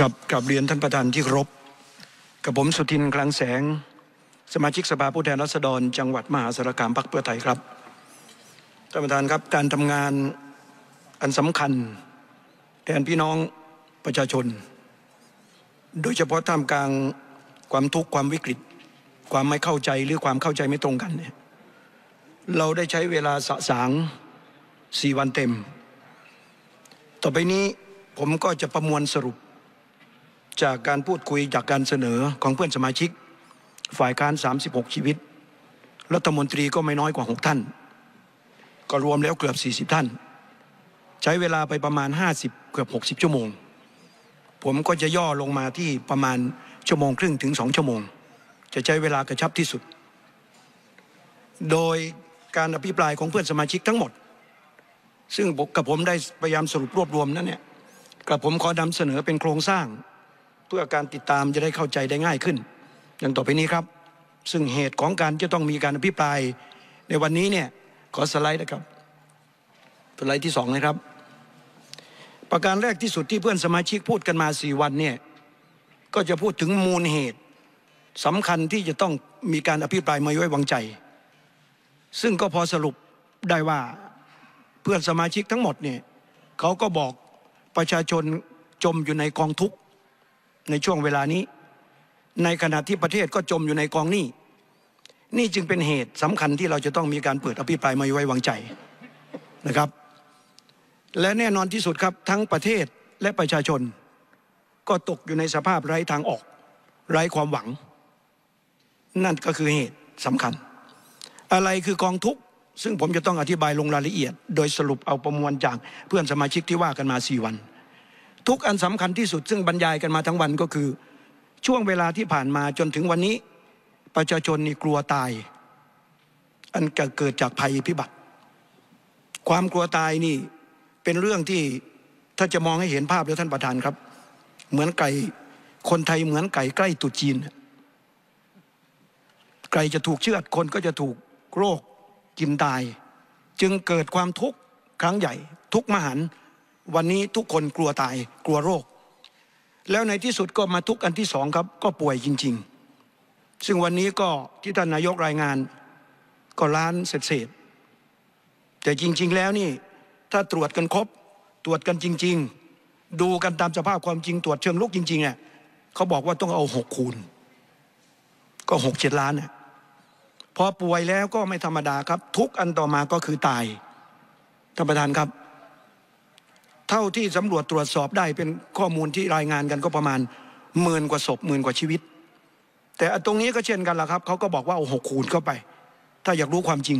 ครับกลับเรียนท่านประธานที่ครบกับผมสุทินคลังแสง สมาชิกสภาผู้แทนราษฎร จังหวัดมหาสารคามพักคเพื่อไทยครับท่านประธานครับการทำงานอันสำคัญแทนพี่น้องประชาชน โดยเฉพาะท่ามกลางความทุกข์ความวิกฤต ความไม่เข้าใจหรือความเข้าใจไม่ตรงกันเนี่ยเราได้ใช้เวลาสะสางสี่วันเต็ม ต่อไปนี้ผมก็จะประมวลสรุปจากการพูดคุยจากการเสนอของเพื่อนสมาชิกฝ่ายการ 36 ชีวิต รัฐมนตรีก็ไม่น้อยกว่า6ท่าน ก็รวมแล้วเกือบ40ท่าน ใช้เวลาไปประมาณ50เกือบ60ชั่วโมง ผมก็จะย่อลงมาที่ประมาณชั่วโมงครึ่งถึง2ชั่วโมง จะใช้เวลากระชับที่สุด โดยการอภิปรายของเพื่อนสมาชิกทั้งหมด ซึ่งกับผมได้พยายามสรุปรวบรวมนั้นเนี่ยกับผมขอนำเสนอเป็นโครงสร้างเพื่อการติดตามจะได้เข้าใจได้ง่ายขึ้น อย่างต่อไปนี้ครับ ซึ่งเหตุของการจะต้องมีการอภิปรายในวันนี้เนี่ยขอสไลด์นะครับสไลด์ที่สองนะครับ ประการแรกที่สุดที่เพื่อนสมาชิกพูดกันมาสี่วันเนี่ยก็จะพูดถึงมูลเหตุสำคัญที่จะต้องมีการอภิปรายมาไว้วางใจ ซึ่งก็พอสรุปได้ว่าเพื่อนสมาชิกทั้งหมดเนี่ยเขาก็บอกประชาชนจมอยู่ในกองทุกข์ในช่วงเวลานี้ในขณะที่ประเทศก็จมอยู่ในกองหนี้นี่จึงเป็นเหตุสำคัญที่เราจะต้องมีการเปิดอภิปรายไม่ไว้วางใจนะครับ และแน่นอนที่สุดครับทั้งประเทศและประชาชน ก็ตกอยู่ในสภาพไร้ทางออก ไร้ความหวัง นั่นก็คือเหตุสำคัญ อะไรคือกองทุกซึ่งผมจะต้องอธิบายลงรายละเอียด โดยสรุปเอาประมวลจากเพื่อนสมาชิกที่ว่ากันมา4วันทุกอันสำคัญที่สุดซึ่งบรรยายกันมาทั้งวันก็คือ ช่วงเวลาที่ผ่านมาจนถึงวันนี้ ประชาชนนี่กลัวตาย อันเกิดจากภัยพิบัติ ความกลัวตายนี่เป็นเรื่องที่ถ้าจะมองให้เห็นภาพแล้วท่านประธานครับ เหมือนไก่คนไทยเหมือนไก่ใกล้ตุจีน ไก่จะถูกเชือดคนก็จะถูกโรคกินตาย จึงเกิดความทุกข์ครั้งใหญ่ ทุกมหันตวันนี้ทุกคนกลัวตายกลัวโรค แล้วในที่สุดก็มาทุกอันที่สองครับ ก็ป่วยจริง ๆ ซึ่งวันนี้ก็ที่ท่านนายกรายงาน ก็ล้านเศษแต่จริง ๆ แล้วนี่ถ้าตรวจกันครบ ตรวจกันจริง ๆ ดูกันตามสภาพความจริงตรวจเชิงลุกจริงๆเนี่ยเขาบอกว่าต้องเอาหกคูณ ก็หกเจ็ดล้านเนี่ยพอป่วยแล้วก็ไม่ธรรมดาครับ ทุกอันต่อมาก็คือตายท่านประธานครับเท่าที่สำรวจตรวจสอบได้เป็นข้อมูลที่รายงานกันก็ประมาณหมื่นกว่าศพหมื่นกว่าชีวิต แต่ตรงนี้ก็เช่นกันล่ะครับเขาก็บอกว่าเอาหกคูณเข้าไป ถ้าอยากรู้ความจริง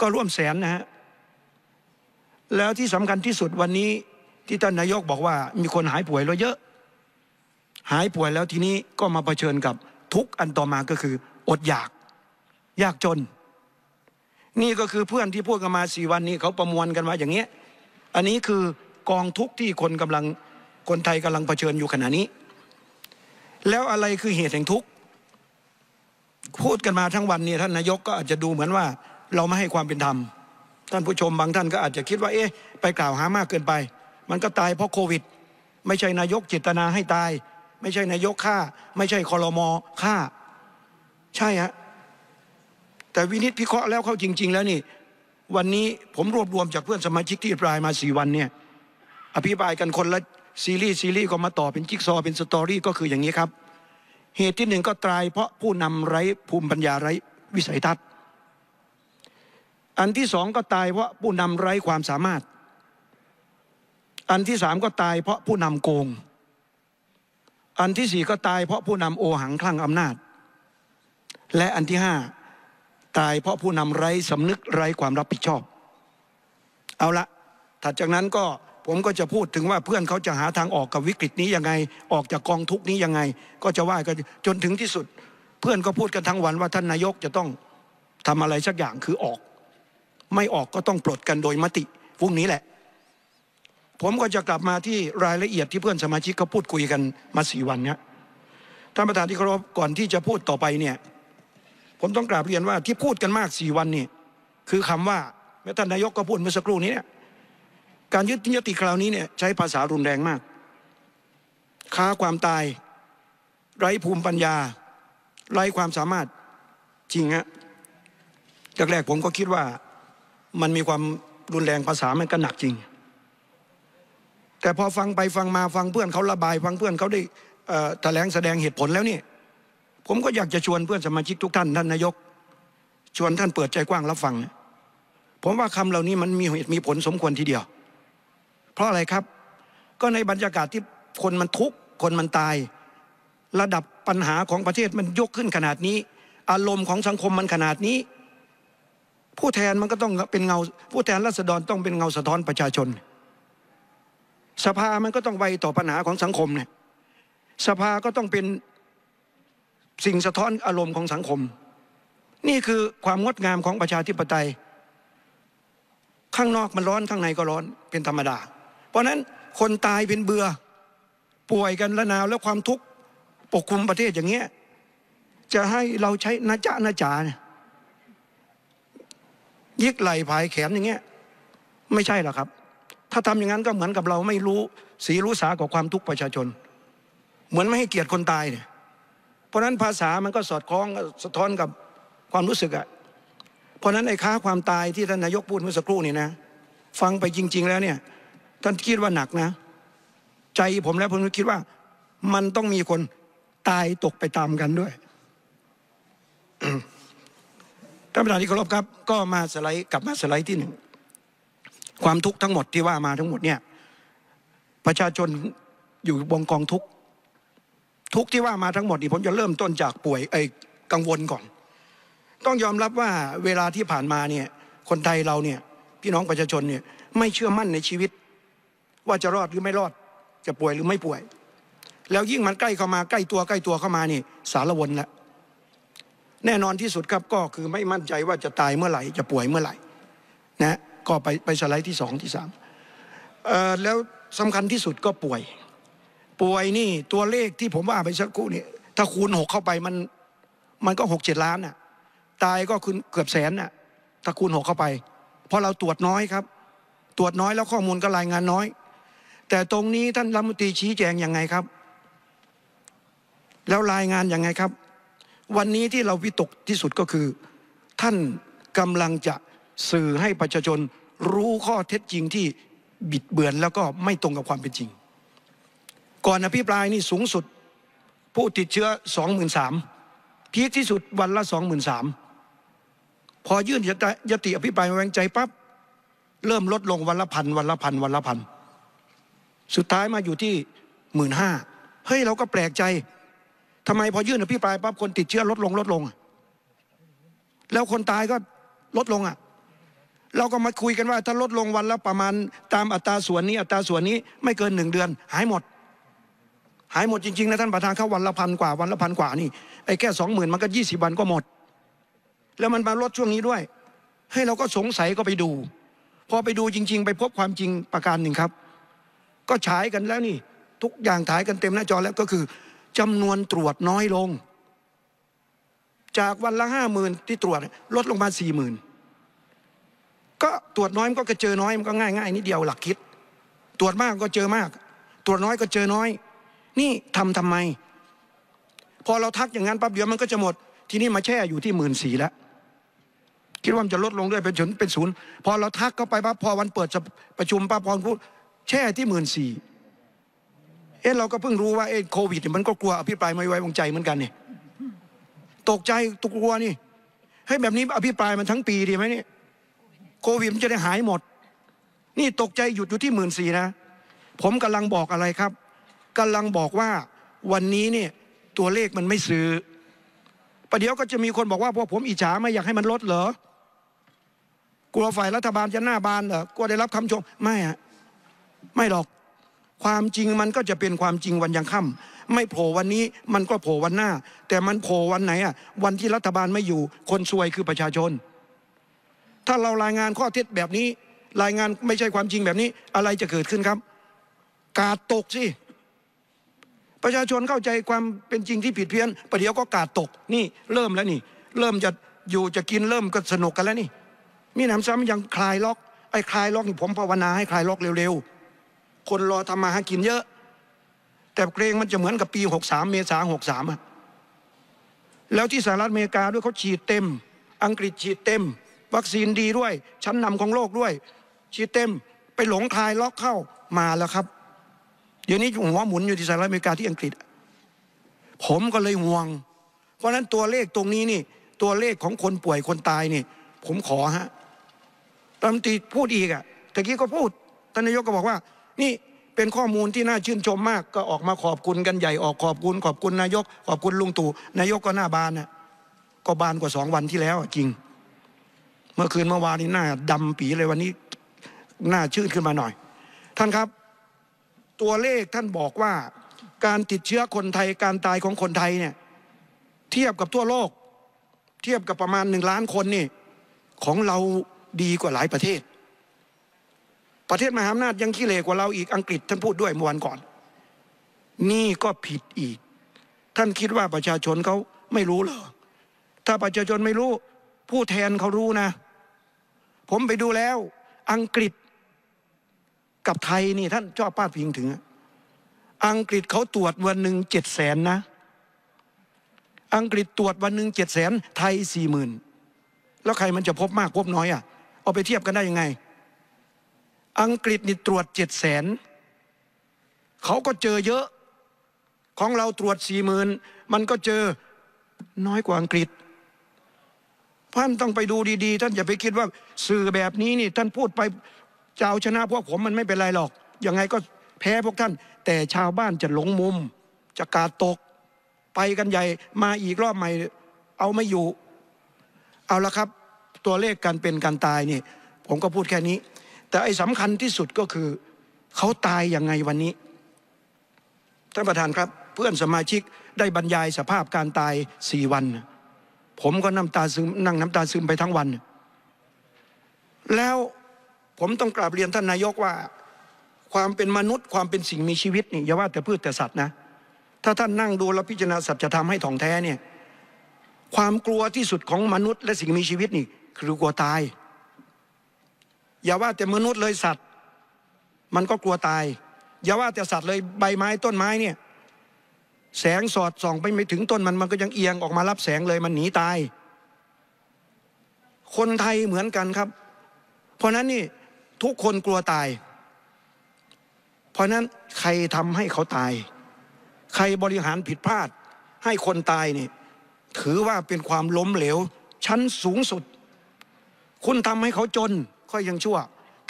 ก็ร่วมแสนนะฮะแล้วที่สำคัญที่สุดวันนี้ ที่ท่านนายกบอกว่า มีคนหายป่วยแล้วเยอะ หายป่วยแล้วทีนี้ก็มาเผชิญกับทุกอันต่อมาก็คือ อดอยาก ยากจน นี่ก็คือเพื่อนที่พูดกันมาสี่วันนี้เขาประมวลกันมาอย่างเงี้ยอันนี้คือกองทุกข์ที่คนกำลังคนไทยกำลังเผชิญอยู่ขณะนี้ แล้วอะไรคือเหตุแห่งทุกข์พูดกันมาทั้งวันเนี่ยท่านนายกก็อาจจะดูเหมือนว่า เราไม่ให้ความเป็นธรรม ท่านผู้ชมบางท่านก็อาจจะคิดว่า เอ๊ะไปกล่าวหามากเกินไป มันก็ตายเพราะโควิด ไม่ใช่นายกจิตนาให้ตาย ไม่ใช่นายกฆ่า ไม่ใช่คอรมอฆ่า ใช่ฮะแต่วินิจพิเคราะห์แล้วเข้าจริง ๆ แล้วนี่วันนี้ผมรวบรวมจากเพื่อนสมาชิกที่อภิปรายมาสี่วันเนี่ยอภิปรายกันคนละซีรีส์ซีรีส์ก็มาต่อเป็นจิ๊กซอเป็นสตอรี่ก็คืออย่างนี้ครับ เหตุที่หนึ่งก็ตายเพราะผู้นำไร้ภูมิปัญญาไร้วิสัยทัศน์อันที่สองก็ตายเพราะผู้นำไร้ความสามารถ อันที่สามก็ตายเพราะผู้นำโกง อันที่สี่ก็ตายเพราะผู้นำโอหังคลั่งอำนาจ และอันที่ห้าตายเพราะผู้นำไร้สำนึกไร้ความรับผิดชอบ เอาละถัดจากนั้นก็ผมก็จะพูดถึงว่าเพื่อนเขาจะหาทางออกกับวิกฤตนี้ยังไง ออกจากกองทุกนี้ยังไง ก็จะว่ากันจนถึงที่สุด เพื่อนก็พูดกันทั้งวันว่า ท่านนายกจะต้องทำอะไรสักอย่างคือออก ไม่ออกก็ต้องปลดกันโดยมติพรุ่งนี้แหละ ผมก็จะกลับมาที่รายละเอียดที่เพื่อนสมาชิกเขาพูดคุยกันมาสี่วันเนี้ยท่านประธานที่เคารพก่อนที่จะพูดต่อไปเนี่ยผมต้องกราบเรียนว่าที่พูดกันมากสี่วันนี่คือคำว่าแม้ท่านนายกก็พูดเมื่อสักครู่นี้เนี่ยการยึดยติคราวนี้เนี่ยใช้ภาษารุนแรงมาก ค้าความตาย ไร้ภูมิปัญญา ไร้ความสามารถจริงฮะแรกๆผมก็คิดว่า มันมีความรุนแรงภาษามันก็หนักจริง แต่พอฟังไปฟังมาฟังเพื่อนเขาระบายฟังเพื่อนเขาได้แถลงแสดงเหตุผลแล้วนี่ผมก็อยากจะชวนเพื่อนสมาชิกทุกท่านท่านนายก ชวนท่านเปิดใจกว้างรับฟังผมว่าคำเหล่านี้มันมีเหตุมีผลสมควรทีเดียว เพราะอะไรครับ ก็ในบรรยากาศที่คนมันทุกข์คนมันตาย ระดับปัญหาของประเทศมันยกขึ้นขนาดนี้อารมณ์ของสังคมมันขนาดนี้ ผู้แทนมันก็ต้องเป็นเงาผู้แทนรัษฎรต้องเป็นเงาสะท้อนประชาชน สภามันก็ต้องไวต่อปัญหาของสังคมเนี่ยสภาก็ต้องเป็นสิ่งสะท้อนอารมณ์ของสังคม นี่คือความงดงามของประชาธิปไตย ข้างนอกมันร้อนข้างในก็ร้อนเป็นธรรมดาเพราะนั้นคนตายเป็นเบื่อ ป่วยกันละนาวแล้วความทุกข์ปกคลุมประเทศอย่างเงี้ยจะให้เราใช้นาจานาจาเนี่ยยิกไหลผายแขนอย่างเงี้ยไม่ใช่หรอกครับ ถ้าทำอย่างนั้นก็เหมือนกับเราไม่รู้สีรู้สากับความทุกข์ประชาชนเหมือนไม่ให้เกียรติคนตายเนี่ยเพราะนั้นภาษามันก็สอดคล้องสะท้อนกับความรู้สึกอะเพราะนั้นไอ้ค้าความตายที่ท่านนายกพูดเมื่อสักครู่นี่นะฟังไปจริง ๆ แล้วเนี่ยท่านคิดว่าหนักนะ ใจผมแล้วผมคิดว่า มันต้องมีคนตายตกไปตามกันด้วยท่านประธานที่เคารพครับ ก็มาสไลด์กลับมาสไลด์ที่หนึ่งความทุกข์ทั้งหมดที่ว่ามาทั้งหมดเนี่ยประชาชนอยู่วงกองทุกข์ทุกที่ว่ามาทั้งหมดนี่ผมจะเริ่มต้นจากป่วยไอ้กังวลก่อน ต้องยอมรับว่าเวลาที่ผ่านมาเนี่ยคนไทยเราเนี่ยพี่น้องประชาชนเนี่ยไม่เชื่อมั่นในชีวิต ว่าจะรอดหรือไม่รอด จะป่วยหรือไม่ป่วย แล้วยิ่งมันใกล้เข้ามา ใกล้ตัวใกล้ตัวเข้ามานี่สารวนละแน่นอนที่สุดครับก็คือไม่มั่นใจว่าจะตายเมื่อไหร่จะป่วยเมื่อไหร่นะก็ไปไปสไลด์ที่สองที่สามแล้วสำคัญที่สุดก็ป่วยป่วยนี่ตัวเลขที่ผมว่าไปสักครู่นี่ถ้าคูณหกเข้าไป มันมันก็หกเจ็ดล้านน่ะตายก็คือเกือบแสนน่ะถ้าคูณหกเข้าไป เพราะเราตรวจน้อยครับ ตรวจน้อยแล้วข้อมูลก็รายงานน้อย แต่ตรงนี้ท่านรัฐมนตรีชี้แจงยังไงครับ แล้วรายงานยังไงครับ วันนี้ที่เราวิตกที่สุดก็คือ ท่านกำลังจะสื่อให้ประชาชนรู้ข้อเท็จจริงที่บิดเบือนแล้วก็ไม่ตรงกับความเป็นจริงก่อนอภิปรายนี่สูงสุด ผู้ติดเชื้อสองหมื่นสามพีคที่สุดวันละสองหมื่นสามพอยื่นยติอภิปรายแวงใจปั๊บเริ่มลดลงวันละพันวันละพันวันละพันสุดท้ายมาอยู่ที่หมื่นห้าเฮ้ยเราก็แปลกใจทำไมพอยื่นอภิปรายปั๊บคนติดเชื้อลดลงลดลงแล้วคนตายก็ลดลงอ่ะ เราก็มาคุยกันว่า ถ้าลดลงวันละประมาณตามอัตราส่วนนี้ อัตราส่วนนี้ไม่เกินหนึ่งเดือนหายหมดหายหมดจริงๆนะท่านประธานครับวันละพันกว่าวันละพันกว่านี่ไอ้แค่สองหมื่นมันก็ยี่สิบวันก็หมด แล้วมันมาลดช่วงนี้ด้วย ให้เราก็สงสัยก็ไปดูพอไปดูจริง ๆ ไปพบความจริงประการหนึ่งครับ ก็ฉายกันแล้วนี่ ทุกอย่างถ่ายกันเต็มหน้าจอแล้วก็คือ จำนวนตรวจน้อยลง จากวันละห้าหมื่นที่ตรวจลดลงมาสี่หมื่นก็ตรวจน้อยมันก็เจอน้อยมันก็ง่ายง่ายนิดเดียวหลักคิด ตรวจมากก็เจอมาก ตรวจน้อยก็เจอน้อยนี่ทำทำไม พอเราทักอย่างนั้นปั๊บเดียวมันก็จะหมด ทีนี้มาแช่อยู่ที่หมื่นสี่แล้วคิดว่ามันจะลดลงด้วยเป็นศูนย์เป็นศูนย์พอเราทักเข้าไปปั๊บพอวันเปิดประชุมปั๊บพอพูด แช่ที่หมื่นสี่เอ๊ะเราก็เพิ่งรู้ว่าเอ๊ะโควิดมันก็กลัวอภิปรายไม่ไว้วางใจเหมือนกันเนี่ยตกใจตกกลัวนี่ ให้แบบนี้อภิปรายมันทั้งปีดีไหมเนี่ยโควิดมันจะได้หายหมด นี่ตกใจหยุดอยู่ที่หมื่นสี่นะผมกำลังบอกอะไรครับกำลังบอกว่าวันนี้เนี่ยตัวเลขมันไม่ซื้อประเดี๋ยวก็จะมีคนบอกว่าพวกผมอิจฉาไม่อยากให้มันลดเหรอกลัวฝ่ายรัฐบาลจะหน้าบานเหรอกลัวได้รับคำชมไม่อะไม่หรอกความจริงมันก็จะเป็นความจริงวันยังค่าไม่โผล่วันนี้มันก็โผล่วันหน้า แต่มันโผล่วันไหนอ่ะวันที่รัฐบาลไม่อยู่คนซวยคือประชาชน ถ้าเรารายงานข้อเท็จแบบนี้ รายงานไม่ใช่ความจริงแบบนี้ อะไรจะเกิดขึ้นครับ กาดตกสิประชาชนเข้าใจความเป็นจริงที่ผิดเพี้ยนประเดี๋ยวก็กาดตกนี่เริ่มแล้วนี่ เริ่มจะอยู่จะกินเริ่มก็สนุกกันแล้วนี่ มีหนำซ้ำยังคลายล็อก ไอ้คลายล็อกนี่ผมภาวนา ให้คลายล็อกเร็วๆคนรอทำมาหากินเยอะ แต่เกรงมันจะเหมือนกับปี63เมษาหามอะแล้วที่สหรัฐอเมริกาด้วยเขาฉีดเต็ม อังกฤษฉีดเต็ม วัคซีนดีด้วย ชั้นนำของโลกด้วย ฉีดเต็มไปหลงคลายล็อกเข้ามาแล้วครับเดี๋ยวนี้หัวหมุนอยู่ที่สหรัฐอเมริกาที่อังกฤษ ผมก็เลยห่วง เพราะนั้นตัวเลขตรงนี้นี่ ตัวเลขของคนป่วยคนตายนี่ผมขอฮะตำมตีพูดอีกอะตะกี้ก็พูดท่านนายกก็บอกว่า นี่เป็นข้อมูลที่น่าชื่นชมมาก ก็ออกมาขอบคุณกันใหญ่ ออกขอบคุณขอบคุณนายกขอบคุณลุงตู่นายกก็หน้าบานน่ะ ก็บานกว่าสองวันที่แล้วจริง เมื่อคืนเมื่อวานนี้หน้าดำปีเลยวันนี้หน้าชื่นขึ้นมาหน่อย ท่านครับตัวเลขท่านบอกว่าการติดเชื้อคนไทยการตายของคนไทยเนี่ยเทียบกับทั่วโลก เทียบกับประมาณหนึ่งล้านคนนี่ของเราดีกว่าหลายประเทศ ประเทศมหาอำนาจยังขี้เหร่กว่าเรา อีกอังกฤษ ท่านพูดด้วยเมื่อวนก่อน นี่ก็ผิดอีก ท่านคิดว่าประชาชนเขาไม่รู้เหรอถ้าประชาชนไม่รู้ ผู้แทนเขารู้นะ ผมไปดูแล้วอังกฤษกับไทยนี่ท่านชอบพาดพิงถึงอังกฤษเขาตรวจวันหนึ่งเจ็ดแสนนะ อังกฤษตรวจวันหนึ่งเจ็ดแสนไทยสี่หมื่นแล้วใครมันจะพบมากพบน้อยอ่ะเอาไปเทียบกันได้ยังไง อังกฤษนี่ตรวจเจ็ดแสนเขาก็เจอเยอะของเราตรวจสี่หมื่นมันก็เจอน้อยกว่าอังกฤษท่านต้องไปดูดี ๆ ท่านอย่าไปคิดว่าสื่อแบบนี้นี่ท่านพูดไปจะเอาชนะพวกผมมันไม่เป็นไรหรอก ยังไงก็แพ้พวกท่าน แต่ชาวบ้านจะหลงมุม จะกาดตก ไปกันใหญ่ มาอีกรอบใหม่ เอาไม่อยู่ เอาละครับ ตัวเลขการเป็นการตายนี่ ผมก็พูดแค่นี้ แต่ไอ้สำคัญที่สุดก็คือเขาตายยังไงวันนี้ ท่านประธานครับ เพื่อนสมาชิกได้บรรยายสภาพการตายสี่วัน ผมก็น้ำตาซึมนั่งน้ำตาซึมไปทั้งวัน แล้วผมต้องกราบเรียนท่านนายกว่า ความเป็นมนุษย์ ความเป็นสิ่งมีชีวิตนี่อย่าว่าแต่พืชแต่สัตว์นะถ้าท่านนั่งดูแล้วพิจารณาสัจธรรมให้ถ่องแท้เนี่ยความกลัวที่สุดของมนุษย์ และสิ่งมีชีวิตนี่ คือกลัวตายอย่าว่าแต่มนุษย์เลยสัตว์ มันก็กลัวตายอย่าว่าแต่สัตว์เลยใบไม้ต้นไม้เนี่ยแสงสอดส่องไปไม่ถึงต้นมันมันก็ยังเอียงออกมารับแสงเลยมันหนีตายคนไทยเหมือนกันครับ เพราะนั้นนี่ทุกคนกลัวตาย เพราะนั้นใครทำให้เขาตาย ใครบริหารผิดพลาด ให้คนตายนี่ ถือว่าเป็นความล้มเหลว ชั้นสูงสุด คุณทำให้เขาจนก็ยังชั่ว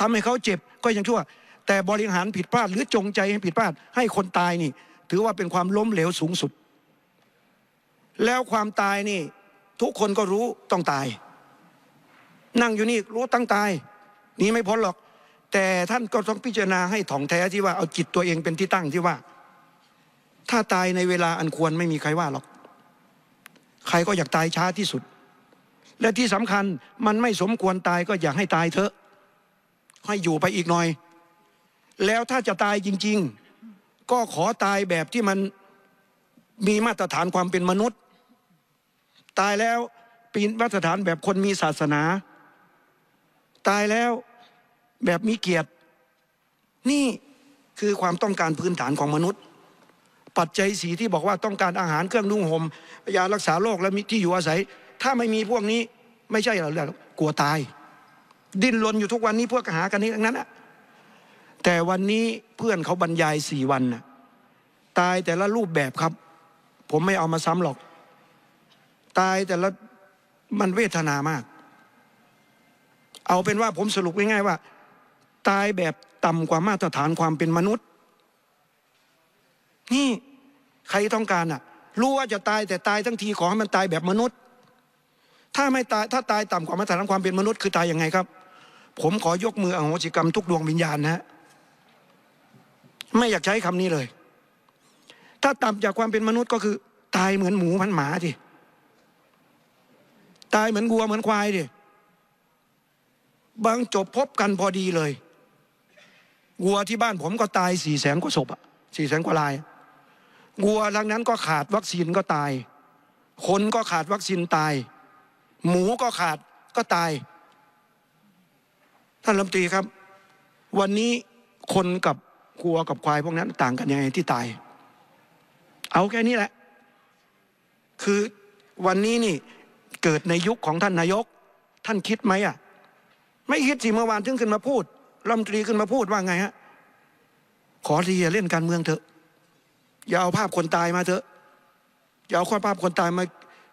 ทำให้เขาเจ็บก็ยังชั่ว แต่บริหารผิดพลาดหรือจงใจให้ผิดพลาด ให้คนตายนี่ ถือว่าเป็นความล้มเหลวสูงสุด แล้วความตายนี่ทุกคนก็รู้ต้องตาย นั่งอยู่นี่รู้ตั้งตายนี้ไม่พ้นหรอก แต่ท่านก็ต้องพิจารณาให้ถ่องแท้ที่ว่าเอาจิตตัวเองเป็นที่ตั้งที่ว่า ถ้าตายในเวลาอันควรไม่มีใครว่าหรอก ใครก็อยากตายช้าที่สุด และที่สำคัญมันไม่สมควรตายก็อยากให้ตายเถอะให้อยู่ไปอีกหน่อย แล้วถ้าจะตายจริง ๆ ก็ขอตายแบบที่มันมีมาตรฐานความเป็นมนุษย์ ตายแล้วปีนมาตรฐานแบบคนมีศาสนา ตายแล้วแบบมีเกียรตินี่คือความต้องการพื้นฐานของมนุษย์ ปัจจัยสีที่บอกว่าต้องการอาหารเครื่องนุ่งหม่มยารักษาโรคและที่อยู่อาศัย ถ้าไม่มีพวกนี้ไม่ใช่เราเรีกกลัวตาย ดิ้นรนอยู่ทุกวันนี้พวกหากันนี้ทั้งนั้นอะแต่วันนี้เพื่อนเขาบรรยายสี่วันน่ะตายแต่ละรูปแบบครับ ผมไม่เอามาซ้ำหรอก ตายแต่ละมันเวทนามาก เอาเป็นว่าผมสรุปง่ายๆว่าตายแบบต่ำกว่ามาตรฐานความเป็นมนุษย์ นี่ใครต้องการอ่ะ รู้ว่าจะตายแต่ตายทั้งทีขอให้มันตายแบบมนุษย์ ถ้าไม่ตายถ้าตายต่ำกว่ามาตรฐานความเป็นมนุษย์คือตายยังไงครับ ผมขอยกมืออโหสิกรรมทุกดวงวิญญาณนะฮะ ไม่อยากใช้คำนี้เลย ถ้าต่ำจากความเป็นมนุษย์ก็คือ ตายเหมือนหมูเหมือนหมาทีตายเหมือนวัวเหมือนควายดิบางจบพบกันพอดีเลยวัวที่บ้านผมก็ตายสี่แสนกว่าศพอ่ะสี่แสนกว่าลายวัวหลังนั้นก็ขาดวัคซีนก็ตายคนก็ขาดวัคซีนตาย หมูก็ขาดก็ตาย ท่านลำตีครับ วันนี้คนกับวัวกับควายพวกนั้นต่างกันยังไงที่ตาย เอาแค่นี้แหละ คือวันนี้นี่เกิดในยุคของท่านนายก ท่านคิดไหมอ่ะไม่คิดสิเมื่อวานถึงขึ้นมาพูดลมนตรีขึ้นมาพูดว่าไงฮะ ขอทีอย่าเล่นการเมืองเถอะ อย่าเอาภาพคนตายมาเถอะ อย่าเอาข้อภาพคนตายมา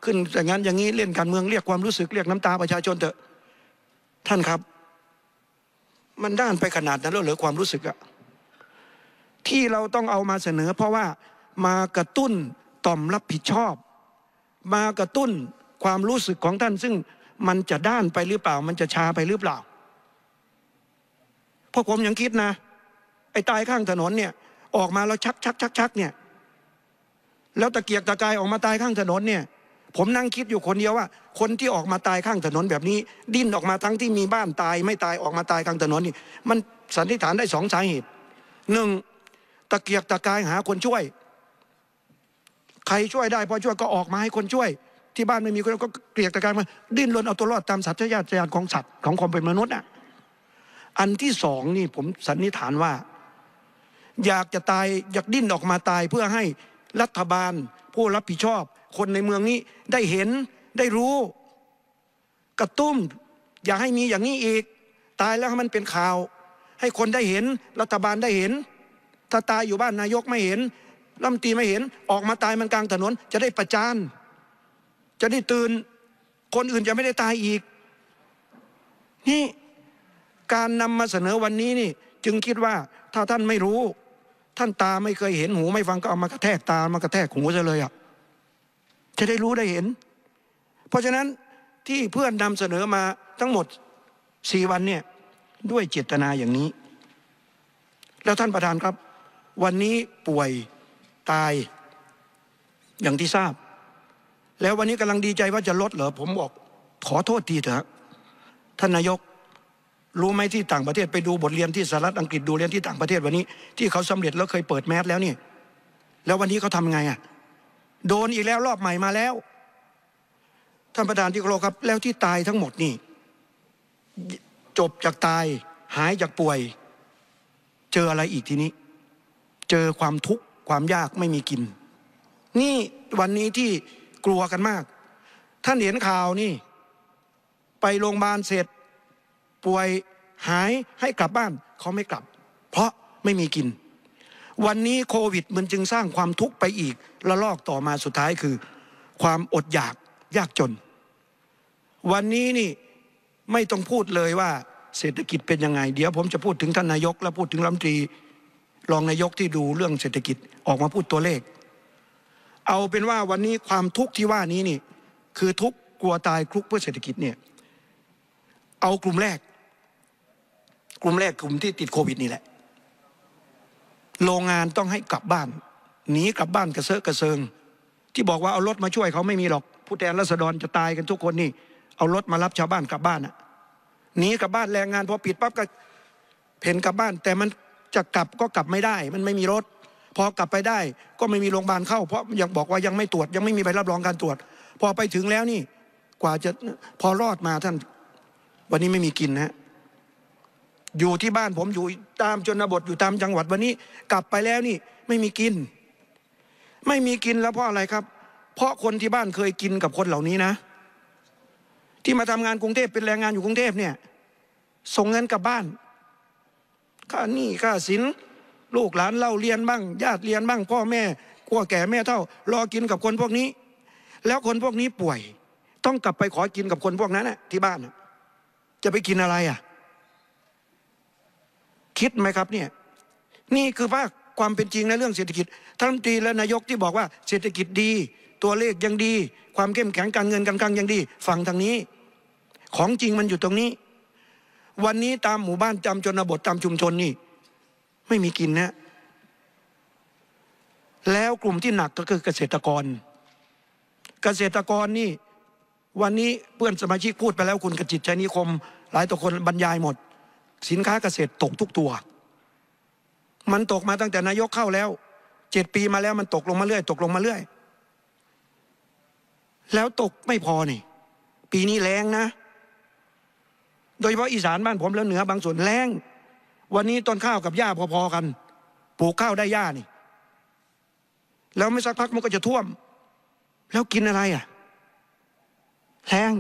ขึ้นอย่างนั้น อย่างนี้เล่นการเมืองเรียกความรู้สึกเรียกน้ำตาประชาชนเถอะ ท่านครับ มันด้านไปขนาดนั้นแล้วเหลือความรู้สึกอะที่เราต้องเอามาเสนอ เพราะว่ามากระตุ้นต่อมรับผิดชอบ มากระตุ้นความรู้สึกของท่าน ซึ่งมันจะด้านไปหรือเปล่า มันจะชาไปหรือเปล่าพาะผมยังคิดนะ ไอ้ตายข้างถนนเนี่ยออกมาแล้วชักชักชักชักเนี่ยแล้วตะเกียกตะกายออกมาตายข้างถนนเนี่ยผมนั่งคิดอยู่คนเดียวว่า คนที่ออกมาตายข้างถนนแบบนี้ ดิ้นออกมาทั้งที่มีบ้านตาย ไม่ตายออกมาตายข้างถนนนี่มันสันนิษฐานได้สองสาเหตุหนึ่งตะเกียกตะกายหาคนช่วย ใครช่วยได้พอช่วยก็ออกมาให้คนช่วย ที่บ้านไม่มีคนก็เกลียกตะกายมาดิ้นรนเอาตัวรอดตามสัตว์ญาติของสัตว์ของความเป็นมนุษย์อ่ะอันที่สองนี่ผมสันนิษฐานว่า อยากจะตายอยากดิ้นออกมาตาย เพื่อให้รัฐบาล ผู้รับผิดชอบ คนในเมืองนี้ได้เห็นได้รู้ กระตุ้มอย่าให้มีอย่างนี้อีกตายแล้วให้มันเป็นข่าว ให้คนได้เห็น รัฐบาลได้เห็น ถ้าตายอยู่บ้านนายกไม่เห็นลมนตีไม่เห็น ออกมาตายมันกลางถนน จะได้ประจาน จะได้ตื่นคนอื่นจะไม่ได้ตายอีก นี่การนำมาเสนอวันนี้นี่ จึงคิดว่าถ้าท่านไม่รู้ ท่านตาไม่เคยเห็นหู ไม่ฟังก็เอามากระแทกตามากระแทกหูซะเลยอ่ะจะได้รู้ได้เห็น เพราะฉะนั้นที่เพื่อนนำเสนอมาทั้งหมดสี่วันเนี่ยด้วยเจตนาอย่างนี้ แล้วท่านประธานครับ วันนี้ป่วยตายอย่างที่ทราบ แล้ววันนี้กำลังดีใจว่าจะลดเหรอผมบอก ขอโทษทีเถอะท่านนายกรู้ไหมที่ต่างประเทศไปดูบทเรียนที่สหรัฐอังกฤษดูเรียนที่ต่างประเทศวันนี้ ที่เขาสำเร็จแล้วเคยเปิดแมสแล้วนี่แล้ววันนี้เขาทาไงอ่ะโดนอีกแล้วรอบใหม่มาแล้วท่านประธานที่เคารพครับแล้วที่ตายทั้งหมดนี่จบจากตายหายจากป่วย เจออะไรอีกทีนี้ เจอความทุกข์ความยากไม่มีกิน นี่วันนี้ที่กลัวกันมาก ท่านเห็นข่าวนี่ ไปโรงพยาบาลเสร็จป่วยหายให้กลับบ้านเขาไม่กลับ เพราะไม่มีกิน วันนี้โควิด มันจึงสร้างความทุกข์ไปอีกระลอกต่อมาสุดท้ายคือ ความอดอยากยากจน วันนี้นี่ไม่ต้องพูดเลยว่าเศรษฐกิจเป็นยังไงเดี๋ยวผมจะพูดถึงท่านนายกและพูดถึงรัฐมนตรีรองนายกที่ดูเรื่องเศรษฐกิจออกมาพูดตัวเลข เอาเป็นว่าวันนี้ความทุกข์ที่ว่านี้นี่ คือทุกข์กลัวตายคลุกเพื่อเศรษฐกิจเนี่ยเอากลุ่มแรกกลุ่มแรกกลุ่มที่ติดโควิดนี่แหละโรงงานต้องให้กลับบ้านหนีกลับบ้านกระเซาะกระเซิง ที่บอกว่าเอารถมาช่วยเขาไม่มีหรอก ผู้แทนรัษฎรจะตายกันทุกคนนี่เอารถมารับชาวบ้านกลับบ้านอะหนีกลับบ้านแรงงานพอปิดปั๊บก็เพ่นกลับบ้าน แต่มันจะกลับก็กลับไม่ได้ มันไม่มีรถ พอกลับไปได้ ก็ไม่มีโรงพยาบาลเข้า เพราะยังบอกว่ายังไม่ตรวจยังไม่มีใบรับรองการตรวจ พอไปถึงแล้วนี่ กว่าจะพอรอดมาท่านวันนี้ไม่มีกินนะอยู่ที่บ้านผมอยู่ตามชนบทอยู่ตามจังหวัดวันนี้ กลับไปแล้วนี่ ไม่มีกิน ไม่มีกินแล้วเพราะอะไรครับ เพราะคนที่บ้านเคยกินกับคนเหล่านี้นะ ที่มาทำงานกรุงเทพเป็นแรงงานอยู่กรุงเทพเนี่ย ส่งเงินกลับบ้านค่านี่ค่าสิน ลูกหลานเล่าเรียนบ้างญาติเรียนบ้างพ่อแม่กลัวแก่แม่เท่า รอกินกับคนพวกนี้ แล้วคนพวกนี้ป่วย ต้องกลับไปขอกินกับคนพวกนั้นนะที่บ้านจะไปกินอะไรอ่ะคิดไหมครับเนี่ยนี่คือว่าความเป็นจริงในเรื่องเศรษฐกิจท่านตรีและนายกที่บอกว่า เศรษฐกิจดี ตัวเลขยังดี ความเข้มแข็งการเงินกำลังยังดีฝั่งทางนี้ ของจริงมันอยู่ตรงนี้ วันนี้ตามหมู่บ้านจำจชนบทตามชุมชนนี่ไม่มีกินนะ แล้วกลุ่มที่หนักก็คือเกษตรกร เกษตรกรนี่วันนี้เพื่อนสมาชิกพูดไปแล้วคุณกจิตชัยนิคม หลายตัวคนบรรยายหมดสินค้าเกษตรตกทุกตัว มันตกมาตั้งแต่นายกเข้าแล้ว เจ็ดปีมาแล้วมันตกลงมาเรื่อย ตกลงมาเรื่อย แล้วตกไม่พอนี่ ปีนี้แรงนะ โดยเฉพาะอีสานบ้านผมแล้วเหนือบางส่วนแรง วันนี้ต้นข้าวกับหญ้าพอๆกัน ปลูกข้าวได้หญ้านี่ แล้วไม่สักพักมันก็จะท่วม แล้วกินอะไรอ่ะ แรง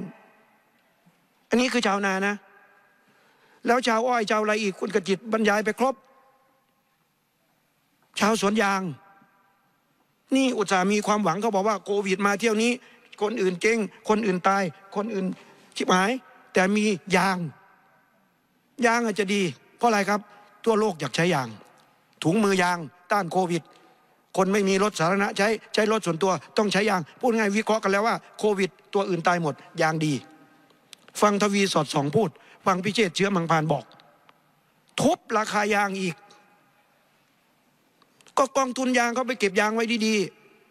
อันนี้คือชาวนานะแล้วชาวอ้อยชาวอะไรอีกคุณกจิตบรรยายไปครบ ชาวสวนยางนี่อุตส่าห์มีความหวังเขาบอกว่าโควิด มาเที่ยวนี้ คนอื่นเก่งคนอื่นตายคนอื่นชิบหาย แต่มียาง ยางอาจจะดี เพราะอะไรครับทั่วโลกอยากใช้ยางถุงมือยาง ต้านโควิด คนไม่มีรถสาธารณะใช้ใช้รถส่วนตัวต้องใช้ยาง พูดง่ายวิเคราะห์กันแล้วว่า โควิด ตัวอื่นตายหมดยางดี ฟังทวีสอดสองพูดวังพิเชษเชื้อมังพานบอกทุบราคายางอีก ก็กองทุนยางเขาไปเก็บยางไว้ดี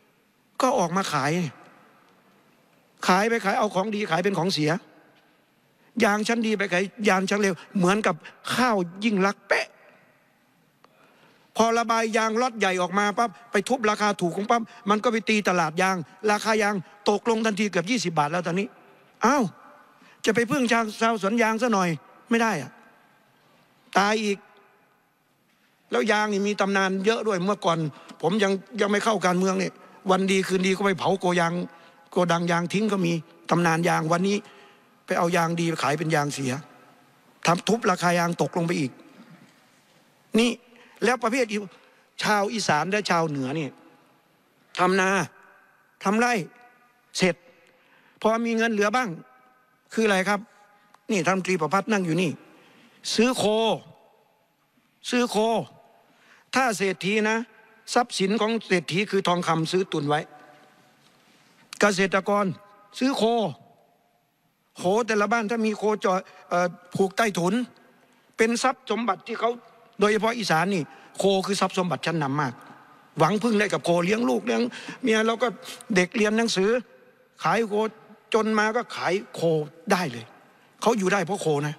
ๆ ก็ออกมาขาย ขายไปขายเอาของดีขายเป็นของเสียยางชั้นดีไปขายยางชั้นเลวเหมือนกับข้าวยิ่งรักเป๊ะ พอระบายยางล็อตใหญ่ออกมาปั๊บไปทุบราคาถูกของปั๊บมันก็ไปตีตลาดยาง ราคายาง ตกลงทันทีเกือบ20 บาท แล้วตอนนี้อ้าวจะไปพึ่งชาวชาวสวนยางซะหน่อยไม่ได้อะตายอีก แล้วยางนี่มีตำนานเยอะด้วยเมื่อก่อน ผมยังยังไม่เข้าการเมืองเนี่ยวันดีคืนดีก็ไปเผาโกยางโกดังยางทิ้งก็มีตำนานยาง วันนี้ไปเอายางดีไปขายเป็นยางเสียทำทุบราคายางตกลงไปอีก นี่แล้วประเภทชาวอีสานและชาวเหนือนี่ทำนาทำไร่เสร็จพอมีเงินเหลือบ้างคืออะไรครับนี่ท่านตรีประพัฒนั่งอยู่นี่ ซื้อโคซื้อโค ถ้าเศรษฐีนะทรัพย์สินของเศรษฐีคือทองคำซื้อตุนไว้ เกษตรกร ซื้อโคโหแต่ละบ้านถ้ามีโคจอผูกใต้ถุน เป็นทรัพย์สมบัติที่เขาโดยเฉพาะอีสานนี่ โคคือทรัพย์สมบัติชั้นนำมาก หวังพึ่งได้กับโคเลี้ยงลูกเลี้ยงเมียแล้วก็เด็กเรียนหนังสือขายโคจนมาก็ขายโคได้เลยเขาอยู่ได้เพราะโคนะ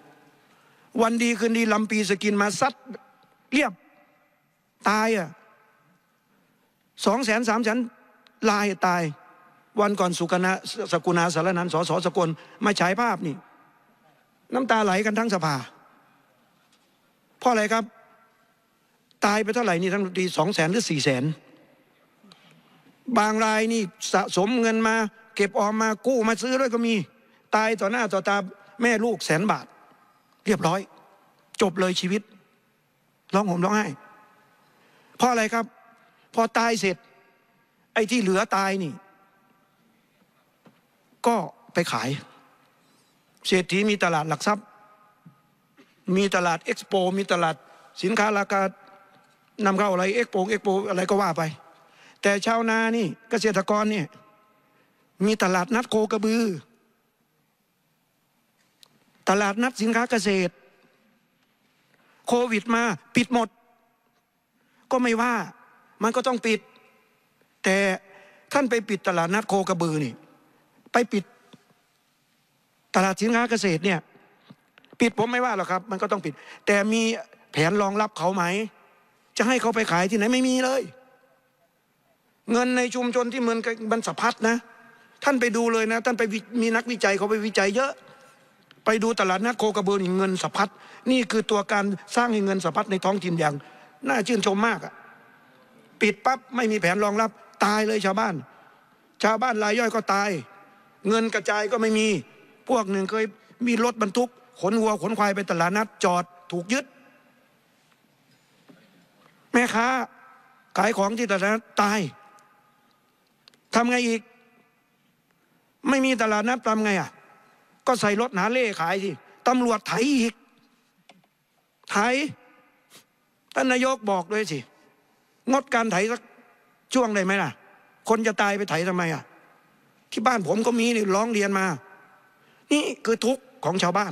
วันดีคืนดีลำปีสกินมาซัดเรียบตายอ่ะสองแสนสามแสนลายตาย วันก่อนสุกนาสกุณาสารนันสอสสกลมาฉายภาพนี่ น้ำตาไหลกันทั้งสภา เพราะอะไรครับ ตายไปเท่าไหร่นี่ทั้งทีสองแสนหรือสี่แสนบางรายนี่สะสมเงินมาเก็บออมมากู้มาซื้อด้วยก็มี ตายต่อหน้าต่อตาแม่ลูกแสนบาท เรียบร้อย จบเลยชีวิตร้องห่มร้องไห้เพราะอะไรครับพอตายเสร็จ ไอ้ที่เหลือตายนี่ ก็ไปขายเศรษฐีมีตลาดหลักทรัพย์ มีตลาดเอ็กซ์โปมีตลาดสินค้าราคานำเข้าอะไรเอ็กโปเอ็กโปอะไรก็ว่าไป แต่ชาวนานี่เกษตรกรเนี่ยมีตลาดนัดโคกระบือ ตลาดนัดสินค้าเกษตร โควิดมา ปิดหมด ก็ไม่ว่า มันก็ต้องปิด แต่ท่านไปปิดตลาดนัดโคกระบือนี่ไปปิดตลาดสินค้าเกษตรเนี่ยปิดผมไม่ว่าหรอกครับ มันก็ต้องปิด แต่มีแผนรองรับเขาไหมจะให้เขาไปขายที่ไหนไม่มีเลย เงินในชุมชนที่เหมือนมันสะพัดนะท่านไปดูเลยนะท่านไปมีนักวิจัยเขาไปวิจัย เยอะไปดูตลาดนัดโคกระเบือเงินสะพัดนี่คือตัวการสร้างให้เงินสะพัดในท้องถิ่นอย่าง น่าชื่นชมมากอะปิดปั๊บไม่มีแผนรองรับตายเลยชาวบ้าน ชาวบ้านรายย่อยก็ตาย เงินกระจายก็ไม่มีพวกหนึ่งเคยมีรถบรรทุก ขนวัวขนควายไปตลาดนัด จอดถูกยึด แม่ค้าขายของที่ตลาดนัดตายทำไงอีกไม่มีตลาดนัดทำไงอ่ะ ก็ใส่รถหนาเล่ขายสิตำรวจไถอีกไถ ท่านนายกบอกด้วยสิ งดการไถสักช่วงได้ไหมล่ะ คนจะตายไปไถทำไมอ่ะ ที่บ้านผมก็มีนี่ร้องเรียนมา นี่คือทุกข์ของชาวบ้าน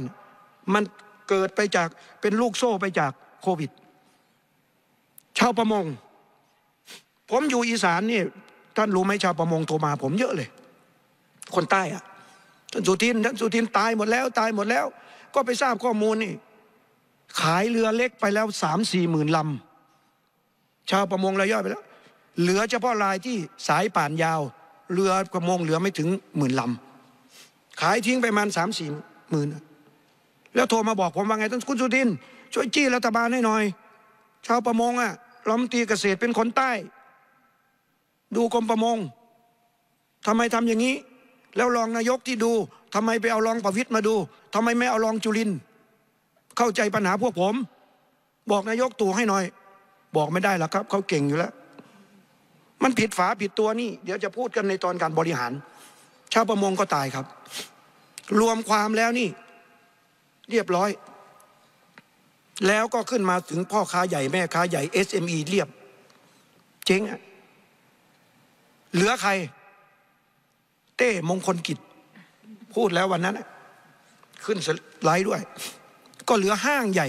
มันเกิดไปจากเป็นลูกโซ่ไปจากโควิด ชาวประมง ผมอยู่อีสานนี่ท่านรู้ไหมชาวประมงโทรมา ผมเยอะเลยคนใต้อะท่านสุทินท่านสุทินตายหมดแล้วตายหมดแล้ว ก็ไปทราบข้อมูลนี่ขายเรือเล็กไปแล้วสามสี่หมื่นลำชาวประมงรายย่อยไปแล้ว เหลือเฉพาะรายที่สายป่านยาวเรือประมงเหลือไม่ถึงหมื่นลำขายทิ้งไปมันสามสี่หมื่น แล้วโทรมาบอกผมว่าไงท่านคุณสุทิน ช่วยจี้รัฐบาลให้หน่อยชาวประมงอะ่ะลมตีเกษตรเป็นคนใต้ ดูกรมประมงทำไมทำอย่างนี้แล้วรองนายกที่ดู ทำไมไปเอารองประวิทย์มาดู ทำไมไม่เอารองจุลินเข้าใจปัญหาพวกผม บอกนายกตู่ให้หน่อย บอกไม่ได้หรอกครับเขาเก่งอยู่แล้ว มันผิดฝาผิดตัวนี่เดี๋ยวจะพูดกันในตอนการบริหาร ชาวประมงก็ตายครับ รวมความแล้วนี่ เรียบร้อย แล้วก็ขึ้นมาถึงพ่อค้าใหญ่แม่ค้าใหญ่ SME เรียบ เจ๊งอะเหลือใครเต้มงคลกิจพูดแล้ววันนั้น ขึ้นไลด์ด้วย ก็เหลือห้างใหญ่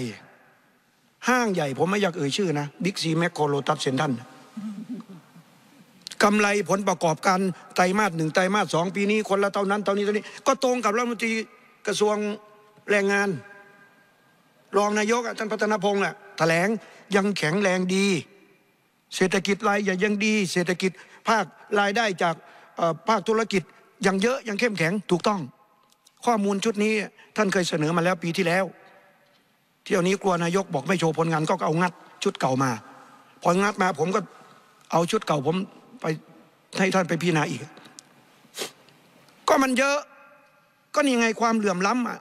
ห้างใหญ่ผมไม่อยากเอ่ยชื่อ นะบิ๊กซีแมคโครโลตัสเซนทันกำไรผลประกอบการไตรมาสหนึ่งไตรมาสสองปีนี้คนละเท่านั้นเท่านี้เท่านี้ ก็ตรงกับรัฐมนตรีกระทรวงแรงงานรองนายกท่านพัฒนพงศ์แหละแถลงยังแข็งแรงดี เศรษฐกิจรายใหญ่ยังดี เศรษฐกิจภาครายได้จากภาคธุรกิจอย่างเยอะยังเข้มแข็งถูกต้อง ข้อมูลชุดนี้ท่านเคยเสนอมาแล้วปีที่แล้ว เที่ยวนี้กลัวนายกบอกไม่โชว์ผลงานก็เอางัด ชุดเก่ามา พองัดมาผมก็เอาชุดเก่าผมไปให้ท่านไปพิจารณาอีก ก็มันเยอะก็นี่ไงความเหลื่อมล้ำอ่ะ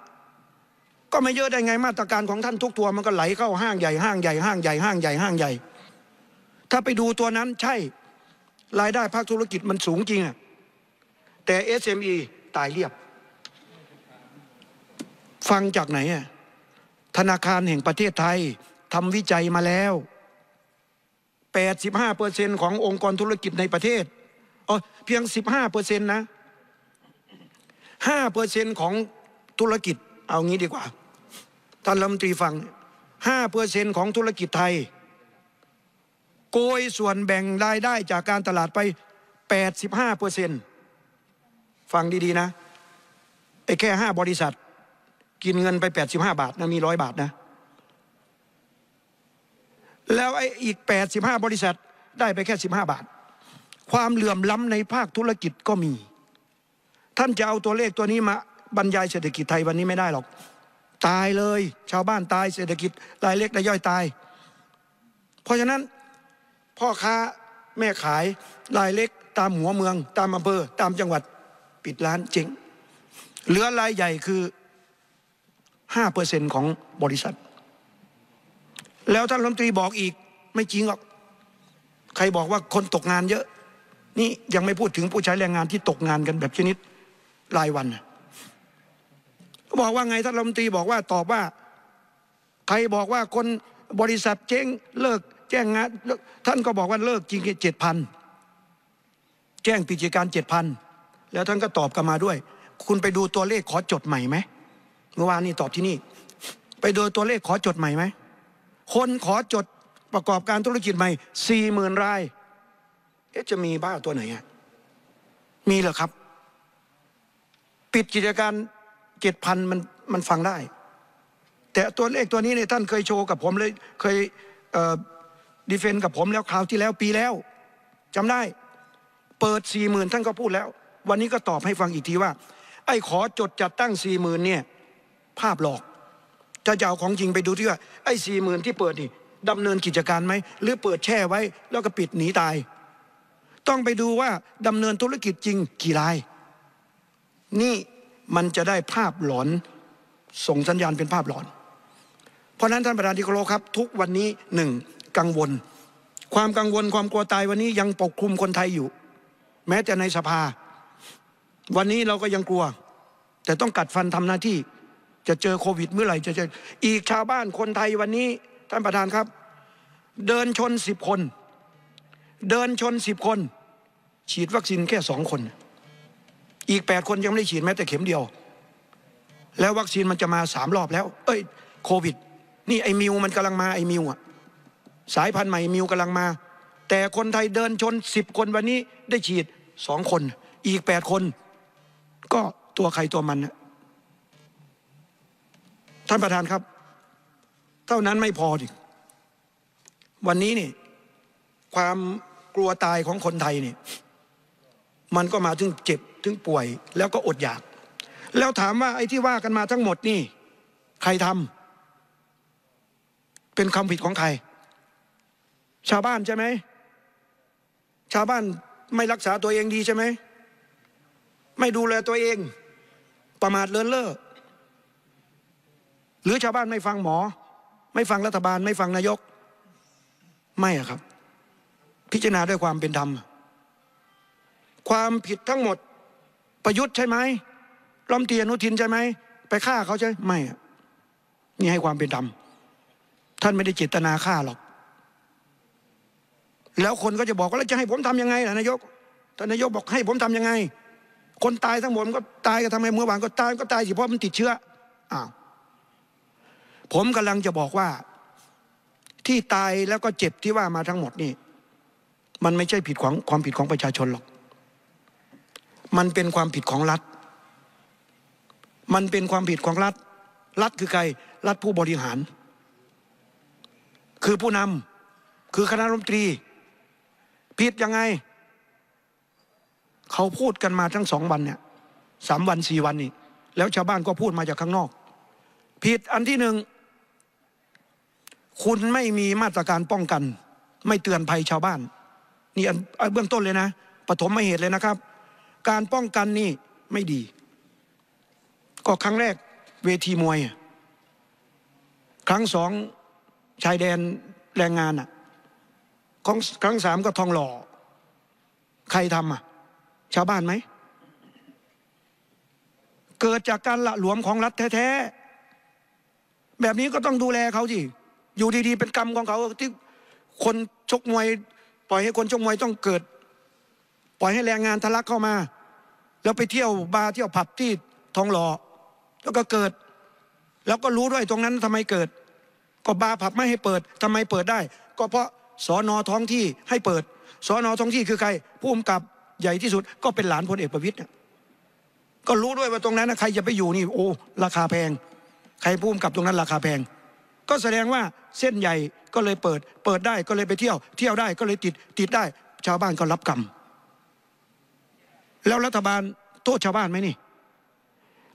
ก็ไม่เยอะได้ไงมาตรการของท่านทุกตัวมันก็ไหลเข้าห้างใหญ่ห้างใหญ่ห้างใหญ่ห้างใหญ่ห้างใหญ่ถ้าไปดูตัวนั้น ใช่รายได้ภาคธุรกิจมันสูงจริงอ่ะแต่เอม m ีตายเรียบ ฟังจากไหนธนาคารแห่งประเทศไทยทำวิจัยมาแล้ว 85%ขององค์กรธุรกิจในประเทศเออเพียง15%นะ5%ของธุรกิจ เอางี้ดีกว่า ท่านรัฐมนตรีฟัง 5%ของธุรกิจไทย โกยส่วนแบ่งรายได้จากการตลาดไป 85%ฟังดีๆนะไอ้แค่ห้าบริษัท กินเงินไปแปดสิบห้าบาทนะมีร้อยบาทนะ แล้วไอ้อีกแปดสิบห้าบริษัทได้ไปแค่สิบห้าบาท ความเหลื่อมล้ำในภาคธุรกิจก็มี ท่านจะเอาตัวเลขตัวนี้มาบรรยายเศรษฐกิจไทยวันนี้ไม่ได้หรอก ตายเลย ชาวบ้านตายเศรษฐกิจรายเล็กรายย่อยตายเพราะฉะนั้นพ่อค้าแม่ขายรายเล็กตามหัวเมือง ตามอำเภอตามจังหวัดปิดร้านเจ๊งเหลือรายใหญ่คือห้าเปอร์เซ็นของบริษัท แล้วท่านรัฐมนตรีบอกอีกไม่จริงหรอก ใครบอกว่าคนตกงานเยอะ นี่ยังไม่พูดถึงผู้ใช้แรงงานที่ตกงานกันแบบชนิดรายวันบอกว่าไงท่านรัฐมนตรีบอกว่าตอบว่า ใครบอกว่าคนบริษัทเจ๊งเลิกแจ้งงานท่านก็บอกว่าเลิกจริงเจ็ดพันแจ้งปกิจการเจ็ดพันแล้วท่านก็ตอบกลับมาด้วย คุณไปดูตัวเลขขอจดใหม่ไหม เมื่อวานนี้ตอบที่นี่ ไปดูตัวเลขขอจดใหม่ไหม คนขอจดประกอบการธุรกิจใหม่สี่หมื่นราย เอ๊ะจะมีบ้าตัวไหนอ่ะมีเหรอครับ ปิดกิจการเจ็ดพันมันมันฟังได้ แต่ตัวเลขตัวนี้เนี่ยท่านเคยโชว์กับผมเลย เคยดีเฟนกับผมแล้วคราวที่แล้วปีแล้วจำได้ เปิดสี่หมื่นท่านก็พูดแล้ววันนี้ก็ตอบให้ฟังอีกทีว่า ไอ้ขอจดจัดตั้งสี่หมื่นเนี่ยภาพหลอกถ้าจะเอาของจริงไปดูที่ว่าไอ้สี่หมื่นที่เปิดนี่ดำเนินกิจการไหมหรือเปิดแช่ไว้แล้วก็ปิดหนีตาย ต้องไปดูว่าดำเนินธุรกิจจริงกี่ราย นี่มันจะได้ภาพหลอนส่งสัญญาณเป็นภาพหลอน เพราะนั้นท่านประธานที่เคารพครับ ทุกวันนี้หนึ่งกังวล ความกังวลความกลัวตายวันนี้ยังปกคลุมคนไทยอยู่ แม้แต่ในสภาวันนี้เราก็ยังกลัว แต่ต้องกัดฟันทำหน้าที่จะเจอโควิด เมื่อไหร่จะเจออีกชาวบ้านคนไทยวันนี้ท่านประธานครับ เดินชนสิบคน เดินชนสิบคน ฉีดวัคซีนแค่สองคน อีกแปดคนยังไม่ได้ฉีดแม้แต่เข็มเดียว แล้ววัคซีนมันจะมาสามรอบแล้ว เอ้ยโควิด นี่ไอมิวมันกำลังมาไอมิวอะสายพันธุ์ใหม่มิวกำลังมา แต่คนไทยเดินชนสิบคนวันนี้ได้ฉีดสองคน อีกแปดคนก็ตัวใครตัวมันท่านประธานครับ เท่านั้นไม่พอดิ วันนี้นี่ ความกลัวตายของคนไทยนี่ มันก็มาถึงเจ็บถึงป่วย แล้วก็อดอยาก แล้วถามว่าไอ้ที่ว่ากันมาทั้งหมดนี่ ใครทำเป็นความผิดของใคร ชาวบ้านใช่ไหม ชาวบ้านไม่รักษาตัวเองดีใช่ไหมไม่ดูแลตัวเอง ประมาทเลินเล่อหรือชาวบ้านไม่ฟังหมอ ไม่ฟังรัฐบาล ไม่ฟังนายกไม่อะครับ พิจารณาด้วยความเป็นธรรมความผิดทั้งหมดประยุทธ์ใช่ไหมรัมเตียนุทินใช่ไหมไปฆ่าเขาใช่ไม่นี่ให้ความเป็นธรรมท่านไม่ได้เจตนาฆ่าหรอก แล้วคนก็จะบอกว่าจะให้ผมทํำยังไงล่ะนายกท่านนายกบอกให้ผมทํำยังไงคนตายทั้งหมดมันก็ตายกันทำไมเมื่อวานก็ตายก็ตายสิเพราะมันติดเชื้ออ้าวผมกำลังจะบอกว่าที่ตายแล้วก็เจ็บที่ว่ามาทั้งหมดนี่มันไม่ใช่ผิดของความผิดของประชาชนหรอกมันเป็นความผิดของรัฐ มันเป็นความผิดของรัฐ รัฐคือใครรัฐผู้บริหาร คือผู้นำคือคณะรัฐมนตรี ผิดยังไงเขาพูดกันมาทั้งสองวันเนี่ยสามวันสี่วันนี่แล้วชาวบ้านก็พูดมาจากข้างนอกผิดอันที่หนึ่งคุณไม่มีมาตรการป้องกัน ไม่เตือนภัยชาวบ้านนี่อันเบื้องต้นเลยนะปฐมไม่เหตุเลยนะครับ การป้องกันนี่ไม่ดี ก็ครั้งแรกเวทีมวย ครั้งสองชายแดนแรงงานอ่ะครั้งสามก็ทองหล่อ ใครทำอ่ะชาวบ้านไหม เกิดจากการละหลวมของรัฐแท้ๆ แบบนี้ก็ต้องดูแลเขาสิอยู่ดีๆ เป็นกรรมของเขาที่คนชกมวยปล่อยให้คนชกมวยต้องเกิด ปล่อยให้แรงงานทะลักเข้ามา แล้วไปเที่ยวบาร์เที่ยวผับที่ทองหล่อแล้วก็เกิด แล้วก็รู้ด้วยตรงนั้นทำไมเกิด ก็บาร์ผับไม่ให้เปิด ทำไมเปิดได้ ก็เพราะสอนอท้องที่ ให้เปิดสอนอท้องที่คือใครผู้กำกับใหญ่ที่สุดก็เป็นหลานพลเอกประวิทย์ก็รู้ด้วยว่าตรงนั้นใครจะไปอยู่นี่โอ้ราคาแพงใครพุ่มกับตรงนั้น ราคาแพงก็แสดงว่าเส้นใหญ่ก็เลยเปิด เปิดได้ก็เลยไปเที่ยว เที่ยวได้ก็เลยติดติดได้ ชาวบ้านก็รับกรรมแล้วรัฐบาลโทษชาวบ้านไหมนี่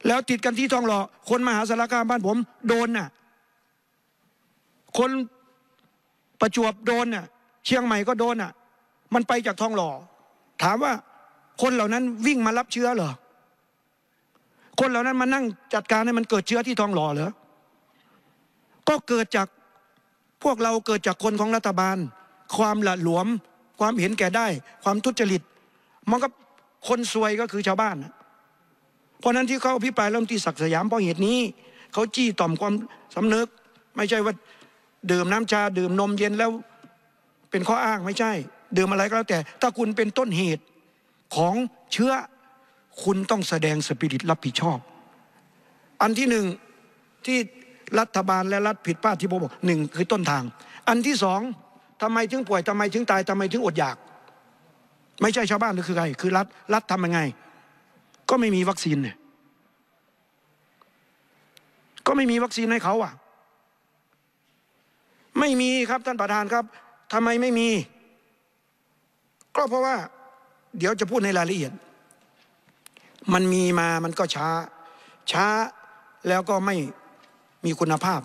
แล้วติดกันที่ทองหล่อคนมหาสารคามบ้านผมโดนน่ะ คนประจวบโดนน่ะ เชียงใหม่ก็โดนน่ะ มันไปจากทองหล่อถามว่าคนเหล่านั้นวิ่งมารับเชื้อเหรอ คนเหล่านั้นมานั่งจัดการให้มันเกิดเชื้อที่ทองหล่อเหรอ ก็เกิดจากพวกเราเกิดจากคนของรัฐบาล ความหละหลวม ความเห็นแก่ได้ ความทุจริตมันก็คนซวยก็คือชาวบ้าน เพราะนั้นที่เขาพิปายเริ่มที่ศักดิ์สยามเพราะเหตุนี้เขาจี้ต่อมความสำนึก ไม่ใช่ว่าดื่มน้ำชาดื่มนมเย็นแล้วเป็นข้ออ้างไม่ใช่ดมอะไรก็แล้วแต่ ถ้าคุณเป็นต้นเหตุของเชื้อคุณต้องแสดงสปิริตรับผิดชอบ อันที่หนึ่งที่รัฐบาลและรัฐผิดพลาดที่ผมบอกหนึ่งคือต้นทาง อันที่สองทำไมถึงป่วยทำไมถึงตายทำไมถึงอดอยาก ไม่ใช่ชาวบ้านหรือคือใครคือรัฐรัฐทำยังไงก็ไม่มีวัคซีนเนี่ยก็ไม่มีวัคซีนให้เขาอ่ะไม่มีครับท่านประธานครับทำไมไม่มีก็เพราะว่า เดี๋ยวจะพูดในรายละเอียด มันมีมา มันก็ช้า ช้าแล้วก็ไม่มีคุณภาพ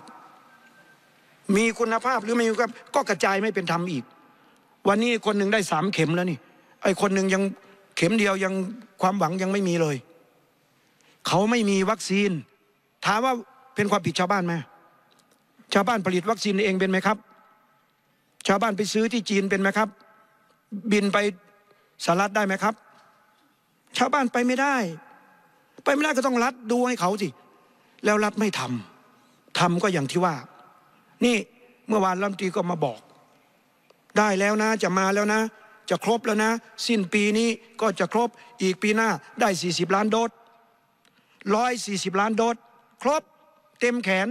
มีคุณภาพหรือไม่ครับ ก็กระจายไม่เป็นธรรมอีก วันนี้คนหนึ่งได้สามเข็มแล้วนี่ ไอ้คนหนึ่งยังเข็มเดียวยังความหวังยังไม่มีเลย เขาไม่มีวัคซีน ถามว่าเป็นความผิดชาวบ้านไหม ชาวบ้านผลิตวัคซีนเองเป็นไหมครับ ชาวบ้านไปซื้อที่จีนเป็นไหมครับบินไปสหรัฐได้ไหมครับ ชาวบ้านไปไม่ได้ ไปไม่ได้ก็ต้องรัดดูให้เขาสิ แล้วรัฐไม่ทำ ทำก็อย่างที่ว่า นี่เมื่อวานรัฐมนตรีก็มาบอก ได้แล้วนะ จะมาแล้วนะ จะครบแล้วนะ สิ้นปีนี้ก็จะครบอีกปีหน้าได้ 40 ล้านโดสร้อยสี่สิบล้านโดสครบเต็มแขน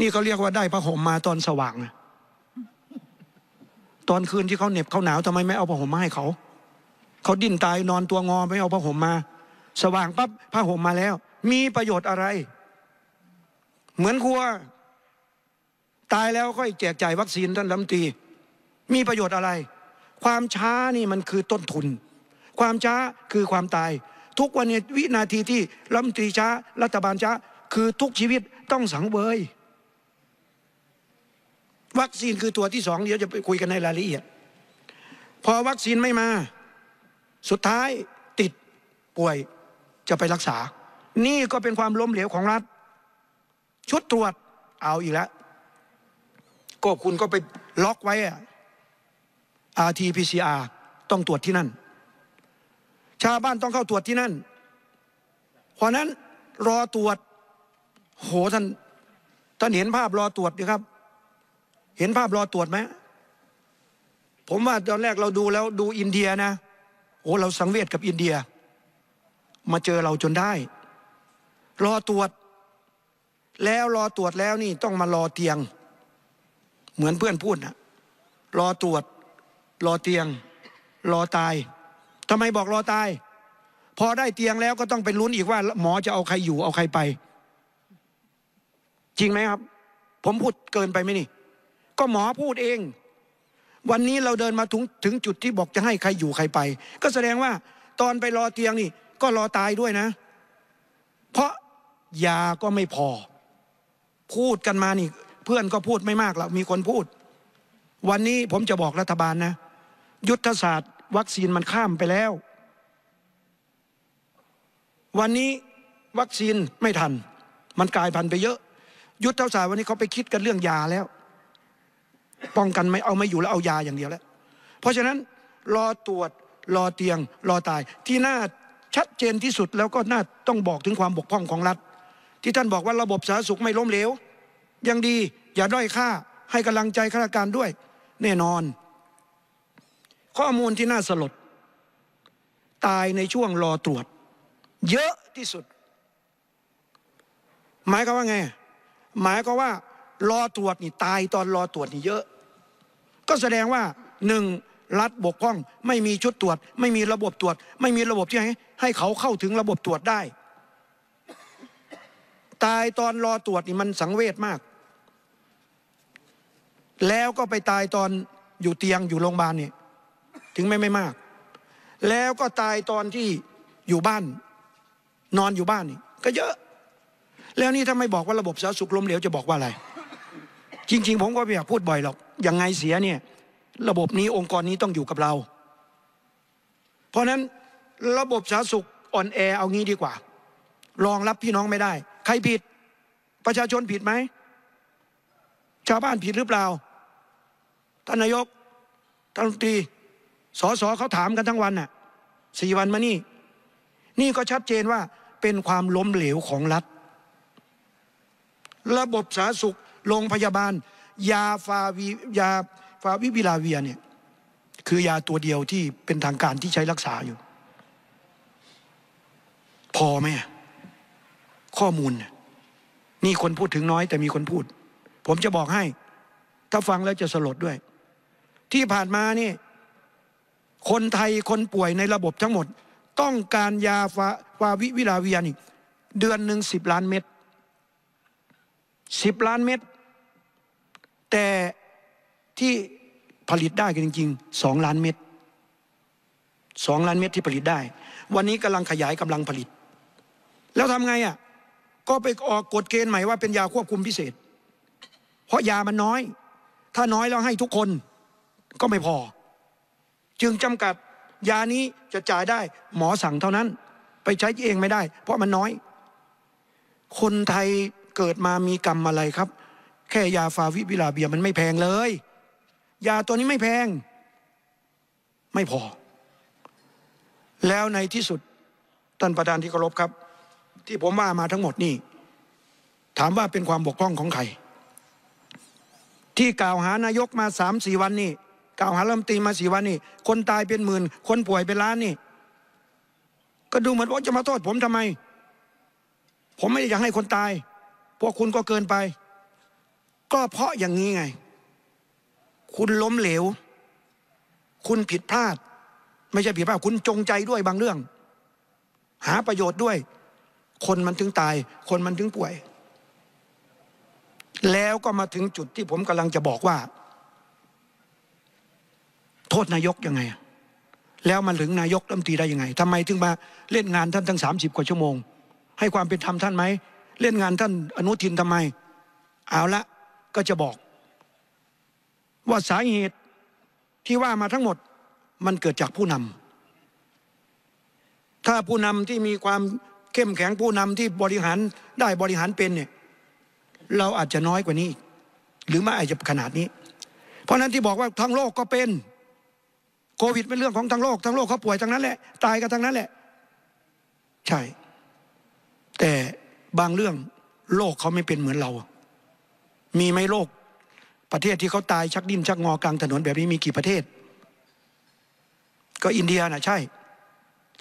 นี่เขาเรียกว่าได้พระหอมมาตอนสว่างะตอนคืนที่เขาเหน็บเขาหนาวทำไมไม่เอาผ้าห่มมาให้เขาเขาดิ้นตายนอนตัวงอไม่เอาผ้าห่มมา สว่างปั๊บผ้าห่มมาแล้ว มีประโยชน์อะไร เหมือนครัว ตายแล้วก็แจกจ่ายวัคซีนท่านลมนตี มีประโยชน์อะไร ความช้านี่มันคือต้นทุน ความช้าคือความตาย ทุกวันนี้วินาทีที่ลมนตีช้า รัฐบาลช้า คือทุกชีวิตต้องสังเวยวัคซีนคือตัวที่สองเดี๋ยวจะไปคุยกันในรายละเอียด พอวัคซีนไม่มา สุดท้ายติดป่วยจะไปรักษา นี่ก็เป็นความล้มเหลวของรัฐ ชุดตรวจเอาอีกแล้วก็คุณก็ไปล็อกไว้อะ RT-PCR ต้องตรวจที่นั่น ชาวบ้านต้องเข้าตรวจที่นั่น เพราะนั้นรอตรวจโห ท่านท่านเห็นภาพรอตรวจดีครับเห็นภาพรอตรวจไหมผมว่าตอนแรกเราดูแล้วดูอินเดียนะ โอ้ เราสังเวชกับอินเดีย มาเจอเราจนได้ รอตรวจ แล้วรอตรวจแล้วนี่ต้องมารอเตียง เหมือนเพื่อนพูดนะรอตรวจ รอเตียง รอตายทำไมบอกรอตายพอได้เตียงแล้วก็ต้องไปลุ้นอีกว่า หมอจะเอาใครอยู่เอาใครไป จริงไหมครับ ผมพูดเกินไปไหมนี่ก็หมอพูดเอง วันนี้เราเดินมาถึงถึงจุดที่บอกจะให้ใครอยู่ใครไป ก็แสดงว่าตอนไปรอเตียงนี่ ก็รอตายด้วยนะ เพราะยาก็ไม่พอ พูดกันมานี่ เพื่อนก็พูดไม่มากแล้วมีคนพูด วันนี้ผมจะบอกรัฐบาลนะ ยุทธศาสตร์ วัคซีนมันข้ามไปแล้ว วันนี้วัคซีนไม่ทัน มันกลายพันธุ์ไปเยอะ ยุทธศาสตร์วันนี้เขาไปคิดกันเรื่องยาแล้วป้องกันไม่เอาไม่อยู่แล้วเอายาอย่างเดียวแล้ว เพราะฉะนั้น รอตรวจรอเตียง รอตายที่น่าชัดเจนที่สุดแล้วก็น่าต้องบอกถึงความบกพร่องของรัฐ ที่ท่านบอกว่าระบบสาธารณสุขไม่ล้มเหลวยังดีอย่าด้อยค่า ให้กำลังใจข้าราชการด้วย แน่นอน ข้อมูลที่น่าสลดตายในช่วงรอตรวจ เยอะที่สุด หมายก็ว่าไงหมายก็ว่า รอตรวจนี่ตายตอนรอตรวจนี่เยอะก็แสดงว่าหนึ่งรัฐบกพร่อง ไม่มีชุดตรวจ ไม่มีระบบตรวจ ไม่มีระบบที่ให้เขาเข้าถึงระบบตรวจได้ ตายตอนรอตรวจนี่มันสังเวชมาก แล้วก็ไปตายตอนอยู่เตียงอยู่โรงพยาบาลเนี่ยถึงไม่ไม่มาก แล้วก็ตายตอนที่อยู่บ้านนอนอยู่บ้านนี่ก็เยอะ แล้วนี่ถ้าไม่บอกว่าระบบสาธารณสุขล้มเหลวจะบอกว่าอะไรจริงๆผมก็ไม่อยากพูดบ่อยหรอกยังไงเสียเนี่ยระบบนี้องค์กรนี้ต้องอยู่กับเรา เพราะนั้นระบบสาธารณสุขอ่อนแอเอางี้ดีกว่า รองรับพี่น้องไม่ได้ ใครผิด ประชาชนผิดไหมชาวบ้านผิดหรือเปล่าท่านนายกท่านรัฐมนตรีสอสอเขาถามกันทั้งวันน่ะสี่วันมานี่นี่ก็ชัดเจนว่าเป็นความล้มเหลวของรัฐระบบสาธารณสุขโรงพยาบาลยาฟาวียาฟาวิบิลาเวียเนี่ยคือยาตัวเดียวที่เป็นทางการที่ใช้รักษาอยู่ พอไหมข้อมูลนี่คนพูดถึงน้อย แต่มีคนพูด ผมจะบอกให้ ถ้าฟังแล้วจะสลดด้วย ที่ผ่านมานี่คนไทยคนป่วยในระบบทั้งหมด ต้องการยาฟาฟาวิวิลาเวียนี่เดือนหนึ่งสิบล้านเม็ดสิบล้านเม็ดแต่ที่ผลิตได้กันจริงๆ2ล้านเม็ด2ล้านเม็ดที่ผลิตได้ วันนี้กำลังขยายกำลังผลิต แล้วทำไงอ่ะ ก็ไปออกกฎเกณฑ์ใหม่ว่าเป็นยาควบคุมพิเศษ เพราะยามันน้อย ถ้าน้อยแล้วให้ทุกคนก็ไม่พอ จึงจำกัดยานี้จะจ่ายได้ หมอสั่งเท่านั้น ไปใช้เองไม่ได้ เพราะมันน้อย คนไทยเกิดมามีกรรมอะไรครับแค่ยาฟาวิพิลาเบียมันไม่แพงเลย ยาตัวนี้ไม่แพง ไม่พอ แล้วในที่สุดท่านประธานที่เคารพครับ ที่ผมว่ามาทั้งหมดนี่ ถามว่าเป็นความบกพร่องของใคร ที่กล่าวหานายกมาสามสี่วันนี่กล่าวหาลำตีมาสี่วันนี่คนตายเป็นหมื่น คนป่วยเป็นล้านนี่ ก็ดูเหมือนว่าจะมาโทษผมทำไม ผมไม่ได้อยากให้คนตาย พวกคุณก็เกินไปก็เพราะอย่างนี้ไง คุณล้มเหลว คุณผิดพลาด ไม่ใช่ผิดพลาด คุณจงใจด้วยบางเรื่อง หาประโยชน์ด้วย คนมันถึงตาย คนมันถึงป่วย แล้วก็มาถึงจุดที่ผมกำลังจะบอกว่า โทษนายกยังไง แล้วมันถึงนายกตั้มตีได้ยังไงทำไมถึงมาเล่นงานท่านทั้งสามสิบกว่าชั่วโมง ให้ความเป็นธรรมท่านไหม เล่นงานท่าน อนุทินทำไม เอาละก็จะบอกว่าสาเหตุที่ว่ามาทั้งหมดมันเกิดจากผู้นำถ้าผู้นำที่มีความเข้มแข็งผู้นำที่บริหารได้บริหารเป็นเนี่ยเราอาจจะน้อยกว่านี้ หรือไม่อาจจะขนาดนี้เพราะนั้นที่บอกว่าทั้งโลกก็เป็นโควิดเป็นเรื่องของทั้งโลกทั้งโลกเขาป่วยทั้งนั้นแหละตายกันทั้งนั้นแหละ ใช่ แต่บางเรื่องโลกเขาไม่เป็นเหมือนเรามีไหมโลกประเทศที่เขาตายชักดิ้นชักงอกลางถนนแบบนี้มีกี่ประเทศ ก็อินเดียนะใช่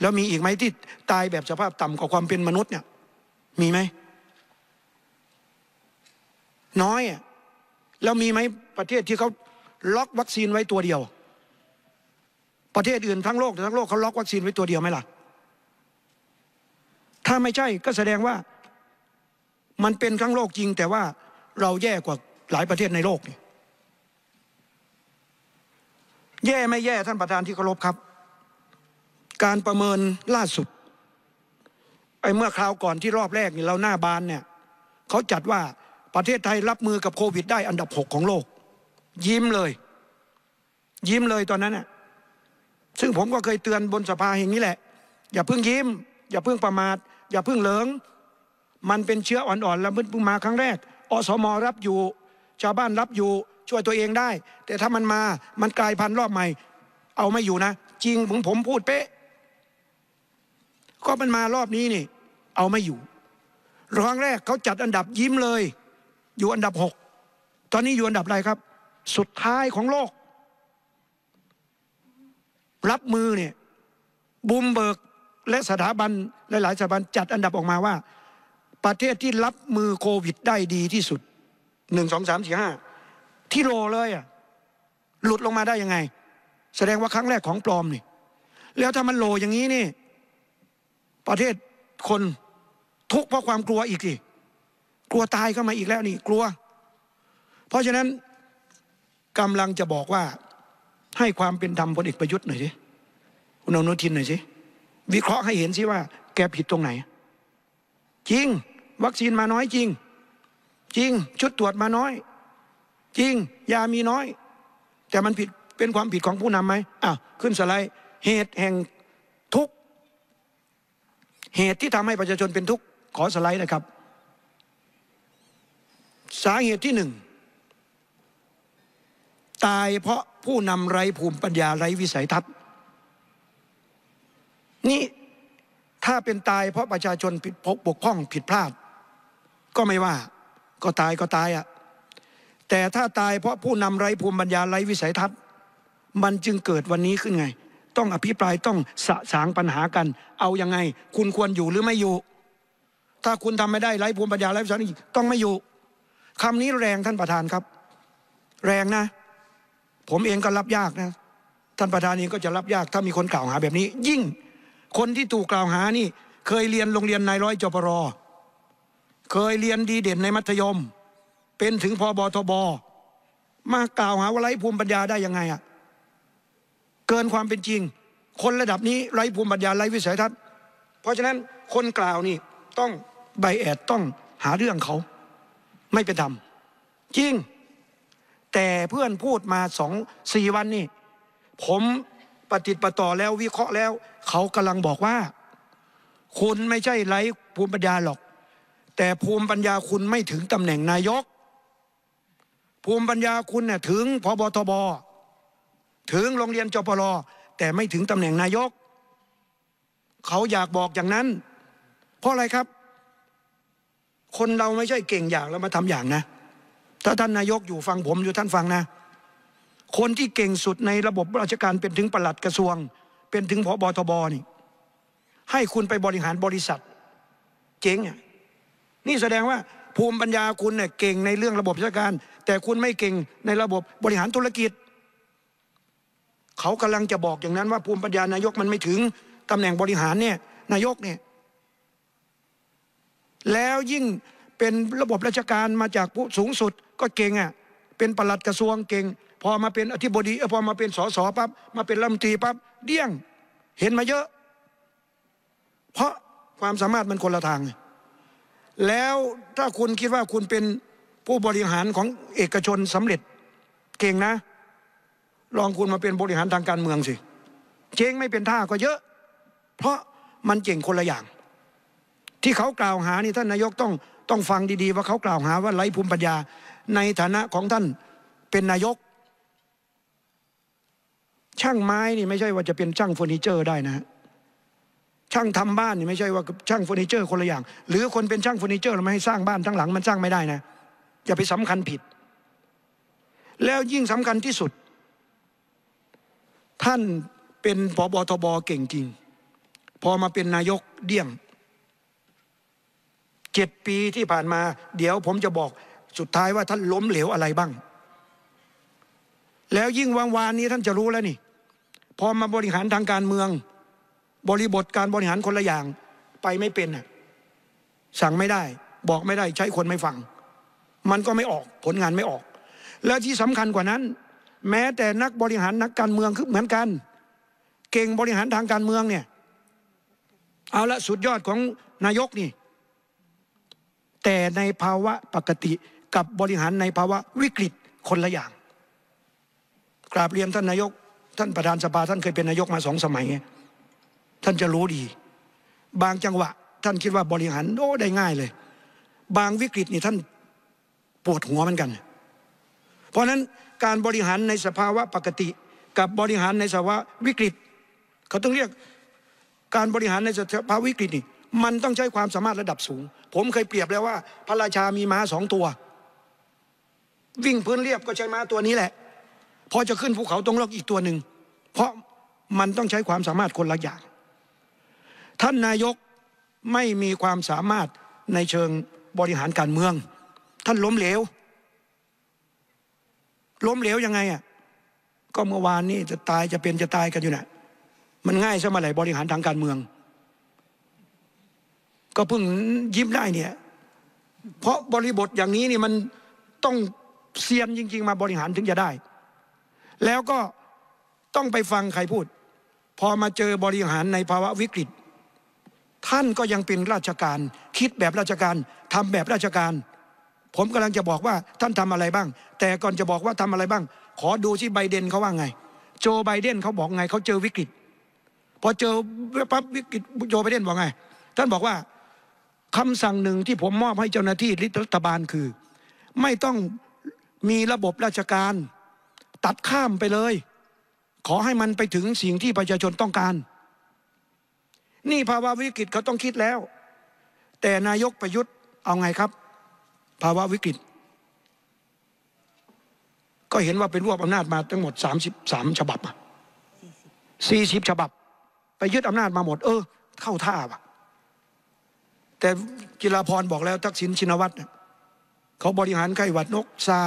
แล้วมีอีกไหมที่ตายแบบสภาพต่ำกว่าความเป็นมนุษย์เนี่ยมีไหมน้อยอ่ะแล้วมีไหมประเทศที่เขาล็อกวัคซีนไว้ตัวเดียว ประเทศอื่นทั้งโลก ทั้งโลกเขาล็อกวัคซีนไว้ตัวเดียวไหมล่ะถ้าไม่ใช่ก็แสดงว่า มันเป็นทั้งโลกจริงแต่ว่าเราแย่กว่าหลายประเทศในโลกนี่แย่ไม่แย่ท่านประธานที่เคารพครับ การประเมินล่าสุดไอ้เมื่อคราวก่อนที่รอบแรกนี่เราหน้าบานเนี่ยเขาจัดว่าประเทศไทยรับมือกับโควิด ได้อันดับหกของโลก ยิ้มเลย ยิ้มเลยตอนนั้นน่ะซึ่งผมก็เคยเตือนบนสภาแห่งนี้แหละ อย่าเพิ่งยิ้ม อย่าเพิ่งประมาทอย่าเพิ่งเหลิง มันเป็นเชื้ออ่อนๆแล้วเพิ่งมาครั้งแรกอสมรับอยู่ชาวบ้านรับอยู่ช่วยตัวเองได้ แต่ถ้ามันมามันกลายพันธุ์รอบใหม่ เอาไม่อยู่นะจริงผมผมพูดเป๊ะ ก็มันมารอบนี้นี่เอาไม่อยู่รองแรกเขาจัดอันดับยิ้มเลย อยู่อันดับหกตอนนี้อยู่อันดับอะไรครับ สุดท้ายของโลกรับมือเนี่ยบุมเบิกและสถาบันหลายๆสถาบันจัดอันดับออกมาว่าประเทศที่รับมือโควิดได้ดีที่สุดหนึ่งสองสามสี่ห้าที่โลเลยอ่ะหลุดลงมาได้ยังไง แสดงว่าครั้งแรกของปลอมนี่แล้วถ้ามันโลอย่างนี้นี่ประเทศคนทุกข์เพราะความกลัวอีกสิกลัวตายเข้ามาอีกแล้วนี่กลัว เพราะฉะนั้นกำลังจะบอกว่าให้ความเป็นธรรมพลเอกประยุทธ์หน่อยสิคุณอนุทินหน่อยสิวิเคราะห์ให้เห็นสิว่า แกผิดตรงไหน จริงวัคซีนมาน้อยจริง จริงชุดตรวจมาน้อย จริงยามีน้อย แต่มันผิดเป็นความผิดของผู้นำไหมอ่าขึ้นสไลด์เหตุแห่งทุกเหตุที่ทำให้ประชาชนเป็นทุกข์ขอสไลด์นะครับ สาเหตุที่หนึ่ง ตายเพราะผู้นำไร้ภูมิปัญญาไร้วิสัยทัศน์นี่ถ้าเป็นตายเพราะประชาชนผิดพกบกพร่องผิดพลาดก็ไม่ว่าก็ตายก็ตายอ่ะแต่ถ้าตายเพราะผู้นำไร้ภูมิปัญญาไร้วิสัยทัศน์ มันจึงเกิดวันนี้ขึ้นไง ต้องอภิปรายต้องสะสางปัญหากัน เอายังไง คุณควรอยู่หรือไม่อยู่ ถ้าคุณทำไม่ได้ไร้ภูมิปัญญาไร้วิสัยทัศน์ต้องไม่อยู่คำนี้แรงท่านประธานครับ แรงนะ ผมเองก็รับยากนะท่านประธานเองก็จะรับยากถ้ามีคนกล่าวหาแบบนี้ ยิ่งคนที่ถูกกล่าวหานี่เคยเรียนโรงเรียนนายร้อยจปรรเคยเรียนดีเด่นในมัธยม เป็นถึงพอบทบ มากล่าวหาว่าไร้ภูมิปัญญาได้ยังไงอะเกินความเป็นจริง คนระดับนี้ไร้ภูมิปัญญาไร้วิสัยทัศน์เพราะฉะนั้นคนกล่าวนี่ต้องใบแอดต้องหาเรื่องเขาไม่เป็นธรรมจริง แต่เพื่อนพูดมาสองสี่วันนี่ผมปฏิติประต่อแล้ววิเคราะห์แล้วเขากำลังบอกว่า คุณไม่ใช่ไร้ภูมิปัญญาหรอกแต่ภูมิปัญญาคุณไม่ถึงตำแหน่งนายก ภูมิปัญญาคุณเนี่ยถึงพบทบถึงโรงเรียนจปรแต่ไม่ถึงตำแหน่งนายก เขาอยากบอกอย่างนั้น เพราะอะไรครับ คนเราไม่ใช่เก่งอย่างแล้วมาทำอย่างนะ ถ้าท่านนายกอยู่ฟังผมอยู่ท่านฟังนะ คนที่เก่งสุดในระบบราชการเป็นถึงปลัดกระทรวง เป็นถึงพบทบนี่ให้คุณไปบริหารบริษัท เจ๊งอ่ะนี่แสดงว่าภูมิปัญญาคุณเนี่ยเก่งในเรื่องระบบราชการ แต่คุณไม่เก่งในระบบบริหารธุรกิจ เขากำลังจะบอกอย่างนั้นว่าภูมิปัญญานายกมันไม่ถึงตำแหน่งบริหารเนี่ยนายกเนี่ยแล้วยิ่งเป็นระบบราชการมาจากผู้สูงสุดก็เก่งอ่ะเป็นประหลัดกระทรวงเก่ง พอมาเป็นอธิบดีพอมาเป็นสสปั๊บมาเป็นรัฐมนตรีปั๊บเดี้ยงเห็นมาเยอะ เพราะความสามารถมันคนละทางไงแล้วถ้าคุณคิดว่าคุณเป็นผู้บริหารของเอกชนสำเร็จ เก่งนะ ลองคุณมาเป็นบริหารทางการเมืองสิเจ๊งไม่เป็นท่าก็เยอะ เพราะมันเก่งคนละอย่าง ที่เขากล่าวหานี่ท่านนายกต้องต้องฟังดีๆ ว่าเขากล่าวหาว่าไร้ภูมิปัญญาในฐานะของท่านเป็นนายก ช่างไม้นี่ไม่ใช่ว่าจะเป็นช่างเฟอร์นิเจอร์ได้นะช่างทำบ้านนี่ไม่ใช่ว่า ช่างเฟอร์นิเจอร์ คนละอย่าง หรือคนเป็นช่างเฟอร์นิเจอร์เราไม่ให้สร้างบ้านทั้งหลังมันสร้างไม่ได้นะอย่าไปสำคัญผิด แล้วยิ่งสำคัญที่สุด ท่านเป็นพบทบเก่งจริง พอมาเป็นนายกเดี่ยงเจ็ดปีที่ผ่านมา เดี๋ยว ผมจะบอกสุดท้ายว่าท่านล้มเหลวอะไรบ้าง แล้วยิ่งวางวานนี้ท่านจะรู้แล้วนี่ พอมาบริหารทางการเมืองบริบทการบริหารคนละอย่างไปไม่เป็นสั่งไม่ได้ บอกไม่ได้ ใช้คนไม่ฟัง มันก็ไม่ออก ผลงานไม่ออก และที่สำคัญกว่านั้น แม้แต่นักบริหารนักการเมืองคือเหมือนกัน เก่งบริหารทางการเมืองเนี่ยเอาละสุดยอดของนายกนี่แต่ในภาวะปกติกับบริหารในภาวะวิกฤตคนละอย่าง กราบเรียนท่านนายก ท่านประธานสภาท่านเคยเป็นนายกมาสองสมัยท่านจะรู้ดี บางจังหวะ ท่านคิดว่าบริหารโอ้ได้ง่ายเลย บางวิกฤตนี่ท่านปวดหัวเหมือนกัน เพราะนั้นการบริหารในสภาวะปกติ กับบริหารในสภาวะวิกฤต เขาต้องเรียกการบริหารในสภาวะวิกฤตนี่มันต้องใช้ความสามารถระดับสูง ผมเคยเปรียบแล้วว่า พระราชามีม้าสองตัว วิ่งพื้นเรียบก็ใช้ม้าตัวนี้แหละพอจะขึ้นภูเขาต้องลอกอีกตัวหนึ่งเพราะมันต้องใช้ความสามารถคนละอย่างท่านนายกไม่มีความสามารถในเชิงบริหารการเมือง ท่านล้มเหลว ล้มเหลวยังไงอ่ะก็เมื่อวานนี่จะตายจะเป็นจะตายกันอยู่น่ะมันง่ายซะมาไหนบริหารทางการเมือง ก็เพิ่งยิ้มได้เนี่ยเพราะบริบทอย่างนี้นี่มันต้องเซียนจริง ๆ มาบริหารถึงจะได้ แล้วก็ต้องไปฟังใครพูดพอมาเจอบริหารในภาวะวิกฤตท่านก็ยังเป็นราชการ คิดแบบราชการ ทำแบบราชการ ผมกำลังจะบอกว่าท่านทำอะไรบ้าง แต่ก่อนจะบอกว่าทำอะไรบ้าง ขอดูที่ไบเดนเขาว่าไง โจไบเดนเขาบอกไงเขาเจอวิกฤตพอเจอปั๊บวิกฤตโจไบเดนบอกไง ท่านบอกว่าคำสั่งหนึ่งที่ผมมอบให้เจ้าหน้าที่รัฐบาลคือ ไม่ต้องมีระบบราชการ ตัดข้ามไปเลย ขอให้มันไปถึงสิ่งที่ประชาชนต้องการนี่ภาวะวิกฤตเขาต้องคิดแล้ว แต่นายกประยุทธ์เอาไงครับ ภาวะวิกฤตก็เห็นว่าเป็นรวบอำนาจมา ทั้งหมด33ฉบับอะ40ฉบับไปยึดอำนาจมาหมด เออเข้าท่าว่ะ แต่กีฬาพรบอกแล้ว ทักษิณชินวัตรเขาบริหารไข้หวัดนกซา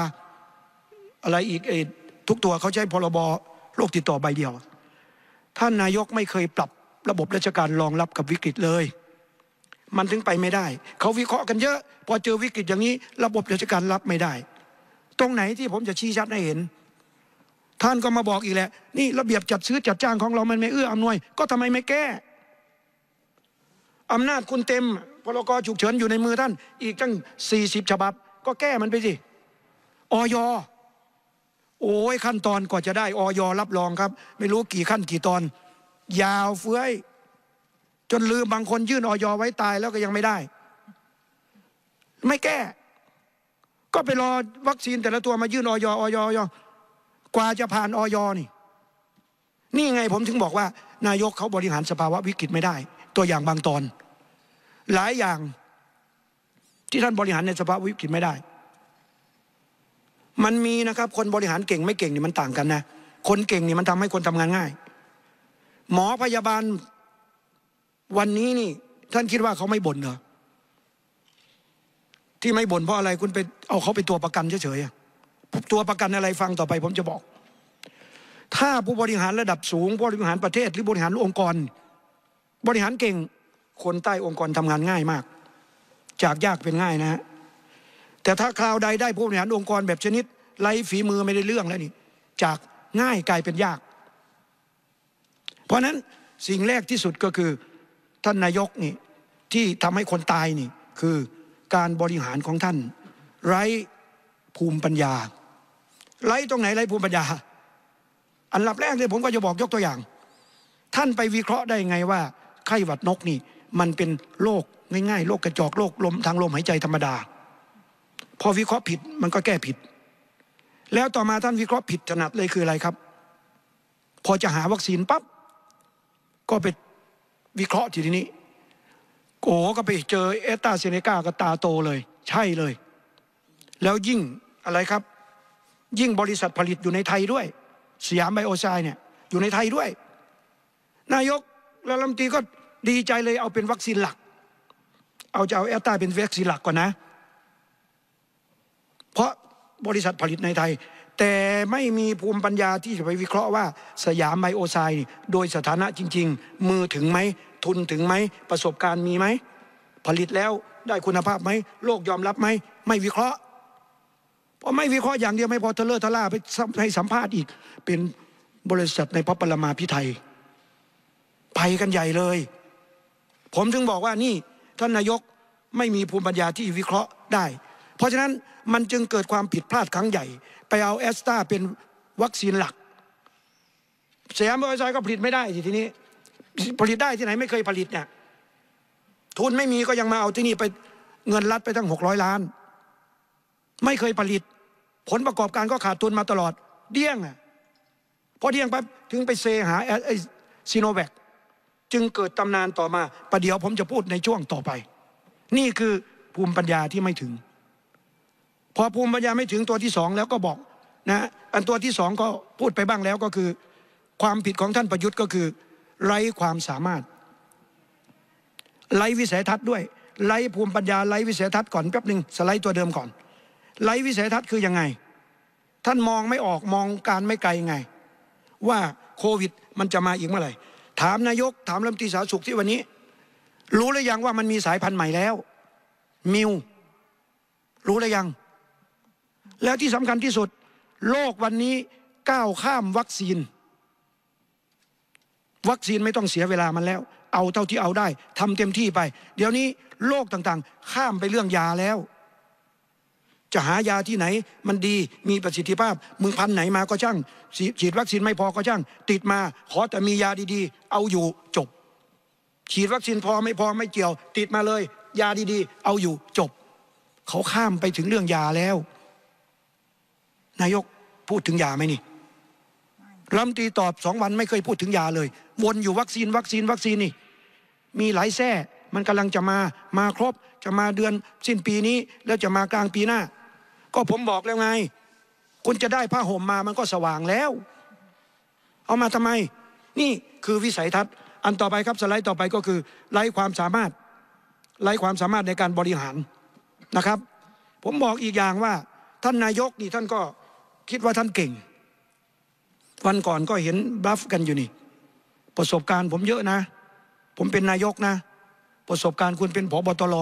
อะไรอีกเอทุกตัวเขาใช้พรบโรคติดต่อใบเดียวท่านนายกไม่เคยปรับระบบราชการรองรับกับวิกฤตเลย มันถึงไปไม่ได้เขาวิเคราะห์กันเยอะ พอเจอวิกฤตอย่างนี้ ระบบราชการรับไม่ได้ตรงไหนที่ผมจะชี้ชัดให้เห็นท่านก็มาบอกอีกแหละนี่ระเบียบจัดซื้อจัดจ้างของเรามันไม่เอื้ออำนวยก็ทำไมไม่แก้อำนาจคุณเต็มพลกฉุกเฉินอยู่ในมือท่าน อีกตั้งิบฉบับ ก็แก้มันไปสิออยโอ้ยขั้นตอนกว่าจะได้ออยรับรองครับ ไม่รู้กี่ขั้นกี่ตอนยาวเฟ้ยจนลืมบางคนยื่นออยไว้ตาย แล้วก็ยังไม่ได้ ไม่แก้ ก็ไปรอวัคซีน แต่ละตัวมายื่นออยออยอย กว่าจะผ่านออยนี่ นี่ไงผมถึงบอกว่า นายกเขาบริหารสภาวะวิกฤตไม่ได้ ตัวอย่างบางตอน หลายอย่างที่ท่านบริหารในสภาวะวิกฤตไม่ได้ มันมีนะครับ คนบริหารเก่งไม่เก่งนี่มันต่างกันนะ คนเก่งนี่มันทำให้คนทำงานง่ายหมอพยาบาลวันนี้นี่ ท่านคิดว่าเขาไม่บ่นเหรอที่ไม่บ่นเพราะอะไรคุณไปเอาเขาไปตัวประกันเฉยๆตัวประกันอะไรฟังต่อไป ผมจะบอก ถ้าผู้บริหารระดับสูงบริหารประเทศ หรือบริหารองค์กร บริหารเก่งคนใต้องค์กรทำงานง่ายมาก จากยากเป็นง่ายนะฮะแต่ถ้าคราวใดได้ผู้บริหารองค์กรแบบชนิดไร้ฝีมือไม่ได้เรื่องแล้วนี่ จากง่ายกลายเป็นยากเพราะนั้นสิ่งแรกที่สุดก็คือ ท่านนายกนี่ที่ทำให้คนตายนี่ คือการบริหารของท่าน ไร้ภูมิปัญญา ไร้ตรงไหนไร้ภูมิปัญญา อันดับแรกเลยผมก็จะบอกยกตัวอย่าง ท่านไปวิเคราะห์ได้ไงว่า ไข้หวัดนกนี่ มันเป็นโรคง่ายๆโรคกระจอกโรคลม ทางลมหายใจธรรมดา พอวิเคราะห์ผิดมันก็แก้ผิด แล้วต่อมาท่านวิเคราะห์ผิดถนัดเลยคืออะไรครับ พอจะหาวัคซีนปั๊บก็ไปวิเคราะห์ทีนี้โกก็ไปเจอเอตตาเซเนกาก็ตาโตเลย ใช่เลย แล้วยิ่งอะไรครับ ยิ่งบริษัทผลิตอยู่ในไทยด้วยสยามไบโอไซ์เนี่ยอยู่ในไทยด้วย นายกและรัฐมนตรีก็ดีใจเลยเอาเป็นวัคซีนหลัก เอาจะเอาแอตตาเป็นวัคซีนหลักก่อนนะ เพราะบริษัทผลิตในไทยแต่ไม่มีภูมิปัญญาที่จะไปวิเคราะห์ว่า สยามไบโอไซด์โดยสถานะจริง ๆ มือถึงไหมทุนถึงไหมประสบการณ์มีไหมผลิตแล้วได้คุณภาพไหมโลกยอมรับไหมไม่วิเคราะห์พอไม่วิเคราะห์อย่างเดียวไม่พอเทเลอร์ทล่าไปให้สัมภาษณ์อีกเป็นบริษัทในพระปรมาพิไทยไปกันใหญ่เลย ผมถึงบอกว่านี่ท่านนายกไม่มีภูมิปัญญาที่วิเคราะห์ได้เพราะฉะนั้นมันจึงเกิดความผิดพลาดครั้งใหญ่ ไปเอาแอสตาเป็นวัคซีนหลักสยามบริษัก็ผลิตไม่ได้ทีนี้ ผลิตได้ที่ไหนไม่เคยผลิตเนี่ยทุนไม่มีก็ยังมาเอาที่นี่ไปเงินรัดไปตั้งหกร้อยล้าน ไม่เคยผลิต ผลประกอบการก็ขาดทุนมาตลอดเดี้ยงอ่ะพอเดี้ยงไปถึงไปเซหาไอซีโนแวคจึงเกิดตำนานต่อมาประเดี๋ยวผมจะพูดในช่วงต่อไป นี่คือภูมิปัญญาที่ไม่ถึงพอภูมิปัญญาไม่ถึงตัวที่สองแล้วก็บอกนะอันตัวที่สองก็พูดไปบ้างแล้วก็คือ ความผิดของท่านประยุทธ์ก็คือไร้ความสามารถ ไร้วิสัยทัศน์ด้วยไร้ภูมิปัญญาไร้วิสัยทัศน์ก่อนแป๊บหนึ่งสไลด์ตัวเดิมก่อนไร้วิสัยทัศน์คือยังไง ท่านมองไม่ออกมองการไม่ไกลไง ว่าโควิดมันจะมาอีกเมื่อไหร่ ถามนายก ถามรัฐมนตรีสาธารณสุขที่วันนี้ รู้หรือยังว่ามันมีสายพันธุ์ใหม่แล้วมิวรู้หรือยังแล้วที่สำคัญที่สุด โลกวันนี้ก้าวข้ามวัคซีน วัคซีนไม่ต้องเสียเวลามันแล้ว เอาเท่าที่เอาได้ทำเต็มที่ไป เดี๋ยวนี้โลกต่างๆ ข้ามไปเรื่องยาแล้ว จะหายาที่ไหนมันดีมีประสิทธิภาพมึงพันไหนมาก็ช่างฉีดวัคซีนไม่พอก็ช่าง ติดมาขอแต่มียาดีๆ เอาอยู่จบ ฉีดวัคซีนพอไม่พอไม่เกี่ยว ติดมาเลย ยาดีๆ เอาอยู่จบ เขาข้ามไปถึงเรื่องยาแล้วนายกพูดถึงยาไหมนี่รัมตีตอบสองวันไม่เคยพูดถึงยาเลย วนอยู่วัคซีนวัคซีน วัคซีนนี่มีหลายแท่มันกำลังจะมามาครบจะมาเดือนสิ้นปีนี้ แล้วจะมากลางปีหน้า ก็ผมบอกแล้วไง คุณจะได้ผ้าห่มมามันก็สว่างแล้ว เอามาทำไม นี่คือวิสัยทัศน์ อันต่อไปครับสไลด์ต่อไปก็คือไร้ความสามารถไร้ความสามารถในการบริหารนะครับ ผมบอกอีกอย่างว่าท่านนายกนี่ท่านก็คิดว่าท่านเก่ง วันก่อนก็เห็นบัฟกันอยู่นี่ประสบการณ์ผมเยอะนะ ผมเป็นนายกนะ ประสบการณ์คุณเป็นผบตร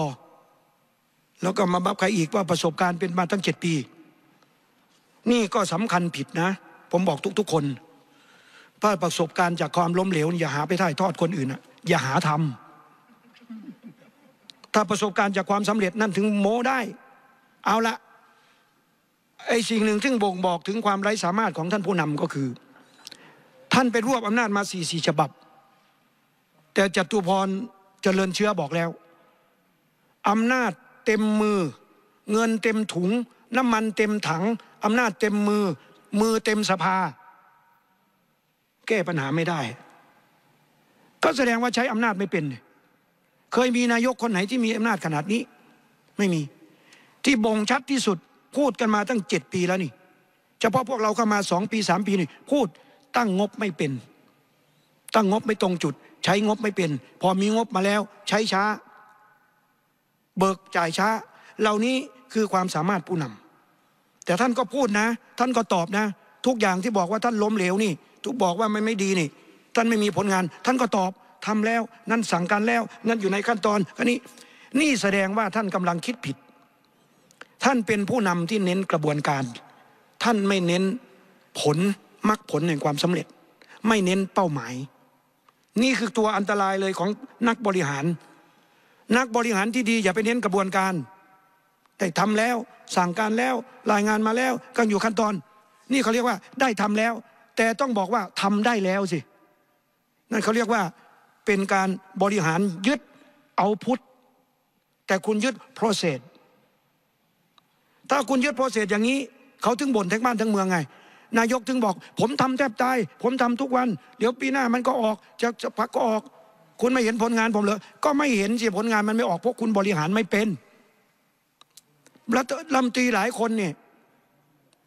แล้วก็มาบัฟใครอีกว่าประสบการณ์เป็นมาตั้งเจ็ดปี นี่ก็สำคัญผิดนะ ผมบอกทุกๆคน ถ้าประสบการณ์จากความล้มเหลว อย่าหาไปถ่ายทอดคนอื่นนะอย่าหาทำถ้าประสบการณ์จากความสำเร็จนั่นถึงโม้ได้ เอาละไอ้สิ่ง หนึ่งซึ่งบ่งบอกถึงความ ไร้ สามารถของท่านผู้นำก็คือ ท่านไปรวบอำนาจมาสี่สี่ฉบับ แต่จตุพรเจริญเชื้อบอกแล้ว อำนาจเต็มมือ เงินเต็มถุง น้ำมันเต็มถังอำนาจเต็มมือ มือเต็มสภา แก้ปัญหาไม่ได้ ก็แสดงว่าใช้อำนาจไม่เป็น เคยมีนายกคนไหนที่มีอำนาจขนาดนี้ ไม่มี ที่บ่งชัดที่สุดพูดกันมาตั้งเจ็ดปีแล้วนี่ เฉพาะพวกเราเข้ามาสองปีสามปีนี่พูด ตั้งงบไม่เป็น ตั้งงบไม่ตรงจุด ใช้งบไม่เป็น พอมีงบมาแล้ว ใช้ช้า เบิกจ่ายช้า เหล่านี้คือความสามารถผู้นำ แต่ท่านก็พูดนะ ท่านก็ตอบนะ ทุกอย่างที่บอกว่าท่านล้มเหลวนี่ ทุกบอกว่าม่ไม่ดีนี่ ท่านไม่มีผลงาน ท่านก็ตอบ ทำแล้ว นั่นสั่งการแล้วนั่นอยู่ในขั้นตอนอันนี้ นี่แสดงว่าท่านกำลังคิดผิดท่านเป็นผู้นำที่เน้นกระบวนการ ท่านไม่เน้นผลมรรคผลแห่งความสำเร็จ ไม่เน้นเป้าหมาย นี่คือตัวอันตรายเลยของนักบริหาร นักบริหารที่ดีอย่าไปเน้นกระบวนการ แต่ทำแล้วสั่งการแล้วรายงานมาแล้วก็อยู่ขั้นตอน นี่เขาเรียกว่าได้ทำแล้ว แต่ต้องบอกว่าทำได้แล้วสิ นั่นเขาเรียกว่าเป็นการบริหารยึดเอาพุทธแต่คุณยึด process ถ้าคุณยึดโปรเศษอย่างนี้เขาถึงบ่น ทั้งบ้านทั้งเมืองไง นายกถึงบอกผมทำแทบตายผมทำทุกวัน เดี๋ยวปีหน้ามันก็ออก จะจะพักก็ออก คุณไม่เห็นผลงานผมเหรอก็ไม่เห็นสิผลงานมันไม่ออก เพราะคุณบริหารไม่เป็นรัฐลำตีหลายคนเนี่ย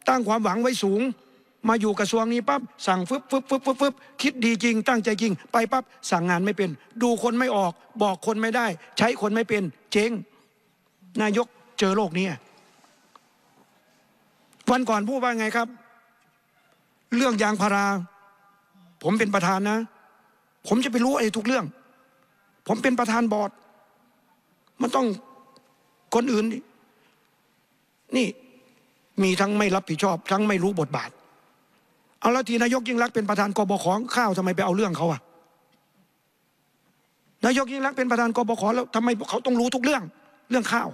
ตั้งความหวังไว้สูง มาอยู่กระทรวงนี้ ปั๊บ สั่งฟึบฟึบฟึบฟึบฟึบคิดดีจริง ตั้งใจจริง ไปปั๊บสั่งงานไม่เป็น ดูคนไม่ออก บอกคนไม่ได้ ใช้คนไม่เป็นเจ๊งนายกเจอโลกนี้วันก่อนพูดว่าไงครับ เรื่องยางพารา ผมเป็นประธานนะ ผมจะไปรู้ไอ้ทุกเรื่อง ผมเป็นประธานบอร์ดมันต้องคนอื่น นี่มีทั้งไม่รับผิดชอบ ทั้งไม่รู้บทบาทเอาแล้วทีนายกยิ่งรักเป็นประธานกบของ ข้าวทำไมไปเอาเรื่องเขาอะนายกยิ่งรักเป็นประธานกบขแล้วทำไมเขาต้องรู้ทุกเรื่องเรื่องข้าว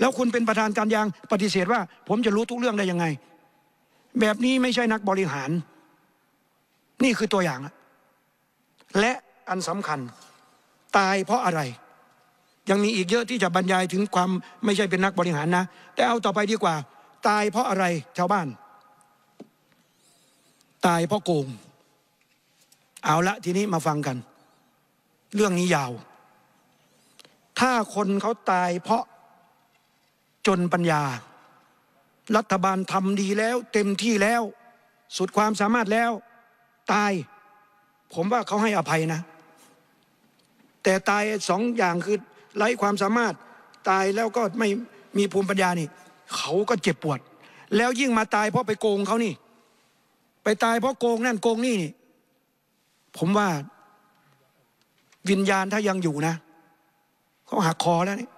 แล้วคุณเป็นประธานการยางปฏิเสธว่า ผมจะรู้ทุกเรื่องได้ยังไง แบบนี้ไม่ใช่นักบริหาร นี่คือตัวอย่าง และอันสำคัญ ตายเพราะอะไร ยังมีอีกเยอะที่จะบรรยายถึงความไม่ใช่เป็นนักบริหารนะ แต่เอาต่อไปดีกว่า ตายเพราะอะไร ชาวบ้าน ตายเพราะโกงเอาละทีนี้มาฟังกัน เรื่องนี้ยาว ถ้าคนเขาตายเพราะจนปัญญา รัฐบาลทำดีแล้ว เต็มที่แล้วสุดความสามารถแล้ว ตาย ผมว่าเขาให้อภัยนะ แต่ตายสองอย่างคือไร้ความสามารถ ตายแล้วก็ไม่มีภูมิปัญญานี่เขาก็เจ็บปวด แล้วยิ่งมาตาย เพราะไปโกงเขานี่ ไปตายเพราะโกงนั่นโกงนี่นี่ผมว่าวิญญาณถ้ายังอยู่นะเขาหักคอแล้วนี่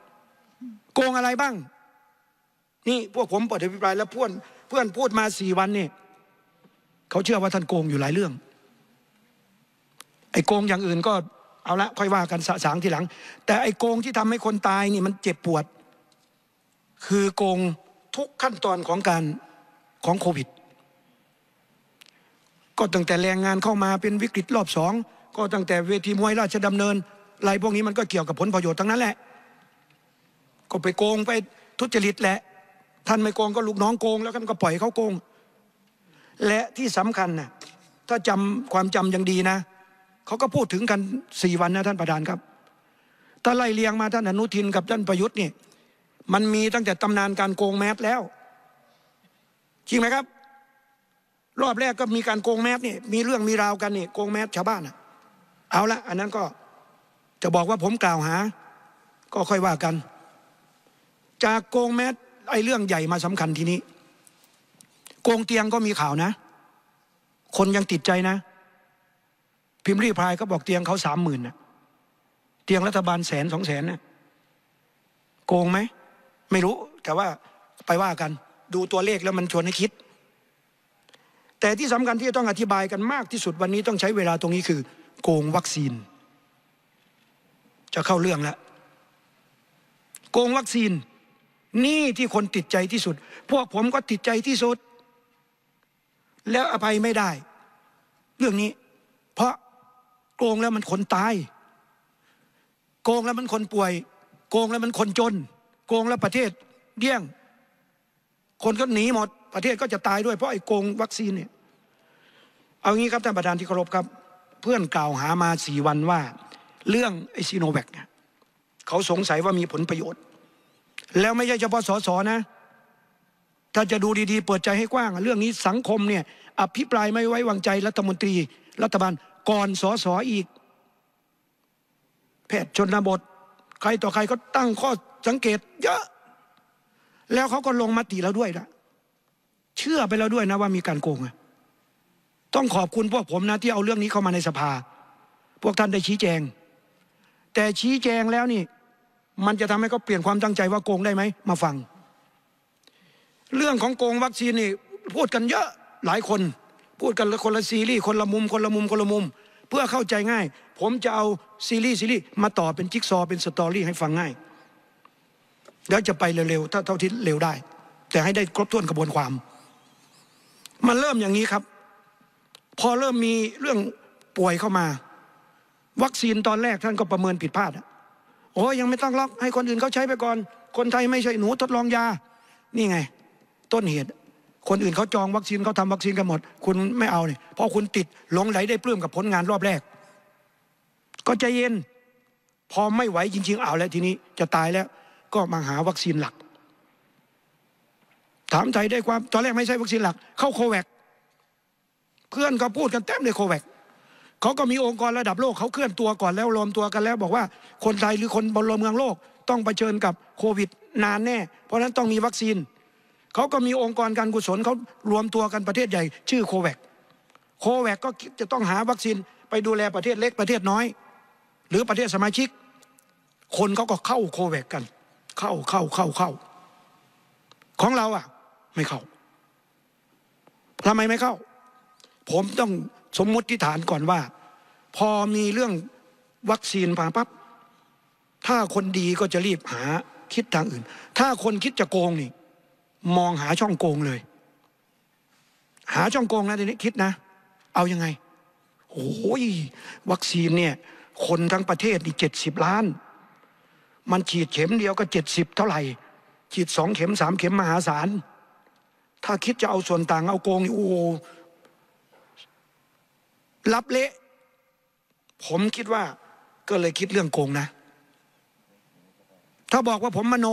โกงอะไรบ้างนี่พวกผมเปิดอภิปรายแล้วเพื่อนเพื่อนพูดมาสี่วันนี่เขาเชื่อว่าท่านโกงอยู่หลายเรื่อง ไอ้โกงอย่างอื่นก็เอาละค่อยว่ากันสะสางทีหลัง แต่ไอ้โกงที่ทำให้คนตายนี่มันเจ็บปวด คือโกงทุกขั้นตอนของการของโควิด ก็ตั้งแต่แรงงานเข้ามาเป็นวิกฤตรอบสองก็ตั้งแต่เวทีมวยราชดำเนินอะไรพวกนี้มันก็เกี่ยวกับผลประโยชน์ทั้งนั้นแหละก็ไปโกงไปทุจริตแหละท่านไม่โกงก็ลูกน้องโกงแล้วท่านก็ปล่อยเขาโกง และที่สำคัญนะถ้าจำความจำยังดีนะเขาก็พูดถึงกันสี่วันนะท่านประธานครับถ้าไล่เลียงมาท่านอนุทิน กับท่านประยุทธ์นี่มันมีตั้งแต่ตำนานการโกงแมสแล้วจริงไหมครับ รอบแรกก็มีการโกงแมสนี่มีเรื่องมีราวกันนี่โกงแมสชาวบ้านอะเอาละอันนั้นก็จะบอกว่าผมกล่าวหา ก็ค่อยว่ากัน จากโกงแมสไอ้เรื่องใหญ่มาสำคัญทีนี้ โกงเตียงก็มีข่าวนะ คนยังติดใจนะ พิมพ์รีพายก็บอกเตียงเขาสามหมื่นนะเตียงรัฐบาลแสนสองแสนนะโกงไหมไม่รู้ แต่ว่าไปว่ากันดูตัวเลขแล้วมันชวนให้คิด แต่ที่สำคัญที่จะต้องอธิบายกันมากที่สุดวันนี้ต้องใช้เวลาตรงนี้คือ โกงวัคซีน จะเข้าเรื่องแล้วโกงวัคซีนนี่ที่คนติดใจที่สุด พวกผมก็ติดใจที่สุด แล้วอภัยไม่ได้ เรื่องนี้ เพราะโกงแล้วมันคนตาย โกงแล้วมันคนป่วย โกงแล้วมันคนจน โกงแล้วประเทศเดี่ยง คนก็หนีหมด ประเทศก็จะตายด้วยเพราะไอ้โกงวัคซีนเนี่ย เอางี้ครับท่านประธานที่เคารพครับ เพื่อนกล่าวหามาสี่วันว่า เรื่องไอ้ซีโนแวคเนี่ยเขาสงสัยว่ามีผลประโยชน์แล้วไม่ใช่เฉพาะสอสอนะ ถ้าจะดูดีๆเปิดใจให้กว้าง เรื่องนี้สังคมเนี่ยอภิปรายไม่ไว้วางใจ รัฐมนตรี รัฐบาลก่อนสอสออีก แพทย์ชนบท ใครต่อใครก็ตั้งข้อสังเกต เยอะ แล้วเขาก็ลงมติแล้วด้วยละเชื่อไปแล้วด้วยนะว่ามีการโกงต้องขอบคุณพวกผมนะ ที่เอาเรื่องนี้เข้ามาในสภา พวกท่านได้ชี้แจง แต่ชี้แจงแล้วนี่มันจะทำให้เขาเปลี่ยนความตั้งใจว่าโกงได้ไหมมาฟัง เรื่องของโกงวัคซีนนี่พูดกันเยอะหลายคน พูดกันละคนละซีรีส์คนละมุมคนละมุมคนละมุม เพื่อเข้าใจง่าย ผมจะเอาซีรีส์ซีรีส์มาต่อเป็นจิ๊กซอเป็นสตอรี่ให้ฟังง่ายเดี๋ยวจะไปเร็วๆถ้าเท่าที่เร็วได้ แต่ให้ได้ครบถ้วนกระบวนความ มันเริ่มอย่างนี้ครับ พอเริ่มมีเรื่องป่วยเข้ามา วัคซีนตอนแรกท่านก็ประเมินผิดพลาดอะโอ้ยังไม่ต้องล็อกให้คนอื่นเขาใช้ไปก่อน คนไทยไม่ใช่หนูทดลองยา นี่ไง ต้นเหตุ คนอื่นเขาจองวัคซีนเขาทำวัคซีนกันหมด คุณไม่เอาเนี่ยเพราะคุณติดหลงไหลได้ปลื้มกับผลงานรอบแรก ก็ใจเย็นพอไม่ไหวจริงๆ เอาแล้วทีนี้จะตายแล้วก็มาหาวัคซีนหลัก ถามไทยได้ความตอนแรกไม่ใช่วัคซีนหลักเข้าโควิดเพื่อนก็พูดกันเต็มเลยโควิดเขาก็มีองค์กรระดับโลกเขาเคลื่อนตัวก่อนแล้วรวมตัวกันแล้ว บอกว่า คนไทยหรือคนบนเมืองโลก ต้องเผชิญกับโควิด นานแน่ เพราะนั้นต้องมีวัคซีนเขาก็มีองค์กรการกุศลเขารวมตัวกันประเทศใหญ่ ชื่อโควัคโควัคก็จะต้องหาวัคซีนไปดูแลประเทศเล็กประเทศน้อย หรือประเทศสมาชิก คนเขาก็เข้าโควัคกัน เข้าเข้าเข้าเข้าของเราอ่ะ ไม่เข้าทำไมไม่เข้า ผมต้องสมมุติฐานก่อนว่า พอมีเรื่องวัคซีนมาปั๊บถ้าคนดีก็จะรีบหาคิดทางอื่น ถ้าคนคิดจะโกงนี่มองหาช่องโกงเลย หาช่องโกงนะทีนี้คิดนะ เอายังไงโอ้ยวัคซีนเนี่ยคนทั้งประเทศนี่เจ็ดสิบล้าน มันฉีดเข็มเดียวก็เจ็ดสิบเท่าไหร่ ฉีดสองเข็มสามเข็มมหาศาล ถ้าคิดจะเอาส่วนต่างเอาโกงนี่โอ้รับเละ ผมคิดว่าก็เลยคิดเรื่องโกงนะ ถ้าบอกว่าผมมโน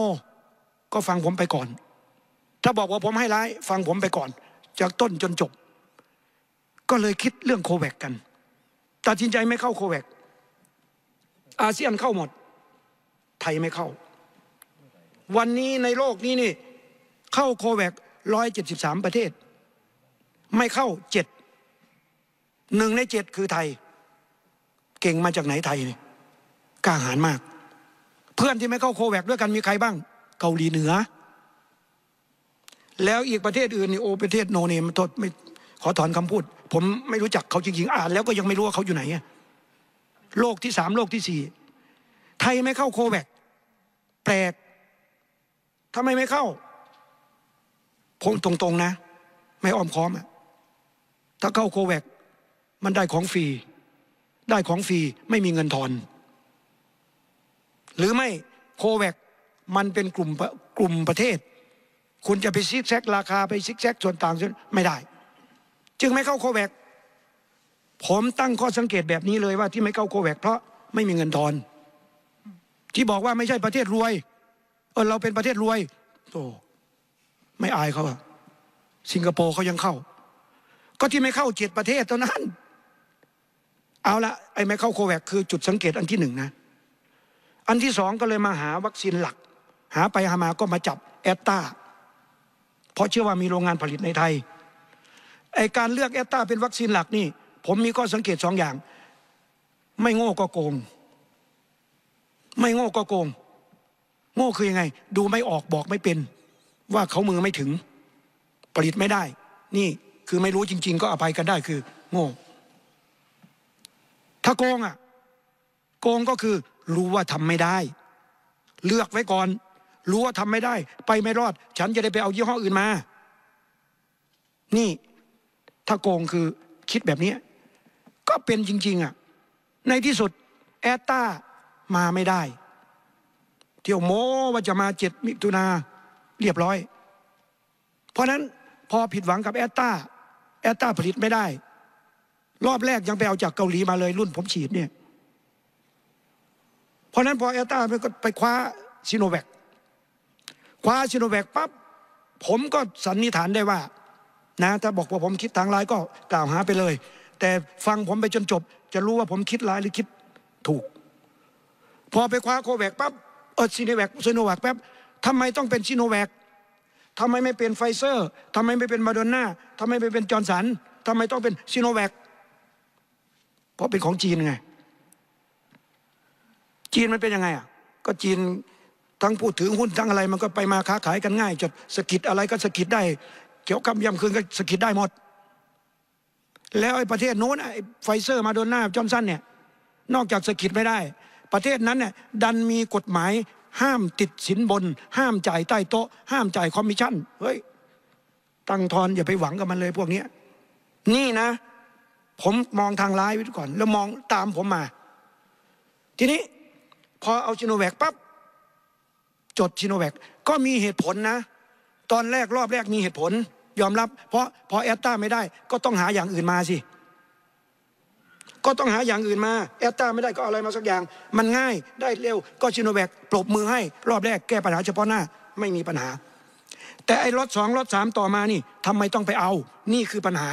ก็ฟังผมไปก่อน ถ้าบอกว่าผมให้ร้าย ฟังผมไปก่อน จากต้นจนจบ ก็เลยคิดเรื่องโคแวกกันตัดสินใจไม่เข้าโคแวกอาเซียนเข้าหมด ไทยไม่เข้า วันนี้ในโลกนี้นี่ เข้าโคแวกร้อยเจ็ดสิบสามประเทศ ไม่เข้าเจ็ดหนึ่งในเจ็ดคือไทยเก่งมาจากไหนไทยนี่กล้าหาญมาก เพื่อนที่ไม่เข้าโคแวกด้วยกันมีใครบ้าง เกาหลีเหนือ แล้วอีกประเทศอื่นนี่โอประเทศ โนเนมโทษไม่ขอถอนคำพูด ผมไม่รู้จักเขา จริง ๆ อ่านแล้วก็ยังไม่รู้ว่าเขาอยู่ไหนโลกที่สามโลกที่สี่ไทยไม่เข้าโคแวกแปลกทำไมไม่เข้าพงตรงๆนะ ไม่อ้อมค้อมถ้าเข้าโคแวกมันได้ของฟรี ได้ของฟรีไม่มีเงินทอน หรือไม่โคแวกมันเป็นกลุ่มกลุ่มประเทศ คุณจะไปซิกแซกราคาไปซิกแซกส่วนต่างไม่ได้ จึงไม่เข้าโคแวกผมตั้งข้อสังเกตแบบนี้เลยว่า ที่ไม่เข้าโคแวกเพราะไม่มีเงินทอน ที่บอกว่าไม่ใช่ประเทศรวย เออเราเป็นประเทศรวย โต ไม่อายเขาอะสิงคโปร์เขายังเข้า ก็ที่ไม่เข้าเจ็ดประเทศเท่านั้นเอาละไอ้ไมเข้าโคแวคคือจุดสังเกตอันที่หนึ่งนะ อันที่สองก็เลยมาหาวัคซีนหลัก หาไปหามาก็มาจับแอตตาเพราะเชื่อว่ามีโรงงานผลิตในไทยไอการเลือกแอตตาเป็นวัคซีนหลักนี่ผมมีข้อสังเกตสองอย่าง ไม่โง่ก็โกงไม่โง่ก็โกงโง่คือยังไง ดูไม่ออกบอกไม่เป็น ว่าเขามือไม่ถึงผลิตไม่ได้ นี่คือไม่รู้จริง ๆ ก็อภัยกันได้คือโง่ถ้าโกงอ่ะโกงก็คือรู้ว่าทำไม่ได้ เลือกไว้ก่อน รู้ว่าทำไม่ได้ ไปไม่รอด ฉันจะได้ไปเอายี่ห้ออื่นมานี่ถ้าโกงคือคิดแบบนี้ก็เป็นจริงๆอ่ะในที่สุดแอตตามาไม่ได้เที่ยวโม้ว่าจะมาเจ็ดมิถุนาเรียบร้อย เพราะนั้นพอผิดหวังกับแอตตาแอตตาผลิตไม่ได้รอบแรกยังไปเอาจากเกาหลีมาเลย รุ่นผมฉีดเนี่ย เพราะนั้นพอเอลต้าก็ไปคว้าซิโนแวคคว้าซิโนแวคปั๊บผมก็สันนิษฐานได้ว่า นะถ้าบอกว่าผมคิดทางร้ายก็กล่าวหาไปเลย แต่ฟังผมไปจนจบ จะรู้ว่าผมคิดร้ายหรือคิดถูกพอไปคว้าโคแวกปั๊บเออซิโนแวกซิโนแวกป๊บทำไมต้องเป็นซิโนแวกทำไมไม่เป็นไฟเซอร์ทำไมไม่เป็นมาดอนนาทำไมไม่เป็นจอร์นสันทำไมต้องเป็นซิโนแวกพราะเป็นของจีนไง จีนมันเป็นยังไงอ่ะ ก็จีนทั้งพูดถึงหุ้นทั้งอะไรมันก็ไปมาค้าขายกันง่ายจดสกิดอะไรก็สกิดได้เกี่ยวกับยำคืนก็สกิดได้หมด แล้วไอ้ประเทศโน้นไอ้ไฟเซอร์ มาโดนหน้าจอมสั้นเนี่ย นอกจากสกิดไม่ได้ ประเทศนั้นเนี่ยดันมีกฎหมายห้ามติดสินบนห้ามจ่ายใต้โต๊ะห้ามจ่ายคอมมิชชั่น เฮ้ยตังทอนอย่าไปหวังกับมันเลยพวกนี้ นี่นะผมมองทางร้ายไว้ก่อนแล้วมองตามผมมา ทีนี้พอเอาชิโนแวกปั๊บจดชิโนแวก ก็มีเหตุผลนะ ตอนแรกรอบแรกมีเหตุผลยอมรับเพราะพอแอตตาไม่ได้ ก็ต้องหาอย่างอื่นมาสิ ก็ต้องหาอย่างอื่นมา แอตตาไม่ได้ก็อะไรมาสักอย่าง มันง่ายได้เร็ว ก็ชิโนแวกปรบมือให้รอบแรกแก้ปัญหาเฉพาะหน้าไม่มีปัญหาแต่ไอ้รถสองรถสามต่อมานี่ทำไมต้องไปเอา นี่คือปัญหา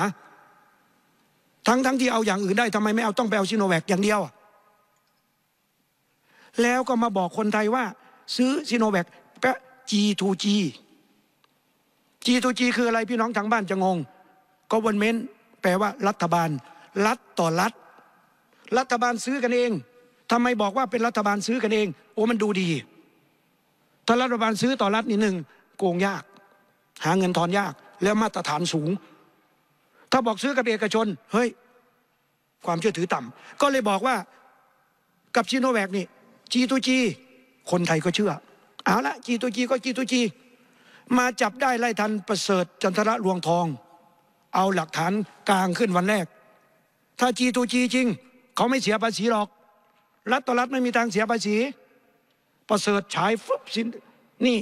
ทั้งทั้งที่เอาอย่างอื่นได้ทำไมไม่เอาต้องไปเอาชิโนแวคอย่างเดียวแล้วก็มาบอกคนไทยว่า ซื้อซิโนแวคแปะ G2G G2G คืออะไรพี่น้องทางบ้านจะงงก็วันเม้นแปลว่ารัฐบาล รัฐต่อรัฐ รัฐบาลซื้อกันเอง ทำไมบอกว่าเป็นรัฐบาลซื้อกันเอง โอ้มันดูดี ถ้ารัฐบาลซื้อต่อรัฐนิดหนึ่งโกงยาก หาเงินทอนยาก แล้วมาตรฐานสูงถ้าบอกซื้อกับเอกชนเฮ้ยความเชื่อถือต่ำ ก็เลยบอกว่ากับชิโนแวกนี่จีตูจีคนไทยก็เชื่อเอาละจีตูจีก็จีตูจีมาจับได้ไล่ทันประเสริฐจันทระรวงทอง เอาหลักฐานกลางขึ้นวันแรก ถ้าจีตูจีจริง เขาไม่เสียภาษีหรอก รัฐต่อรัฐไม่มีทางเสียภาษี ประเสริฐฉายฟึบสินนี่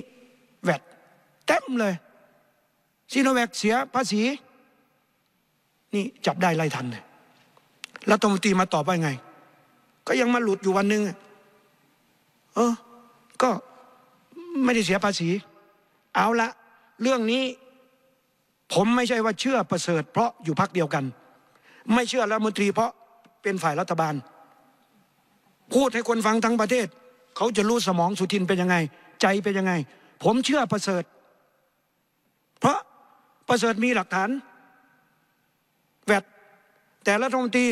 แวดเต็มเลยซีโนแวคเสียภาษีนี่จับได้ไล่ทันเลยรัฐมนตรีมาตอบว่าไง ก็ยังมาหลุดอยู่วันหนึ่ง เออ ก็ไม่ได้เสียภาษี เอาละ เรื่องนี้ผมไม่ใช่ว่าเชื่อประเสริฐ เพราะอยู่พักเดียวกัน ไม่เชื่อรัฐมนตรี เพราะเป็นฝ่ายรัฐบาล พูดให้คนฟังทั้งประเทศ เขาจะรู้สมองสุทินเป็นยังไง ใจเป็นยังไง ผมเชื่อประเสริฐ เพราะประเสริฐมีหลักฐานแต่รัฐมนตรี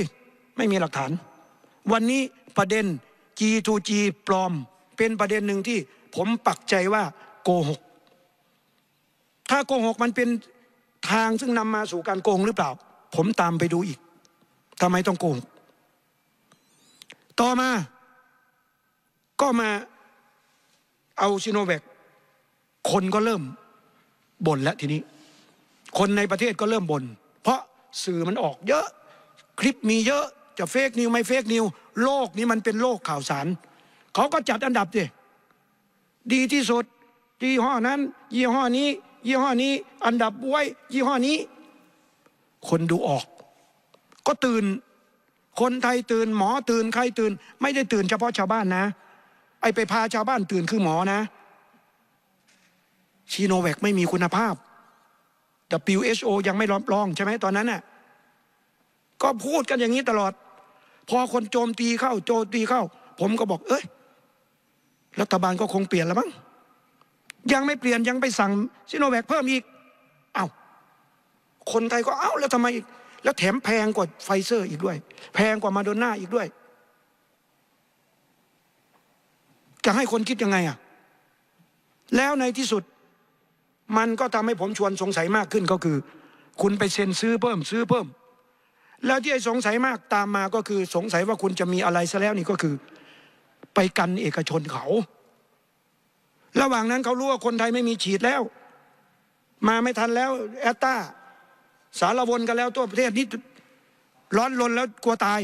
ไม่มีหลักฐาน วันนี้ประเด็น G2G ปลอม เป็นประเด็นหนึ่งที่ผมปักใจว่าโกหก ถ้าโกหกมันเป็นทางซึ่งนำมาสู่การโกงหรือเปล่า ผมตามไปดูอีกทำไมต้องโกงต่อมา ก็มาเอาซิโนแวคคนก็เริ่มบ่นแล้วทีนี้ คนในประเทศก็เริ่มบ่นเพราะสื่อมันออกเยอะคลิปมีเยอะจะเฟกนิวไม่เฟกนิว โลกนี้มันเป็นโลกข่าวสาร เขาก็จัดอันดับดิดีที่สุดยี่ห้อนั้นยี่ห้อนี้ยี่ห้อนี้ อันดับไว้ยี่ห้อนี้ คนดูออก ก็ตื่น คนไทยตื่น หมอตื่น ใครตื่น ไม่ได้ตื่นเฉพาะชาวบ้านนะ ไอไปพาชาวบ้านตื่นคือหมอนะชีโนแวกไม่มีคุณภาพ WHO ยังไม่รับรองใช่ไหมตอนนั้นน่ะก็พูดกันอย่างนี้ตลอด พอคนโจมตีเข้าโจมตีเข้า ผมก็บอก เอ้ยรัฐบาลก็คงเปลี่ยนแล้วมั้งยังไม่เปลี่ยนยังไปสั่งซิโนแวคเพิ่มอีกเอา้าคนไทยก็เอา้าแล้วทำไมอีกแล้วแถมแพงกว่าไฟเซอร์อีกด้วย แพงกว่ามาโดน่าอีกด้วย จะให้คนคิดยังไงอะแล้วในที่สุดมันก็ทำให้ผมชวนสงสัยมากขึ้นก็คือ คุณไปเซ็นซื้อเพิ่ม ซื้อเพิ่มแล้วที่ไอ้สงสัยมากตามมาก็คือสงสัยว่าคุณจะมีอะไรซะแล้วนี่ก็คือไปกันเอกชนเขา ระหว่างนั้นเขารู้ว่าคนไทยไม่มีฉีดแล้ว มาไม่ทันแล้วแอตตาสารวนกันแล้วตัวประเทศนี้ร้อนลนแล้วกลัวตาย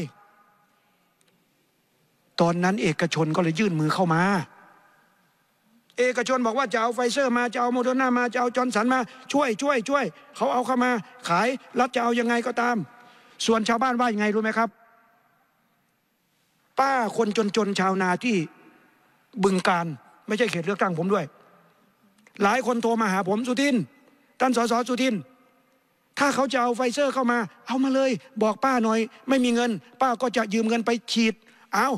ตอนนั้นเอกชนก็เลยยื่นมือเข้ามา เอกชน บอกว่าจะเอาไฟเซอร์มาจะเอาโมเดอร์นามาจะเอาจอร์นสันมาช่วยช่วยช่วยเขาเอาเข้ามา ขายรัฐจะเอายังไงก็ตามส่วนชาวบ้าน ว่า ยังไงรู้ไหมครับ ป้าคนจนๆชาวนาที่บึงการไม่ใช่เขตเลือกตั้งผมด้วย หลายคนโทรมาหาผมสุทินท่านสสสุทิน ถ้าเขาจะเอาไฟเซอร์เข้ามา เอามาเลย บอกป้าหน่อย ไม่มีเงินป้าก็จะยืมเงินไปฉีด เอา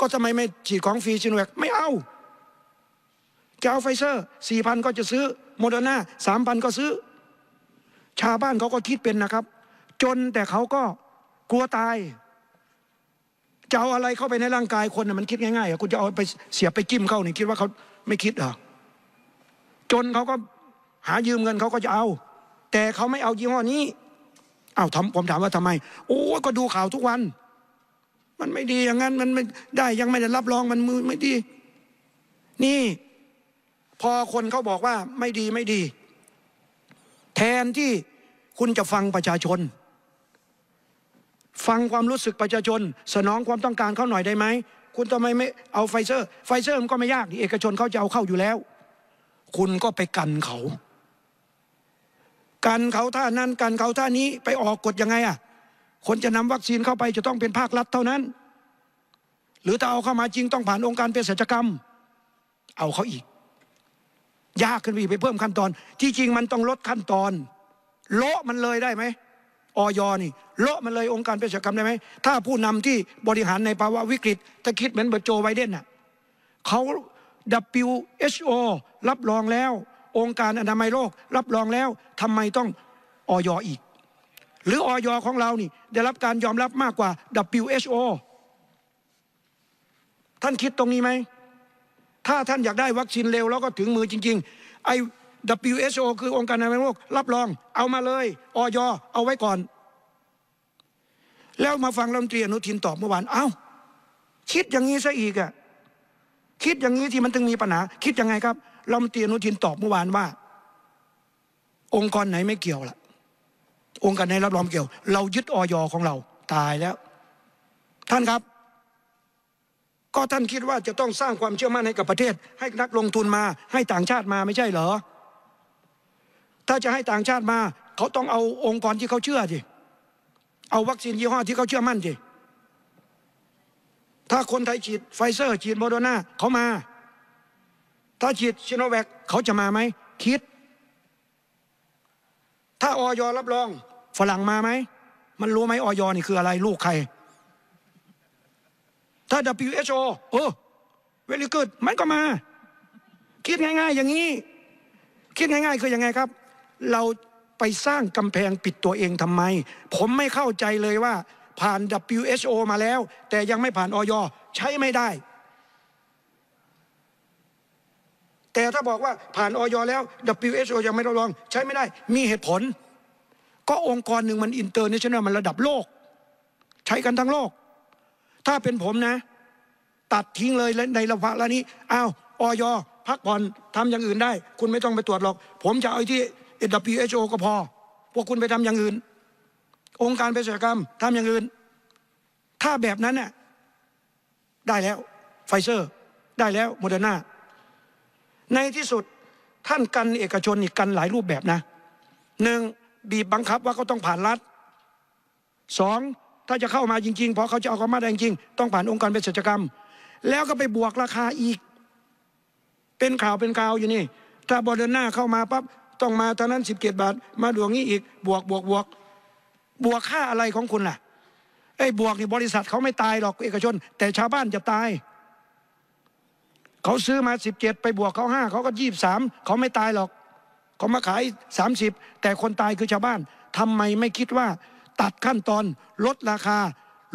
ก็ทำไมไม่ฉีดของฟรีชิโนแวกไม่เอาจะเอาไฟเซอร์สี่พันก็จะซื้อ โมเดอร์นาสามพันก็ซื้อ ชาวบ้านเขาก็คิดเป็นนะครับจนแต่เขาก็กลัวตายจะเอาอะไรเข้าไปในร่างกายคนมันคิดง่ายๆคุณจะเอาไปเสียไปจิ้มเข้านี่คิดว่าเขาไม่คิดเหรอจนเขาก็หายืมเงินเขาก็จะเอา แต่เขาไม่เอายี่ห้อนี้เอาผมถามว่าทำไมโอ้ก็ดูข่าวทุกวัน มันไม่ดีอย่างนั้นมันไม่ได้ยังไม่ได้รับรองมันมือไม่ดี นี่พอคนเขาบอกว่าไม่ดีไม่ดี แทนที่คุณจะฟังประชาชนฟังความรู้สึกประชาชนสนองความต้องการเขาหน่อยได้ไหมคุณทำไมไม่เอาไฟเซอร์ ไฟเซอร์มันก็ไม่ยากเอกชนเขาจะเอาเข้าอยู่แล้ว คุณก็ไปกันเขากันเขาท่านั้นกันเขาท่านี้ไปออกกฎยังไงอ่ะ คนจะนำวัคซีนเข้าไปจะต้องเป็นภาครัฐเท่านั้น หรือถ้าเอาเข้ามาจริงต้องผ่านองค์การเภสัชกรรม เอาเขาอีก ยากขึ้นไปไปเพิ่มขั้นตอน ที่จริงมันต้องลดขั้นตอน โละมันเลยได้ไหมออยนี่เลาะมันเลยองค์การเพศกรรมได้ไหมถ้าผู้นำที่บริหารในภาวะวิกฤต ถ้าคิดเหมือนเบอร์โจไวเดนน่ะเขา WHO รับรองแล้ว องค์การอนามัยโลกรับรองแล้ว ทำไมต้องออยอีก หรือออยของเรานี่ ได้รับการยอมรับมากกว่า WHO ท่านคิดตรงนี้ไหมถ้าท่านอยากได้วัคซีนเร็วแล้วก็ถึงมือจริงๆไอ WHO คือ องค์การอนามัยโลกรับรอง เอามาเลยออยเอาไว้ก่อน แล้วมาฟังรัฐมนตรีอนุทินตอบเมื่อวาน เอา้า คิดอย่างนี้ซะอีกอะคิดอย่างนี้ที่มันถึงมีปัญหาคิดยังไงครับรัฐมนตรีอนุทินตอบเมื่อวานว่า องค์กรไหนไม่เกี่ยวละองค์การไหนรับรองเกี่ยว เรายึดออยของเราตายแล้ว ท่านครับ ก็ท่านคิดว่าจะต้องสร้างความเชื่อมั่นให้กับประเทศ ให้นักลงทุนมา ให้ต่างชาติมาไม่ใช่เหรอถ้าจะให้ต่างชาติมา เขาต้องเอาองค์กรที่เขาเชื่อสิเอาวัคซีนยี่ห้อที่เขาเชื่อมั่นสิถ้าคนไทยฉีดไฟเซอร์ฉีดโมเดอร์นาเขามา ถ้าฉีดชิโนแวคเขาจะมาไหมคิด ถ้าออยรับรองฝรั่งมาไหมมันรู้ไหมออยนี่คืออะไร ลูกใคร ถ้า WHO เออเวลิกึดมันก็มา คิดง่าย ๆ อย่างนี้คิดง่าย ๆ คืออยังไงครับเราไปสร้างกำแพงปิดตัวเองทำไม ผมไม่เข้าใจเลยว่า ผ่าน WHO มาแล้ว แต่ยังไม่ผ่านออยใช้ไม่ได้ แต่ถ้าบอกว่าผ่านออยแล้ว WHO ยังไม่รับรองใช้ไม่ได้ มีเหตุผล ก็องค์กรหนึ่งมันอินเตอร์เนชั่นแนลมันระดับโลก ใช้กันทั้งโลก ถ้าเป็นผมนะ ตัดทิ้งเลยในระวะลวนี้อ้าวออยพักผ่อนทำอย่างอื่นได้ คุณไม่ต้องไปตรวจหรอก ผมจะเอาที่เเออ็ชโอก็พอพวกคุณไปทำอย่างอื่น องค์การเภสัชกรรมทำอย่างอื่น ถ้าแบบนั้นน่ยได้แล้วไฟเซอร์ ได้แล้วโมเดอร์นาในที่สุดท่านกันเอกชนอีกกันหลายรูปแบบนะ หนึ่งบีบบังคับว่าเขาต้องผ่านรัฐสองถ้าจะเข้ามาจริงๆ เพราะเขาจะเอาความมาแดงจริงต้องผ่านองค์การเปสัชกรรม แล้วก็ไปบวกราคาอีก เป็นข่าวเป็นข่าวอยู่นี่ถ้าบอเดอร์นาเข้ามาปั๊บต้องมาตอนนั้น1ิบเบาทมาดวงนี้อีก บวกบวกบวก บวกค่าอะไรของคุณล่ะไอ้บวกนี่บริษัทเขาไม่ตายหรอกเอกชน แต่ชาวบ้านจะตาย เขาซื้อมา17ไปบวกเขาห้าเขาก็ยีสามเขาไม่ตายหรอก เขามาขาย30แต่คนตายคือชาวบ้านทำไมไม่คิดว่า ตัดขั้นตอนลดราคา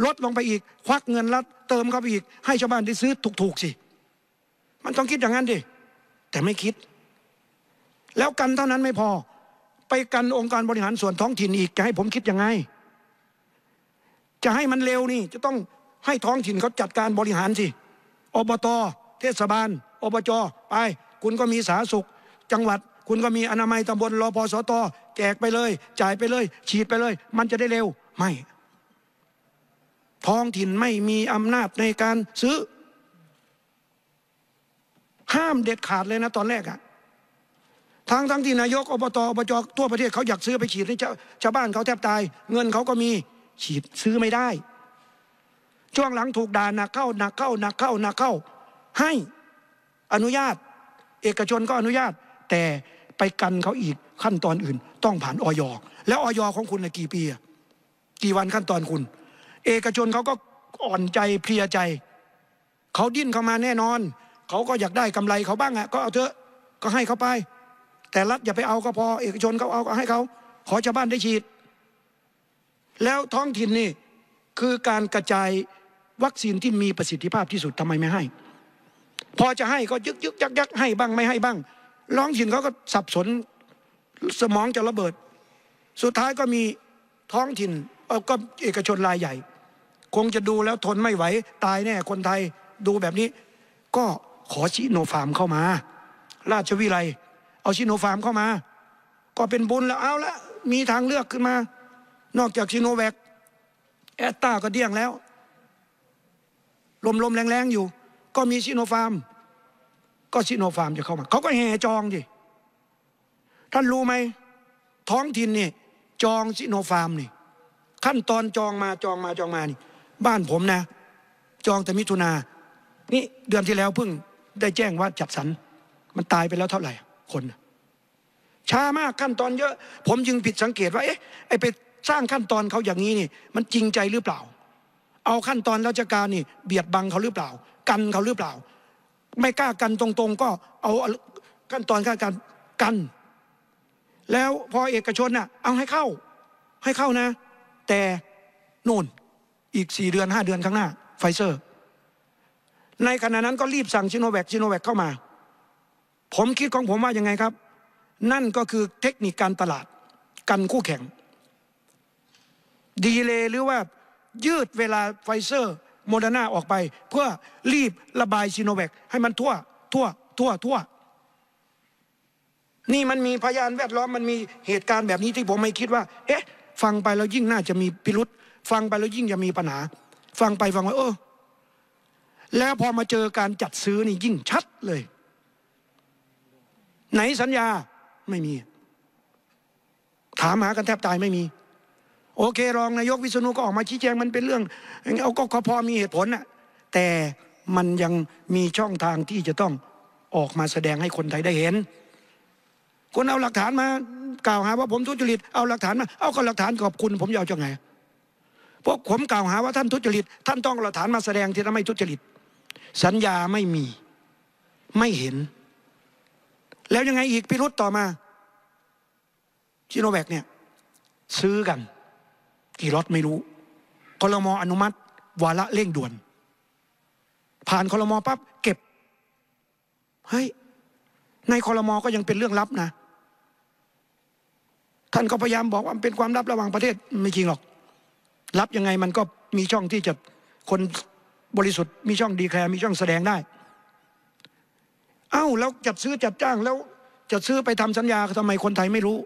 ลดลงไปอีกควักเงินรัดเติมเข้าไปอีกให้ชาวบ้านได้ซื้อถูกๆสิมันต้องคิดอย่างนั้นดิแต่ไม่คิดแล้วกันเท่านั้นไม่พอ ไปกันองค์การบริหารส่วนท้องถิ่นอีกจะให้ผมคิดยังไงจะให้มันเร็วนี่ จะต้องให้ท้องถิ่นเขาจัดการบริหารสิอบตเทศบาล อบจไปคุณก็มีสาธารณสุข จังหวัด คุณก็มีอนามัยตำบลรอพอสตแจกไปเลย จ่ายไปเลย ฉีดไปเลย มันจะได้เร็วไม่ ท้องถิ่นไม่มีอำนาจในการซื้อ ห้ามเด็ดขาดเลยนะตอนแรกอะทั้งทั้งที่นายกอบตอบจทั่วประเทศเขาอยากซื้อไปฉีดให้ชาวบ้านเขาแทบตาย เงินเขาก็มีฉีดซื้อไม่ได้ ช่วงหลังถูกด่านักเข้านักเข้านักเข้านักเข้า ให้อนุญาต เอกชนก็อนุญาต แต่ไปกันเขาอีกขั้นตอนอื่น ต้องผ่านออยแล้วออยของคุณนกี่ปีกี่วันขั้นตอนคุณ เอกชนเขาก็อ่อนใจเพลียใจเขาดิ้นเข้ามาแน่นอนเขาก็อยากได้กำไรเขาบ้างอะ่ะก็เอาเถอะก็ให้เขาไปแต่รัฐอย่าไปเอาก็พอเอกชนเขาเอาก็ให้เขาขอชาวบ้านได้ฉีด แล้วท้องถิ่นนี่คือการกระจายวัคซีนที่มีประสิทธิภาพที่สุดทำไมไม่ให้ พอจะให้ก็ยึกยึกยักยักให้บ้างไม่ให้บ้าง ร้องถิ่นเขาก็สับสนสมองจะระเบิด สุดท้ายก็มีท้องถิ่นเอาก็เอกชนรายใหญ่ คงจะดูแล้วทนไม่ไหว ตายแน่คนไทยดูแบบนี้ ก็ขอชิโนฟาร์มเข้ามา ราชวิไลเอาชิโนฟาร์มเข้ามา ก็เป็นบุญแล้วเอาละมีทางเลือกขึ้นมานอกจากชิโนแวกแอตตาก็เดี้ยงแล้วลมๆแรงๆอยู่ ก็มีชิโนฟาร์มก็ชิโนฟาร์มจะเข้ามาเขาก็แห่จองดิท่านรู้ไหมท้องถิ่นนี่ จองชิโนฟาร์มนี่ขั้นตอนจองมาจองมาจองมานี่บ้านผมนะ จองแต่มิถุนานี่เดือนที่แล้วเพิ่งได้แจ้งว่าจัดสรรมันตายไปแล้วเท่าไหร่คนช้ามากขั้นตอนเยอะ ผมจึงผิดสังเกตว่าเอ๊ะไอไปสร้างขั้นตอนเขาอย่างนี้นี่ มันจริงใจหรือเปล่า เอาขั้นตอนราชการนี่เบียดบังเขาหรือเปล่ากันเขาหรือเปล่า ไม่กล้ากันตรงๆ ก็เอาขั้นตอนข้าการกัน แล้วพอเอกชนน่ะเอาให้เข้าให้เข้านะ แต่โน่นอีกสี่เดือนห้าเดือนข้างหน้า ไฟเซอร์ ในขณะนั้นก็รีบสั่งชิโนแวคชิโนแวคเข้ามาผมคิดของผมว่ายังไงครับ นั่นก็คือเทคนิคการตลาดกันคู่แข่งดีเลยหรือว่า ยืดเวลาไฟเซอร์ โมเดอร์นาออกไป เพื่อรีบระบายซีโนแวคให้มันทั่ว ทั่วทั่วทั่ว นี่มันมีพยานแวดล้อมมันมีเหตุการณ์แบบนี้ที่ผมไม่คิดว่า เอ๊ะ ฟังไปแล้วยิ่งน่าจะมีพิรุษฟังไปแล้วยิ่งจะมีปัญหาฟังไปฟังไปเออแล้วพอมาเจอการจัดซื้อนี่ยิ่งชัดเลยไหนสัญญาไม่มี ถามหากันแทบตายไม่มี โอเครองนายกวิศนุก็ออกมาชี้แจงมัน เป็นเรื่องเอาก็พอมีเหตุผลน่ะแต่มันยังมีช่องทางที่จะต้องออกมาแสดงให้คนไทยได้เห็น คนเอาหลักฐานมากล่าวหา ว่าผมทุจริต เอาหลักฐานมาเอาก็หลักฐานขอบคุณ ผมจะเอาจะไงพวกผมกล่าวหาว่าท่านทุจริตท่านต้องหลักฐานมาแสดงที่ท่าไม่ทุจริตสัญญาไม่มีไม่เห็นแล้วยังไงอีกพิรุษต่อมาชิโนแวกเนี่ยซื้อกัน กี่ล็อตไม่รู้คอรมออนุมัติวาระเร่งด่วน ผ่านคอรมอปั๊บเก็บเฮ้ยในคอรมอก็ยังเป็นเรื่องลับนะ ท่านก็พยายามบอกว่าเป็นความลับระหว่างประเทศ ไม่จริงหรอกลับยังไงมันก็มีช่องที่จะคนบริสุทธิ์มีช่องดีแคลมีช่องแสดงได้เอ้าแล้วจัดซื้อจัดจ้างแล้วจะซื้อไปทำสัญญาทำไมคนไทยไม่รู้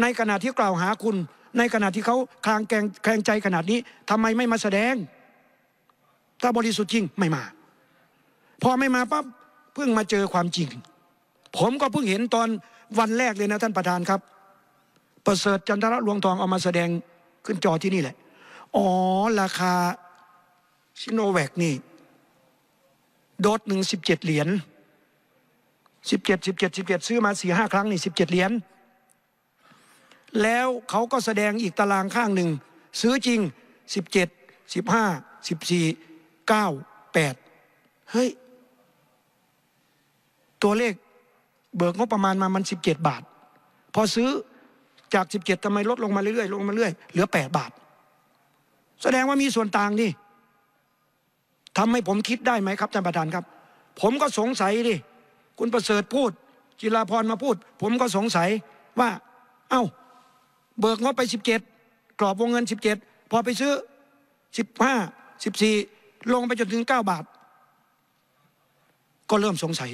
ในขณะที่กล่าวหาคุณ ในขณะที่เขาคลางแกงแคลงใจขนาดนี้ ทำไมไม่มาแสดง ถ้าบริสุทธิ์จริงไม่มาพอไม่มาปั๊บเพิ่งมาเจอความจริง ผมก็เพิ่งเห็นตอนวันแรกเลยนะท่านประธานครับ ประเสริฐจันทระลวงทองเอามาแสดงขึ้นจอที่นี่แหละ อ๋อราคาชิโนแวกนี่โดดหนึ่งสิบเจ็ดเหรียญสิบเจ็ดสิบเจ็ดสิบเจ็ดซื้อมาสี่ห้าครั้ง นี่สิบเจ็ดเหรียญแล้วเขาก็แสดงอีกตารางข้างหนึ่งซื้อจริงสิบเจ็ดสิบห้าสิบสี่เก้าแปดเฮ้ย ตัวเลขเบิกงบประมาณมามันสิบเจ็ดบาท พอซื้อจากสิบเจ็ดทำไมลดลงมาเรื่อยๆลงมาเรื่อย เหลือแปดบาท แสดงว่ามีส่วนต่างนี่ทำให้ผมคิดได้ไหมครับท่านประธานครับ ผมก็สงสัยดิคุณประเสริฐพูดจิราพรมาพูด ผมก็สงสัยว่าเอ้า เบิกงบไปสิบเจ็ดกรอบวงเงินสิบเจ็ดพอไปซื้อสิบห้าสิบสี่ลงไปจนถึงเก้าบาท ก็เริ่มสงสัย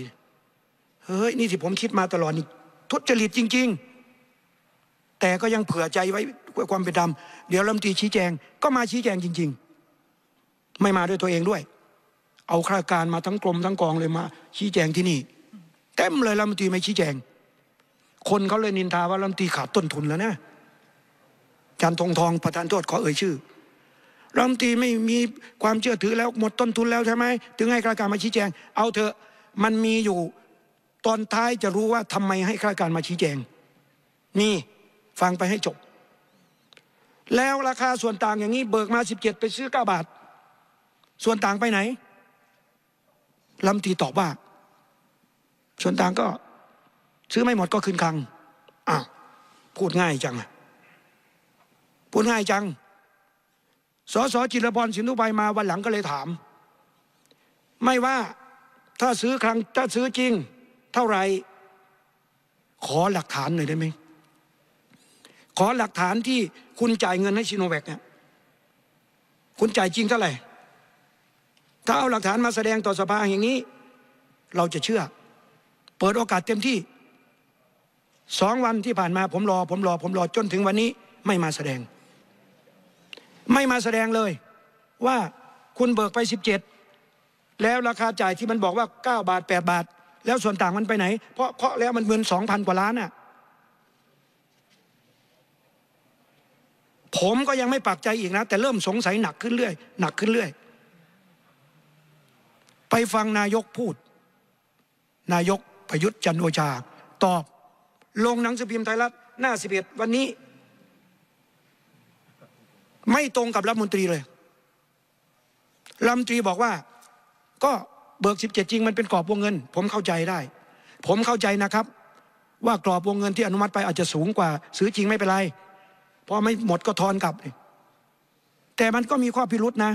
เฮ้ยนี่ที่ผมคิดมาตลอดนี่ทุจริตจริง ๆ แต่ก็ยังเผื่อใจไว้ความเป็นธรรมเดี๋ยวลำตีชี้แจง ก็มาชี้แจงจริง ๆ ไม่มาด้วยตัวเองด้วย เอาข้าราชการมาทั้งกรมทั้งกองเลยมาชี้แจงที่นี่เต็มเลยรัฐมนตรีไม่ชี้แจง คนเขาเลยนินทาว่ารัฐมนตรีขาดต้นทุนแล้วนะจันทงทองประธานโทษขอเอ่ยชื่อรัฐมนตรีไม่มีความเชื่อถือแล้วหมดต้นทุนแล้วใช่ไหมถึงให้ข้าราชการมาชี้แจง เอาเถอะมันมีอยู่ ตอนท้ายจะรู้ว่าทำไมให้ข้าราชการมาชี้แจง นี่ฟังไปให้จบ แล้วราคาส่วนต่างอย่างนี้เบิกมาสิบเ็ดไปซื้อเก้าบาท ส่วนต่างไปไหนลำตีตอบว่าส่วนต่างก็ซื้อไม่หมดก็คืนคังอ้าวพูดง่ายจังพูดง่ายจัง สส จิรพรสินธุใบมาวันหลังก็เลยถาม ไม่ว่าถ้าซื้อครั้งถ้าซื้อจริงเท่าไรขอหลักฐานหน่อยได้ไหมขอหลักฐานที่คุณจ่ายเงินให้ชิโนแวกเนี่ยคุณจ่ายจริงเท่าไหร่ถ้าเอาหลักฐานมาแสดงต่อสภาอย่างนี้ เราจะเชื่อเปิดโอกาสเต็มที่สองวันที่ผ่านมาผมรอ ผมรอ ผมรอจนถึงวันนี้ไม่มาแสดง ไม่มาแสดงเลยว่าคุณเบิกไปสิบเจ็ดแล้วราคาจ่ายที่มันบอกว่าเก้าบาทแปดบาท แล้วส่วนต่างมันไปไหนเพราะเคาะแล้วมันเงินสองพันกว่าล้านอะ่ะผมก็ยังไม่ปักใจอีกนะ แต่เริ่มสงสัยหนักขึ้นเรื่อยหนักขึ้นเรื่อย ไปฟังนายกพูดนายกประยุทธ์จันโอชา ตอบ ลงหนังสือพิมพ์ไทยรัฐหน้าสิบเอ็ดวันนี้ ไม่ตรงกับรัฐมนตรีเลยรัฐมนตรีบอกว่าก็เบิกสิบเจ็ดจริง มันเป็นกรอบวงเงิน ผมเข้าใจได้ ผมเข้าใจนะครับ ว่ากรอบวงเงินที่อนุมัติไปอาจจะสูงกว่าซื้อจริงไม่เป็นไรพอไม่หมดก็ทอนกลับ แต่มันก็มีข้อพิรุษนะ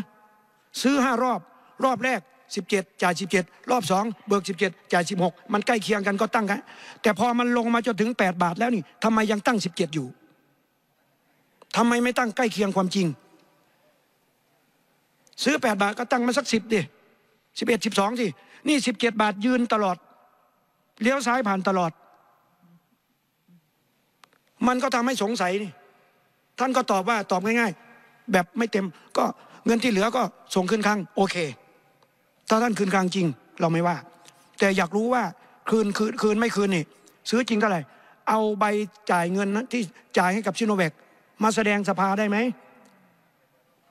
ซื้อห้ารอบรอบแรก17จ่าย 17 รอบ2เบิก 17 จ่าย16 มันใกล้เคียงกันก็ตั้งกันแต่พอมันลงมาจนถึง 8 บาทแล้วนี่ทำไมยังตั้ง 17 อยู่ทำไมไม่ตั้งใกล้เคียงความจริง ซื้อ 8 บาทก็ตั้งมาสัก10ดิ11 12สินี่17บาทยืนตลอด เลี้ยวซ้ายผ่านตลอด มันก็ทำให้สงสัยนี่ ท่านก็ตอบว่าตอบง่าย ๆ แบบไม่เต็มก็เงินที่เหลือก็ส่งขึ้นคลังโอเคถ้าท่านคืนกลางจริงเราไม่ว่า แต่อยากรู้ว่าคืนคืนคืนไม่คืนนี่ซื้อจริงเท่าไหร่เอาใบจ่ายเงินนั้นที่จ่ายให้กับชิโนแวก มาแสดงสภาได้ไหม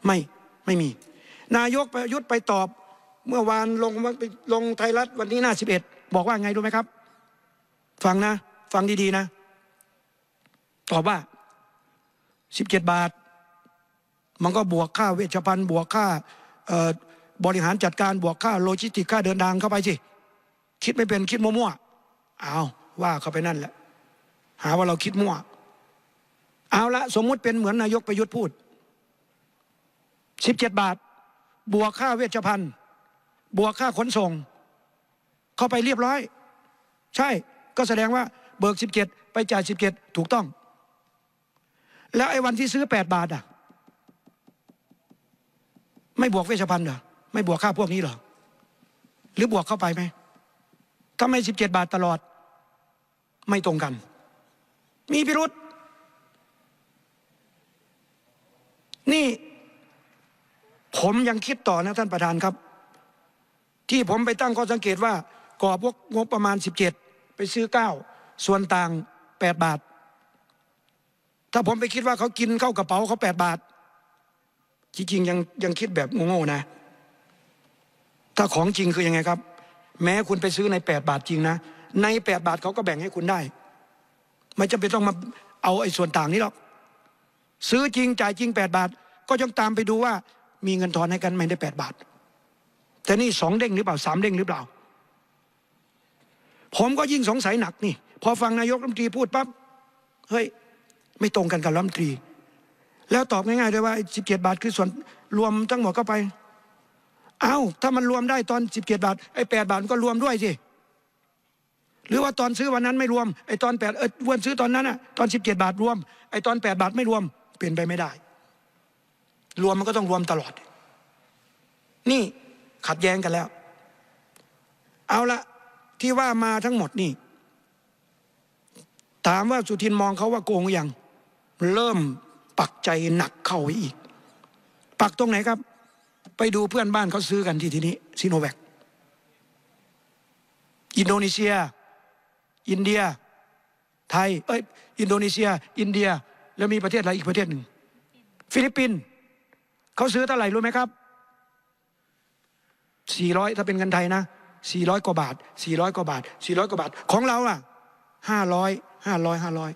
ไม่ไม่มี นายกประยุทธ์ไปตอบ เมื่อวานลงไปลงไทยรัฐวันนี้หน้าสิบเอ็ดบอกว่าไงรู้ไหมครับฟังนะ ฟังดีๆนะ ตอบว่าสิบเจ็ดบาท มันก็บวกค่าเวชภัณฑ์บวกค่าบริหารจัดการบวกค่าโลจิสติกค่าเดินทางเข้าไปสิคิดไม่เป็นคิดมั่วๆเอาว่าเข้าไปนั่นแหละ หาว่าเราคิดมั่วเอาละสมมุติเป็นเหมือนนายกประยุทธ์พูดสิบเจ็ดบาท บวกค่าเวชภัณฑ์ บวกค่าขนส่งเข้าไปเรียบร้อย ใช่ก็แสดงว่า เบิกสิบเจ็ดไปจ่ายสิบเจ็ดถูกต้อง แล้วไอ้วันที่ซื้อแปดบาทอ่ะไม่บวกเวชภัณฑ์เหรอไม่บวกค่าพวกนี้หรอหรือบวกเข้าไปไหมทำไมสิบเจ็ดบาทตลอด ไม่ตรงกัน มีพิรุษ นี่ผมยังคิดต่อนะท่านประธานครับ ที่ผมไปตั้งข้อสังเกตว่ากอบวกงบประมาณ17ไปซื้อ9ส่วนต่าง8บาท ถ้าผมไปคิดว่าเขากินเข้ากระเป๋าเขา8บาท จริงๆยังยังคิดแบบโง่ๆนะถ้าของจริงคือยังไงครับ แม้คุณไปซื้อใน 8 บาทจริงนะ ใน 8 บาทเขาก็แบ่งให้คุณได้ไม่จำเป็นต้องมาเอาไอ้ส่วนต่างนี้หรอกซื้อจริงจ่ายจริง 8 บาทก็ยังตามไปดูว่า มีเงินทอนให้กันไม่ได้ 8 บาท แต่นี่สองเด้งหรือเปล่าสามเด้งหรือเปล่า ผมก็ยิ่งสงสัยหนักนี่พอฟังนายกรัฐมนตรีพูดปั๊บเฮ้ยไม่ตรงกันกับรัฐมนตรี แล้วตอบง่ายๆไดยว่า17บาทคือส่วนรวมทั้งหมดเข้าไปเอ้าถ้ามันรวมได้ ตอนสิบเจ็ดบาทไอ้แปดบาทก็รวมด้วยสิหรือว่าตอนซื้อวันนั้นไม่รวมไอ้ตอนแปดเออวันซื้อตอนนั้นอะตอนสิบเจ็ดบาทรวมไอ้ตอนแปดบาทไม่รวมเปลี่ยนไปไม่ได้ รวมมันก็ต้องรวมตลอด นี่ขัดแย้งกันแล้ว เอาละที่ว่ามาทั้งหมดนี่ถามว่าสุทินมองเขาว่าโกงยังเริ่มปักใจหนักเข้าไปอีก ปักตรงไหนครับไปดูเพื่อนบ้านเขาซื้อกันที่ทีนี้ซีโนแวคอินโดนีเซีย อินเดียไทยเอ้ยอินโดนีเซีย อินเดียแล้วมีประเทศอะไรอีกประเทศหนึ่งฟิลิปปินส์เขาซื้อเท่าไหร่รู้ไหมครับสี่ร้อยถ้าเป็นเงินไทยนะสี่ร้อยกว่าบาทสี่ร้อยกว่าบาทสี่ร้อยกว่าบาทของเราอ่ะอยห้าร้อย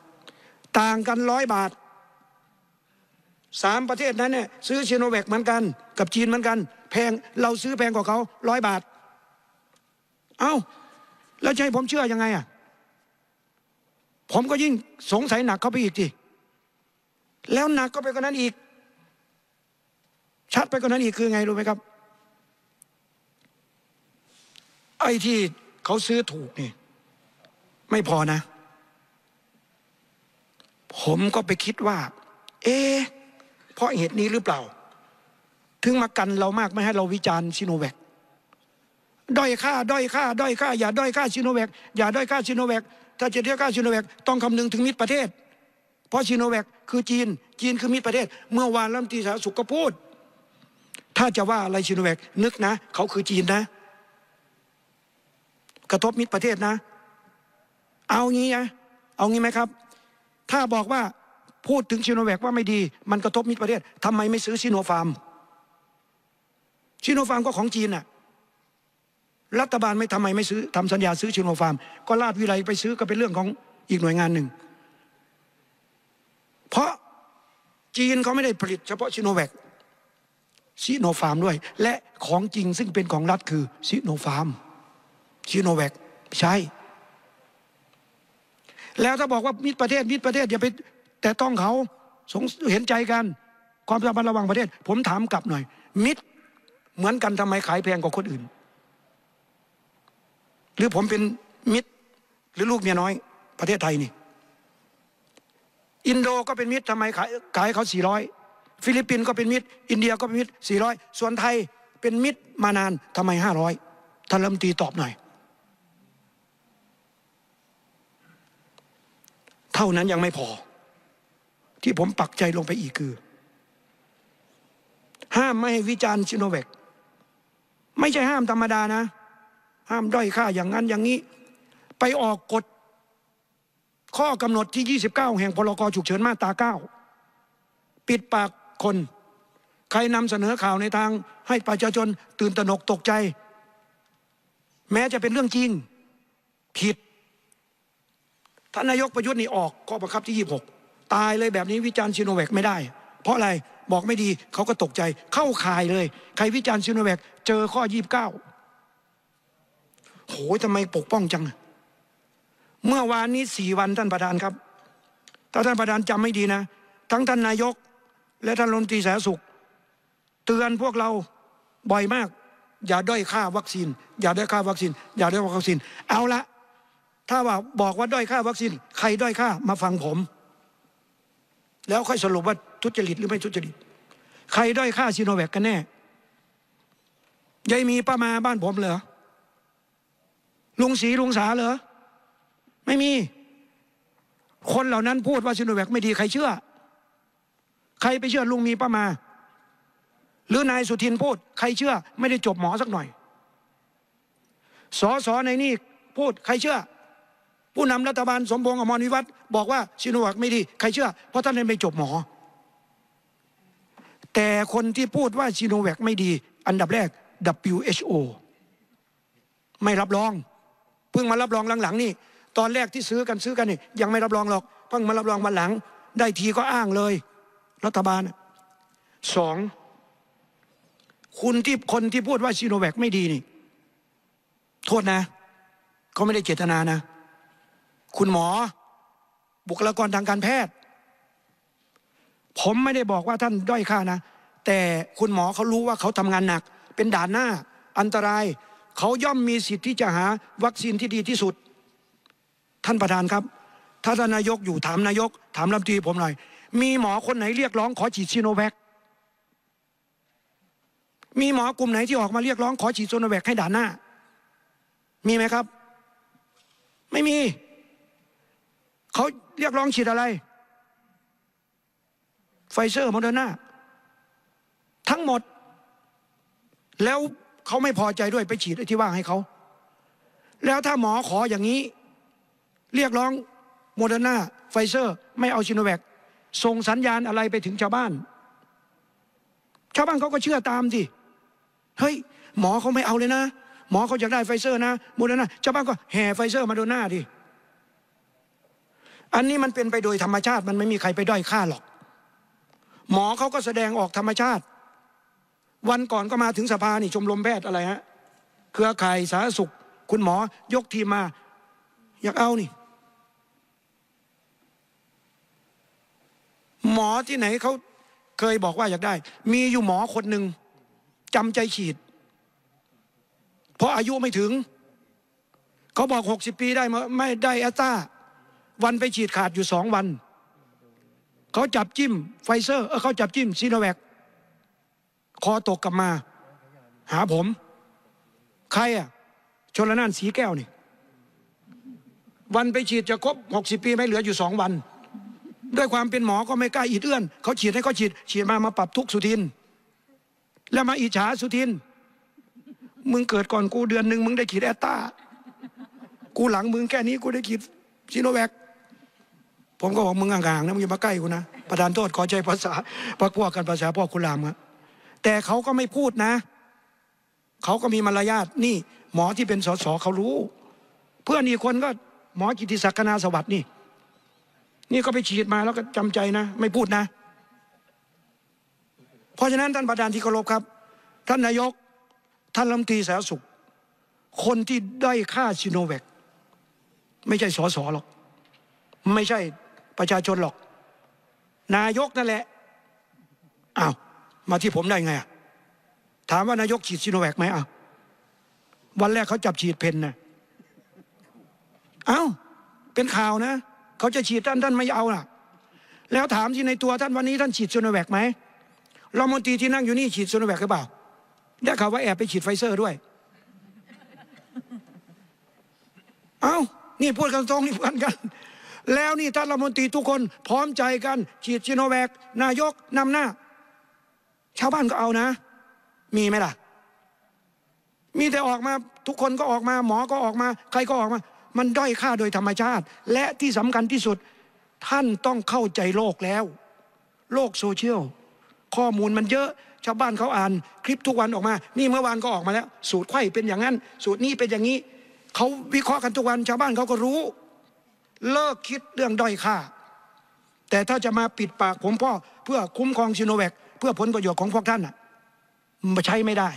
ต่างกันร้อยบาทสามประเทศนั้นเนี่ย ซื้อเชโนแวคเหมือนกัน กับจีนเหมือนกัน แพง เราซื้อแพงกว่าเขา ร้อยบาท เอา้า แล้วจะให้ผมเชื่อยังไงอ่ะ ผมก็ยิ่งสงสัยหนักเข้าไปอีกทีแล้วหนักก็ไปกว่านั้นอีก ชัดไปกว่านั้นอีก คือไงรู้ไหมครับ ไอ้ที่เขาซื้อถูกนี่ ไม่พอนะ ผมก็ไปคิดว่า เอ๊ะเพราะเหตุนี้หรือเปล่า ถึงมากันเรามากไม่ให้เราวิจารณ์ซิโนแวคด้อยค่า ด้อยค่า ด้อยค่า อย่าด้อยค่าซิโนแวคอย่าด้อยค่าซิโนแวคถ้าจะเรียกค่าซิโนแวคต้องคำนึงถึงมิตรประเทศ เพราะซิโนแวคคือจีน จีนคือมิตรประเทศ เมื่อวานรัฐมนตรีสาธารณสุขก็พูด ถ้าจะว่าอะไรซิโนแวคนึกนะ เขาคือจีนนะ กระทบมิตรประเทศนะ เอางี้นะ เอางี้ไหมครับ ถ้าบอกว่าพูดถึงชิโนแวกว่าไม่ดีมันกระทบมิตรประเทศทำไมไม่ซื้อชิโนฟาร์มชิโนฟาร์มก็ของจีนน่ะรัฐบาลไม่ทำไมไม่ซื้อทำสัญญาซื้อชิโนฟาร์มก็ลาดวิไลไปซื้อก็เป็นเรื่องของอีกหน่วยงานหนึ่ง เพราะจีนเขาไม่ได้ผลิตเฉพาะชิโนแวกชิโนฟาร์มด้วย และของจริงซึ่งเป็นของรัฐคือชิโนฟาร์มชิโนแวกใช่ แล้วถ้าบอกว่ามิตรประเทศมิตรประเทศอย่าไปแต่ต้องเขาเห็นใจกันความสัมพันธ์ระหว่างประเทศ ผมถามกลับหน่อย มิตรเหมือนกันทำไมขายแพงกว่าคนอื่น หรือผมเป็นมิตรหรือลูกเมียน้อย ประเทศไทยนี่ อินโดก็เป็นมิตรทำไมขายขายเขาสี่ร้อยฟิลิปปินส์ก็เป็นมิตร อินเดียก็เป็นมิตรสี่ร้อยส่วนไทยเป็นมิตรมานานทำไมห้าร้อยท่านรัฐมนตรีตอบหน่อย เท่านั้นยังไม่พอที่ผมปักใจลงไปอีกคือ ห้ามไม่ให้วิจารณ์ชิโนแวกไม่ใช่ห้ามธรรมดานะ ห้ามด้อยค่าอย่างนั้นอย่างนี้ ไปออกกฎข้อกำหนดที่ 29 แห่งพรกฉุกเฉินมาตรา9ปิดปากคน ใครนำเสนอข่าวในทาง ให้ประชาชนตื่นตระหนกตกใจ แม้จะเป็นเรื่องจริง ผิดท่านนายกประยุทธ์นี่ออกข้อบังคับที่ 26ตายเลยแบบนี้วิจารณ์ซีโนแวคไม่ได้ เพราะอะไรบอกไม่ดีเขาก็ตกใจ เข้าข่ายเลยใครวิจารณ์ซีโนแวคเจอข้อยีบเก้าโหทำไมปกป้องจัง เมื่อวานนี้สี่วันท่านประธานครับถ้าท่านประธานจำไม่ดีนะ ทั้งท่านนายกและท่านรัฐมนตรีสาธารณสุข เตือนพวกเราบ่อยมาก อย่าด้อยค่าวัคซีน อย่าด้อยค่าวัคซีนอย่าด้อยค่าวัคซีนเอาละถ้าว่าบอกว่าด้อยค่าวัคซีนใครด้อยค่ามาฟังผมแล้วค่อยสรุปว่าทุจริตหรือไม่ทุจริตใครด้อยค่าซีโนแวคกันแน่ยายมีป้ามาบ้านผมเหรอลุงศรีลุงสาเหรอไม่มี คนเหล่านั้น พูดว่าซีโนแวคไม่ดีใครเชื่อ ใครไปเชื่อ ลุงมีป้ามา หรือนายสุทินพูด ใครเชื่อ ไม่ได้จบหมอสักหน่อยสอสอในนี่พูด ใครเชื่อผู้นำรัฐบาลสมพงษ์อมรวิวัฒน์บอกว่าซิโนแวคไม่ดี ใครเชื่อเพราะท่านเรียนไม่จบหมอ แต่คนที่พูดว่าซิโนแวคไม่ดี อันดับแรก WHO ไม่รับรองเพิ่งมารับรองหลังๆนี่ตอนแรกที่ซื้อกันซื้อกันนี่ยังไม่รับรองหรอกเพิ่งมารับรองวันหลัง ได้ทีก็อ้างเลย รัฐบาลสองคุณที่คนที่พูดว่าซีโนแวคไม่ดีนี่โทษนะเขาไม่ได้เจตนานะคุณหมอ บุคลากรทางการแพทย์ ผมไม่ได้บอกว่าท่านด้อยค่านะ แต่คุณหมอเขารู้ว่าเขาทำงานหนัก เป็นด่านหน้า อันตราย เขาย่อมมีสิทธิ์ที่จะหาวัคซีนที่ดีที่สุด ท่านประธานครับ ถ้าท่านนายกอยู่ถามนายก ถามลำตีผมหน่อย มีหมอคนไหนเรียกร้อง ขอฉีดซีโนแวค มีหมอกลุ่มไหนที่ออกมาเรียกร้องขอฉีดโซโนแวคให้ด่านหน้า มีไหมครับ ไม่มีเขาเรียกร้องฉีดอะไร ไฟเซอร์โมเดอร์นาทั้งหมด แล้วเขาไม่พอใจด้วยไปฉีดไที่ว่างให้เขา แล้วถ้าหมอขออย่างนี้ เรียกร้องโมเดอร์นาไฟเซอร์ ไม่เอาชิโนแวคส่งสัญญาณอะไรไปถึงชาวบ้าน ชาวบ้านเขาก็เชื่อตามสิเฮ้ย หมอเขาไม่เอาเลยนะ หมอเขาอยากได้ไฟเซอร์นะโมเดอร์นาชาวบ้านก็แห่ไฟเซอร์มาโดนหน้าดิอันนี้มันเป็นไปโดยธรรมชาติ มันไม่มีใครไปด้อยค่าหรอก หมอเขาก็แสดงออกธรรมชาติ วันก่อนก็มาถึงสภานี่ชมรมแพทย์อะไรฮะเครือข่ายสาธารณสุข คุณหมอยกทีมมาอยากเอานี่ หมอที่ไหนเขาเคยบอกว่าอยากได้ มีอยู่หมอคนหนึ่งจำใจฉีดเพราะอายุไม่ถึงเขาบอกหกสิบปีได้ ไม่ได้อัตราวันไปฉีดขาดอยู่สองวัน เขาจับจิ้ม ไฟเซอร์เออเขาจับจิ้มซีโนแวคคอตกกลับมา หาผมใครอ่ะชนละนานสีแก้วนี่ วันไปฉีดจะครบหกสิบปี ไม่เหลืออยู่สองวัน ด้วยความเป็นหมอก็ไม่กล้าอีดเอื้อนเขาฉีดให้เขาฉีด ฉีดมามาปรับทุกสุทิน แล้วมาอิจฉาสุทิน มึงเกิดก่อนกูเดือนหนึ่งมึงได้ฉีดแอตตากูหลังมึงแค่นี้กูได้ฉีดซีโนแวคผมก็บอกมึงห่างๆนะมึงอย่ามาใกล้กูนะ ประธานโทษขอใช้ภาษาพักพวกกันภาษาพวกคุณลามอะแต่เขาก็ไม่พูดนะ เขาก็มีมารยาทนี่ หมอที่เป็นสสเขารู้ เพื่อนอีกคนก็หมอกิติศักดิ์นาสวัสดิ์นี่นี่ก็ไปฉีดมาแล้วก็จำใจนะ ไม่พูดนะ เพราะฉะนั้นท่านประธานที่เคารพครับ ท่านนายกท่านลำตีสาสุข คนที่ได้ค่าชิโนแวกไม่ใช่สสหรอกไม่ใช่ประชาชนหรอก นายกนั่นแหละอ้าวมาที่ผมได้ไงอ่ะถามว่านายกฉีดซีโนแวคไหมอ้าววันแรกเขาจับฉีดเพนนะอ้าวเป็นข่าวนะเขาจะฉีดท่านท่านไม่เอาล่ะ แล้วถามที่ในตัวท่านวันนี้ท่านฉีดซีโนแวคไหมรัฐมนตรีที่นั่งอยู่นี่ฉีดซีโนแวคหรือเปล่าได้ข่าวว่าแอบไปฉีดไฟเซอร์ด้วยเอ้านี่พูดกันตรงนี่พูดกันแล้วนี่ท่านรัฐมนตรีทุกคน พร้อมใจกันฉีดชิโนแวก นายกนำหน้า ชาวบ้านก็เอานะ มีไหมล่ะ มีแต่ออกมาทุกคนก็ออกมา หมอก็ออกมา ใครก็ออกมา มันด้อยค่าโดยธรรมชาติ และที่สำคัญที่สุด ท่านต้องเข้าใจโลกแล้ว โลกโซเชียลข้อมูลมันเยอะ ชาวบ้านเขาอ่าน คลิปทุกวันออกมา นี่เมื่อวานก็ออกมาแล้วสูตรไข่เป็นอย่างนั้น สูตรนี้เป็นอย่างนี้เขาวิเคราะห์กันทุกวัน ชาวบ้านเขาก็รู้เลิกคิดเรื่องด้อยค่าแต่ถ้าจะมาปิดปากผมพ่อเพื่อคุ้มครองชิโนแวคเพื่อผลประโยชน์ของพวกท่านอ่ะมาใช้ไม่ได้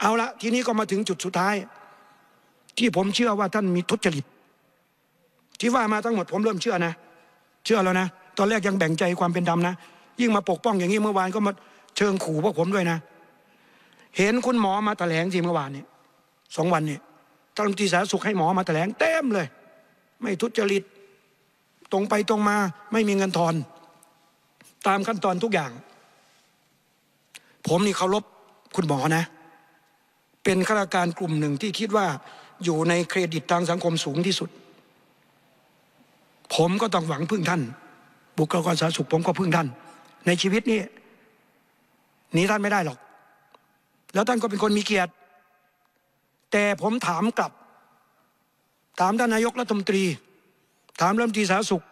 เอาละทีนี้ก็มาถึงจุดสุดท้าย ที่ผมเชื่อว่าท่านมีทุจริตที่ว่ามาทั้งหมดผมเริ่มเชื่อนะเชื่อแล้วนะตอนแรกยังแบ่งใจความเป็นดำนะ ยิ่งมาปกป้องอย่างนี้เมื่อวานก็มาเชิงขู่พวกผมด้วยนะ เห็นคุณหมอมาแถลงสิเมื่อวานเนี่ยสองวันเนี่ยท่านรัฐมนตรีสาธารณสุขให้หมอมาแถลงเต็มเลย ไม่ทุจริตตรงไปตรงมา ไม่มีเงินทอน ตามขั้นตอนทุกอย่าง ผมนี่เคารพคุณหมอนะ เป็นข้าราชการกลุ่มหนึ่งที่คิดว่าอยู่ในเครดิตทางสังคมสูงที่สุด ผมก็ต้องหวังพึ่งท่าน บุคลากรสาธารณสุข ผมก็พึ่งท่าน ในชีวิตนี้หนีท่านไม่ได้หรอก แล้วท่านก็เป็นคนมีเกียรติแต่ผมถามกลับถามท่านนายกรัฐมนตรี ถามริ่มตีสาสุข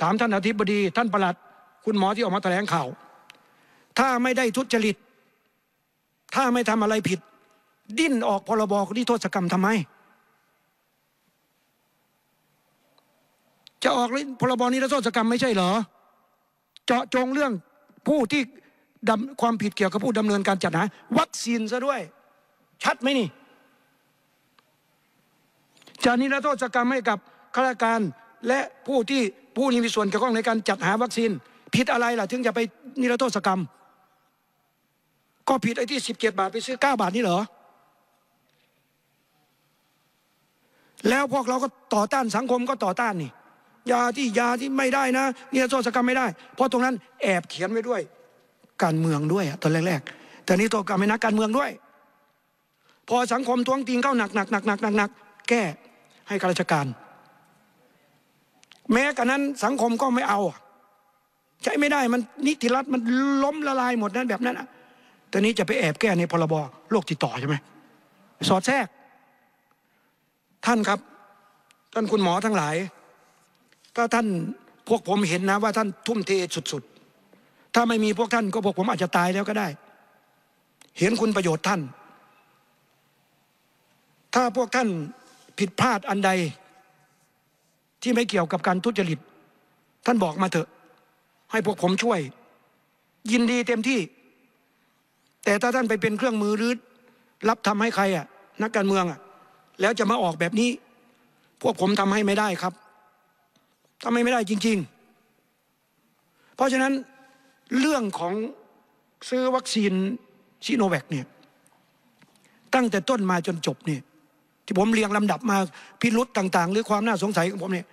ถามท่านอธิบดี ท่านประหลัด คุณหมอที่ออกมาแถลงข่าวถ้าไม่ได้ทุจริตถ้าไม่ทำอะไรผิด ดิ้นออกพรบนิโทษกรรมทำไมจะออกพรบนิรโทษกรรมไม่ใช่เหรอเจาะจงเรื่องผู้ที่ความผิดเกี่ยวกับผู้ดำเนินการจัดหาวัคซีนซะด้วย ชัดไหมนี่จะนิรโทษกรรมให้กับข้าราชการและผู้ที่ผู้นี้มีส่วนเกี่ยวข้องในการจัดหาวัคซีนผิดอะไรล่ะถึงจะไปนิรโทษกรรม ก็ผิดไอ้ที่สิบเจ็บาทไปซื้อเก้าบาทนี่เหรอ แล้วพวกเราก็ต่อต้านสังคมก็ต่อต้านนี่ ยาที่ยาที่ไม่ได้นะนิรโทษกรรมไม่ได้ เพราะตรงนั้นแอบเขียนไว้ด้วยการเมืองด้วยตอนแรกๆแต่นี้ตัวกรรมไม่นักการเมืองด้วย พอสังคมท้วงติงเข้าหนักหนักหนักหนักหนักแก้ให้ข้าราชการ แม้กระนั้นสังคมก็ไม่เอาใช้ไม่ได้มันนิติรัฐมันล้มละลายหมดนั้นแบบนั้นะตอนนี้จะไปแอบแก้ในพรบโรคติดต่อใช่ไหมสอดแทรกท่านครับท่านคุณหมอทั้งหลายถ้าท่านพวกผมเห็นนะว่าท่านทุ่มเทสุดๆถ้าไม่มีพวกท่าน ก็พวกผมอาจจะตายแล้วก็ได้ เห็นคุณประโยชน์ท่าน ถ้าพวกท่านผิดพลาดอันใดที่ไม่เกี่ยวกับการทุจริต ท่านบอกมาเถอะ ให้พวกผมช่วย ยินดีเต็มที่ แต่ถ้าท่านไปเป็นเครื่องมือรือรับทำให้ใครอ่ะนักการเมืองอ่ะ แล้วจะมาออกแบบนี้ พวกผมทำให้ไม่ได้ครับทำให้ไม่ได้จริง ๆ เพราะฉะนั้นเรื่องของซื้อวัคซีนชิโนแวคเนี่ยตั้งแต่ต้นมาจนจบเนี่ยที่ผมเรียงลำดับมาพิรุษต่าง ๆ หรือความน่าสงสัยของผมเนี่ย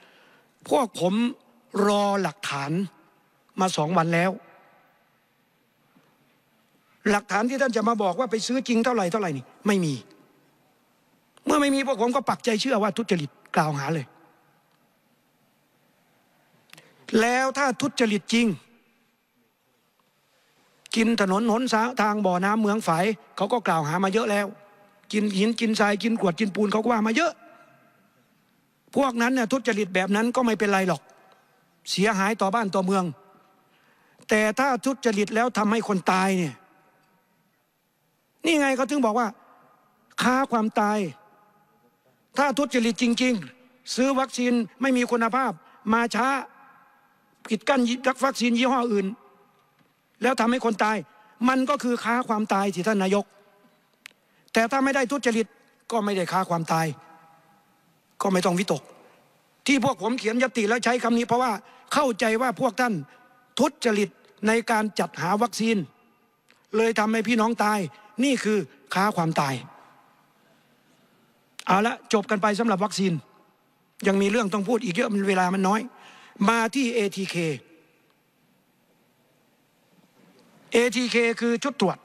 พวกผมรอหลักฐานมาสองวันแล้ว หลักฐานที่ท่านจะมาบอกว่าไปซื้อจริงเท่าไหร่เท่าไหร่นี่ไม่มี เมื่อไม่มีพวกผมก็ปักใจเชื่อว่าทุจริตกล่าวหาเลย แล้วถ้าทุจริตจริง กินถนนหนนทางบ่อน้ำเมืองฝายเขาก็กล่าวหามาเยอะแล้วกินหินกินทรายกินกวดกินปูนเขาก็ว่ามาเยอะ พวกนั้นเนี่ยทุจริตแบบนั้นก็ไม่เป็นไรหรอก เสียหายต่อบ้านต่อเมือง แต่ถ้าทุจริตแล้วทำให้คนตายเนี่ยนี่ไงเขาถึงบอกว่า ค้าความตาย ถ้าทุจริตจริง ๆ ซื้อวัคซีนไม่มีคุณภาพ มาช้าปิดกั้นรักวัคซีนยี่ห้ออื่น แล้วทำให้คนตาย มันก็คือค้าความตายที่ท่านนายกแต่ถ้าไม่ได้ทุจริตก็ไม่ได้ค้าความตาย ก็ไม่ต้องวิตก ที่พวกผมเขียนยติแล้วใช้คำนี้เพราะว่าเข้าใจว่าพวกท่านทุจริตในการจัดหาวัคซีน เลยทำให้พี่น้องตายนี่คือค้าความตายเอาละจบกันไปสำหรับวัคซีน ยังมีเรื่องต้องพูดอีกเยอะมันเวลามันน้อยมาที่ ATK ATK คือชุดตรวจ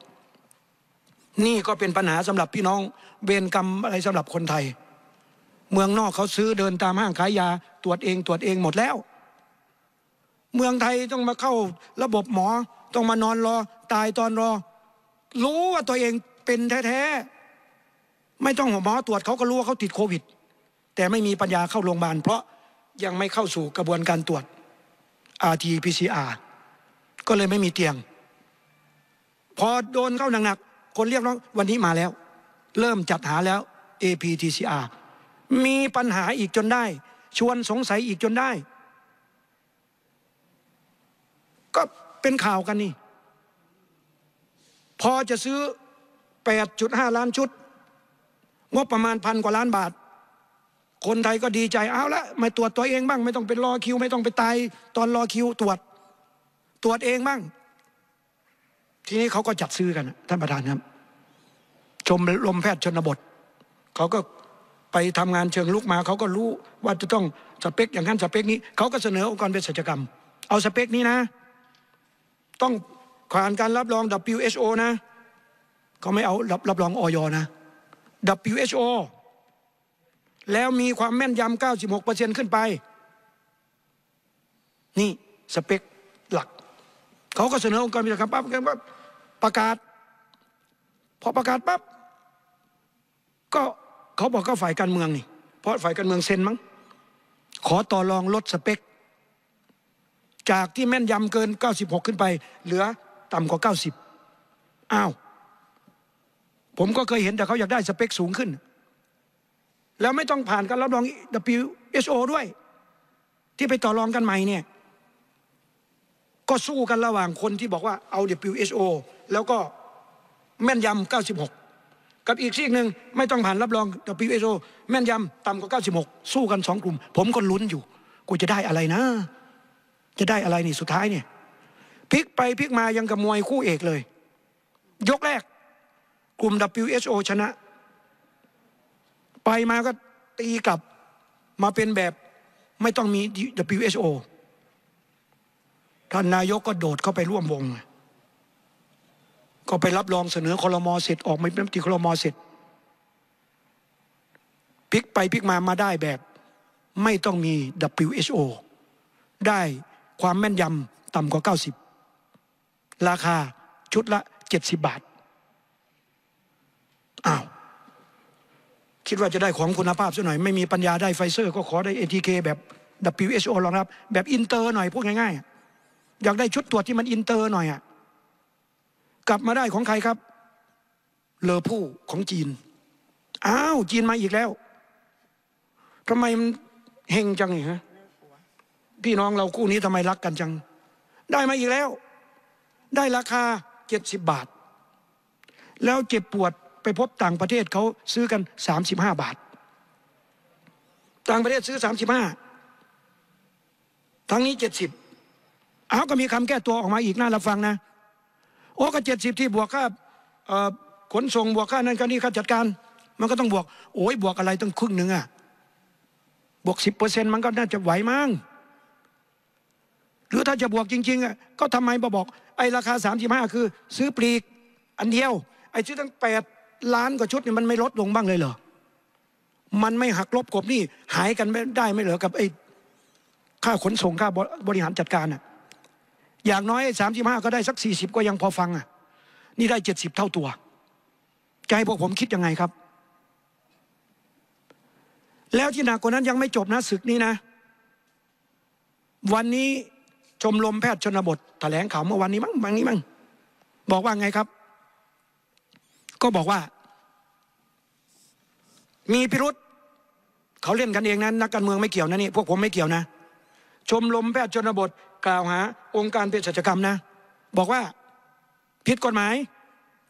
นี่ก็เป็นปัญหาสำหรับพี่น้อง เวรกรรมอะไรสำหรับคนไทย เมืองนอกเขาซื้อเดินตามห้างขายยา ตรวจเองตรวจเองหมดแล้ว เมืองไทยต้องมาเข้าระบบหมอต้องมานอนรอตายตอนรอ รู้ว่าตัวเองเป็นแท้ๆไม่ต้องหมอตรวจเขาก็รู้ว่าเขาติดโควิด แต่ไม่มีปัญญาเข้าโรงพยาบาลเพราะยังไม่เข้าสู่กระบวนการตรวจ rt pcr ก็เลยไม่มีเตียงพอโดนเข้าหนักคนเรียกร้องวันนี้มาแล้ว เริ่มจัดหาแล้ว APTCR มีปัญหาอีกจนได้ ชวนสงสัยอีกจนได้ ก็เป็นข่าวกันนี่พอจะซื้อ 8.5 ล้านชุดงบประมาณพันกว่าล้านบาท คนไทยก็ดีใจ เอาละไม่ตรวจตัวเองบ้าง ไม่ต้องเป็นรอคิวไม่ต้องไปตายตอนรอคิวตรวจตรวจเองบ้างทีนี้เขาก็จัดซื้อกัน ท่านประธานครับ ชมลมแพทย์ชนบทเขาก็ไปทำงานเชิงลุกมาเขาก็รู้ว่าจะต้องสเปคอย่างนั้นสเปคนี้เขาก็เสนอองค์กรเวชกรรม เอาสเปคนี้นะ ต้องผ่านการรับรอง WHO นะเขาไม่เอารับรับรองออยนะ WHO แล้วมีความแม่นยำ96%ขึ้นไป นี่สเปคหลักเขาก็เสนอองค์กรเสัชากรรมปั๊บกันประกาศพอประกาศปั๊บก็เขาบอกก็ฝ่ายการเมืองนี่เพราะฝ่ายการเมืองเซ็นมั้งขอต่อรองลดสเปค จากที่แม่นยำเกิน 96 ขึ้นไป เหลือต่ำกว่า90อ้าวผมก็เคยเห็นแต่เขาอยากได้สเปค สูงขึ้น แล้วไม่ต้องผ่านการรับรอง WHO ด้วย ที่ไปต่อรองกันใหม่เนี่ยก็สู้กันระหว่างคนที่บอกว่าเอา WHO แล้วก็แม่นยำา96 กับอีกซีกหนึ่ง ไม่ต้องผ่านรับรอง w โ o แม่นยำ ต่ำกว่า 96 สู้กันสองกลุ่ม ผมก็ลุ้นอยู่ กูจะได้อะไรนะ จะได้อะไรนี่สุดท้ายเนี่ยพลิกไปพลิกมายังกับมวยคู่เอกเลย ยกแรกกลุ่ม WHO ชนะ ไปมาก็ ตีกลับมาเป็นแบบไม่ต้องมี WHO ท่านนายกก็โดด เข้าไปร่วมวงก็ไปรับรองเสนอคอรมอเสร็จออกมาเป็นมติคอรมอเสร็จพลิกไปพลิกมามาได้แบบ ไม่ต้องมี WHO ได้ความแม่นยำต่ำกว่า 90 ราคาชุดละ 70 บาทอ้าวคิดว่าจะได้ของคุณภาพซะหน่อย ไม่มีปัญญาได้ไฟเซอร์ก็ขอได้ ATK แบบ WHO รองรับ แบบอินเตอร์ หน่อยพูดง่ายๆ อยากได้ชุดตรวจที่มันอินเตอร์หน่อยอ่ะกลับมาได้ของใครครับเลอผู้ของจีนอ้าวจีนมาอีกแล้วทำไมมันเฮงจังเหรอฮะพี่น้องเราคู่นี้ทำไมรักกันจัง ได้มาอีกแล้ว ได้ราคาเจ็ดสิบบาท แล้วเจ็บปวดไปพบต่างประเทศเขาซื้อกันสามสิบห้าบาท ต่างประเทศซื้อสามสิบห้าทั้งนี้เจ็ดสิบอ้าวก็มีคำแก้ตัวออกมาอีกน่ารับฟังนะโอ้ก็เจ็ดสิบที่บวกค่าขนส่งบวกค่านั้นค่านี้ค่าจัดการ มันก็ต้องบวกโอ้ยบวกอะไรตั้งครึ่งหนึ่งอะบวกสิบเปอร์เซ็นต์มันก็น่าจะไหวมั้งหรือถ้าจะบวกจริงๆอ่ะก็ทำไมมาบอก ไอ้ราคาสามสิบห้าคือ ซื้อปลีกอันเดียวไอ้ซื้อตั้งแปดล้านกว่าชุดเนี่ยมันไม่ลดลงบ้างเลยเหรอมันไม่หักลบกบนี่ หายกันไม่ได้ไม่เหรอกับไอ้ค่าขนส่งค่าบริหารจัดการอ่ะอย่างน้อยสามสิบห้าก็ได้สักสี่สิบก็ยังพอฟังอ่ะนี่ได้เจ็ดสิบเท่าตัวจะให้พวกผมคิดยังไงครับ แล้วที่หนักกว่านั้นยังไม่จบนะศึกนี้นะ วันนี้ชมรมแพทย์ชนบท แถลงข่าวเมื่อวันนี้มั้งวันนี้มั้งบอกว่าไงครับ ก็บอกว่า มีพิรุษเขาเล่นกันเองนะนักการเมืองไม่เกี่ยวนะนี่ พวกผมไม่เกี่ยวนะชมรมแพทย์ชนบทกล่าวหาองค์การเพศสัจกรรมนะ บอกว่าผิดกฎหมาย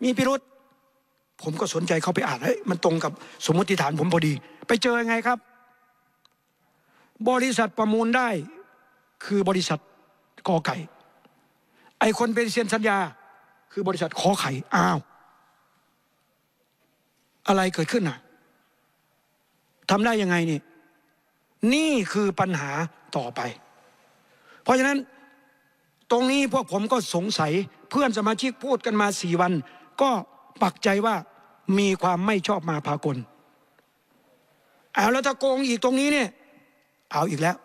มีพิรุษผมก็สนใจเข้าไปอ่านเฮ้ยมันตรงกับสมมติฐานผมพอดี ไปเจอยังไงครับ บริษัทประมูลได้คือบริษัทกอไก่ ไอคนเป็นเซ็นสัญญาคือบริษัทขอไข่อ้าว อะไรเกิดขึ้นน่ะทำได้ยังไงนี่ นี่คือปัญหาต่อไปเพราะฉะนั้นตรงนี้พวกผมก็สงสัยเพื่อนสมาชิกพูดกันมาสี่วัน ก็ปักใจว่ามีความไม่ชอบมาพากลเอาแล้วถ้าโกงอีกตรงนี้เนี่ยเอาอีกแล้ว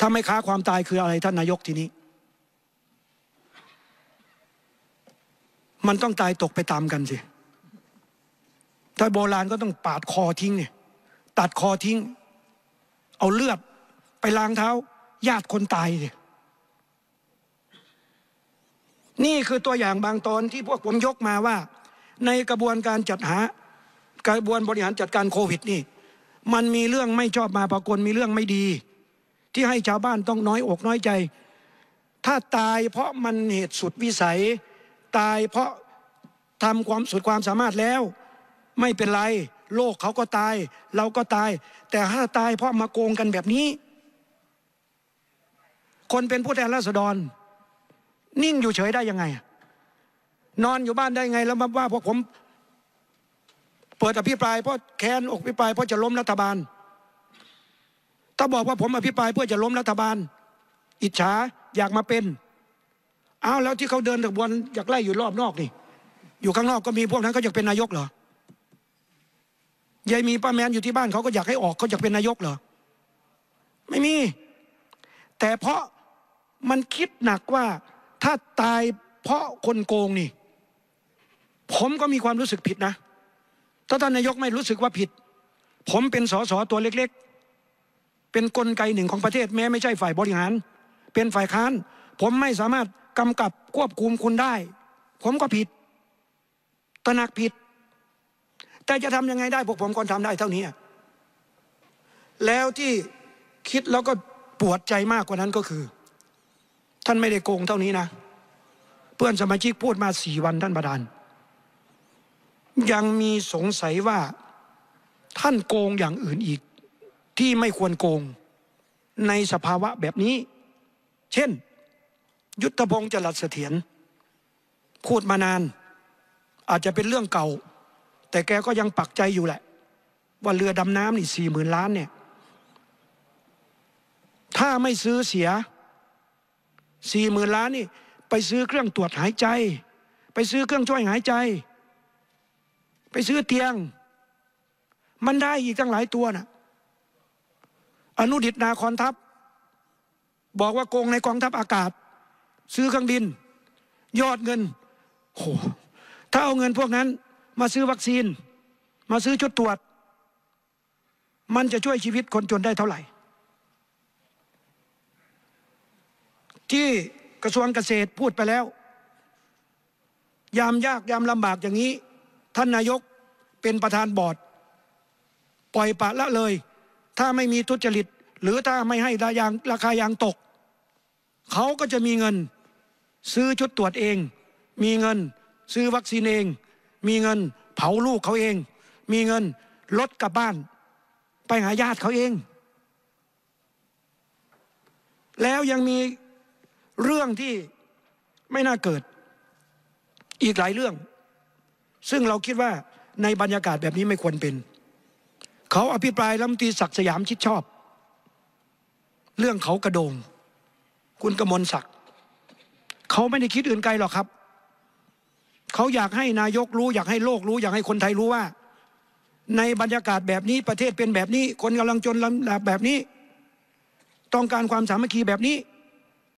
ถ้าไม่ค้าความตายคืออะไรท่านนายกทีนี้ มันต้องตายตกไปตามกันสิถ้าโบราณก็ต้องปาดคอทิ้งเนี่ยตัดคอทิ้ง เอาเลือดไปล้างเท้าญาติคนตายเ่ยนี่คือตัวอย่างบางตอนที่พวกผมยกมาว่าในกระบวนการจัดหา กระบวนบริหารจัดการโควิด นี่มันมีเรื่องไม่ชอบมาปรากฏมีเรื่องไม่ดี ที่ให้ชาวบ้านต้องน้อยอกน้อยใจ ถ้าตายเพราะมันเหตุสุดวิสัย ตายเพราะทำความสุดความสามารถแล้ว ไม่เป็นไรโลกเขาก็ตาย เราก็ตาย แต่ถ้าตายเพราะมาโกงกันแบบนี้คนเป็นผู้แทนราษฎร นิ่งอยู่เฉยได้ยังไง นอนอยู่บ้านได้ไง แล้วมาว่าพวกผมเปิดอภิปรายเพราะแค้นอกอภิปรายเพราะจะล้มรัฐบาล ถ้าบอกว่าผมอภิปรายเพื่อจะล้มรัฐบาล อิจฉา อยากมาเป็นอ้าวแล้วที่เขาเดินตะบวนอยากไล่อยู่รอบนอกนี่อยู่ข้างนอกก็มีพวกนั้นเขาอยากเป็นนายกเหรอยายมีป้าแมนอยู่ที่บ้านเขาก็อยากให้ออกเขาอยากเป็นนายกเหรอไม่มี แต่เพราะมันคิดหนักว่าถ้าตายเพราะคนโกงนี่ ผมก็มีความรู้สึกผิดนะถ้าท่านนายกไม่รู้สึกว่าผิด ผมเป็นสสตัวเล็ก ๆ เป็นนกลไกหนึ่งของประเทศ แม้ไม่ใช่ฝ่ายบริหาร เป็นฝ่ายค้าน ผมไม่สามารถกำกับควบคุมคุณได้ ผมก็ผิดตระหนักผิด แต่จะทำยังไงได้พวกผมก็ทำได้เท่านี้แล้วที่คิดแล้วก็ปวดใจมากกว่านั้นก็คือท่านไม่ได้โกงเท่านี้นะ เพื่อนสมาชิกพูดมาสี่วันท่านประธาน ยังมีสงสัยว่าท่านโกงอย่างอื่นอีก ที่ไม่ควรโกง ในสภาวะแบบนี้ เช่น ยุทธพงศ์จรัสเสถียรพูดมานานอาจจะเป็นเรื่องเก่า แต่แกก็ยังปักใจอยู่แหละ ว่าเรือดำน้ำนี่สี่หมื่นล้านเนี่ยถ้าไม่ซื้อเสียสี่หมื่นล้านนี่ไปซื้อเครื่องตรวจหายใจ ไปซื้อเครื่องช่วยหายใจ ไปซื้อเตียง มันได้อีกตั้งหลายตัวนะ่ะอนุดิตนาคอนทัพ บอกว่าโกงในกองทัพอากาศ ซื้อเครื่องบิน ยอดเงินโหถ้าเอาเงินพวกนั้นมาซื้อวัคซีน มาซื้อชุดตรวจ มันจะช่วยชีวิตคนจนได้เท่าไหร่ที่กระทรวงเกษตรพูดไปแล้ว ยามยากยามลำบากอย่างนี้ ท่านนายกเป็นประธานบอร์ดปล่อยปะละเลย ถ้าไม่มีทุจริตหรือถ้าไม่ให้รายางราคายางตกเขาก็จะมีเงิน ซื้อชุดตรวจเอง มีเงินซื้อวัคซีนเอง มีเงินเผาลูกเขาเอง มีเงินรถกลับบ้าน ไปหาญาติเขาเอง แล้วยังมีเรื่องที่ไม่น่าเกิด อีกหลายเรื่อง ซึ่งเราคิดว่าในบรรยากาศแบบนี้ไม่ควรเป็น เขาอภิปรายลมนตีศักดิ์สยามชิดชอบ เรื่องเขากระโดง คุณกมลศักดิ์เขาไม่ได้คิดอื่นไกลหรอกครับ เขาอยากให้นายกรู้อยากให้โลกรู้อยากให้คนไทยรู้ว่า ในบรรยากาศแบบนี้ประเทศเป็นแบบนี้ คนกำลังจนลำดาแบบนี้ ต้องการความสามัคคีแบบนี้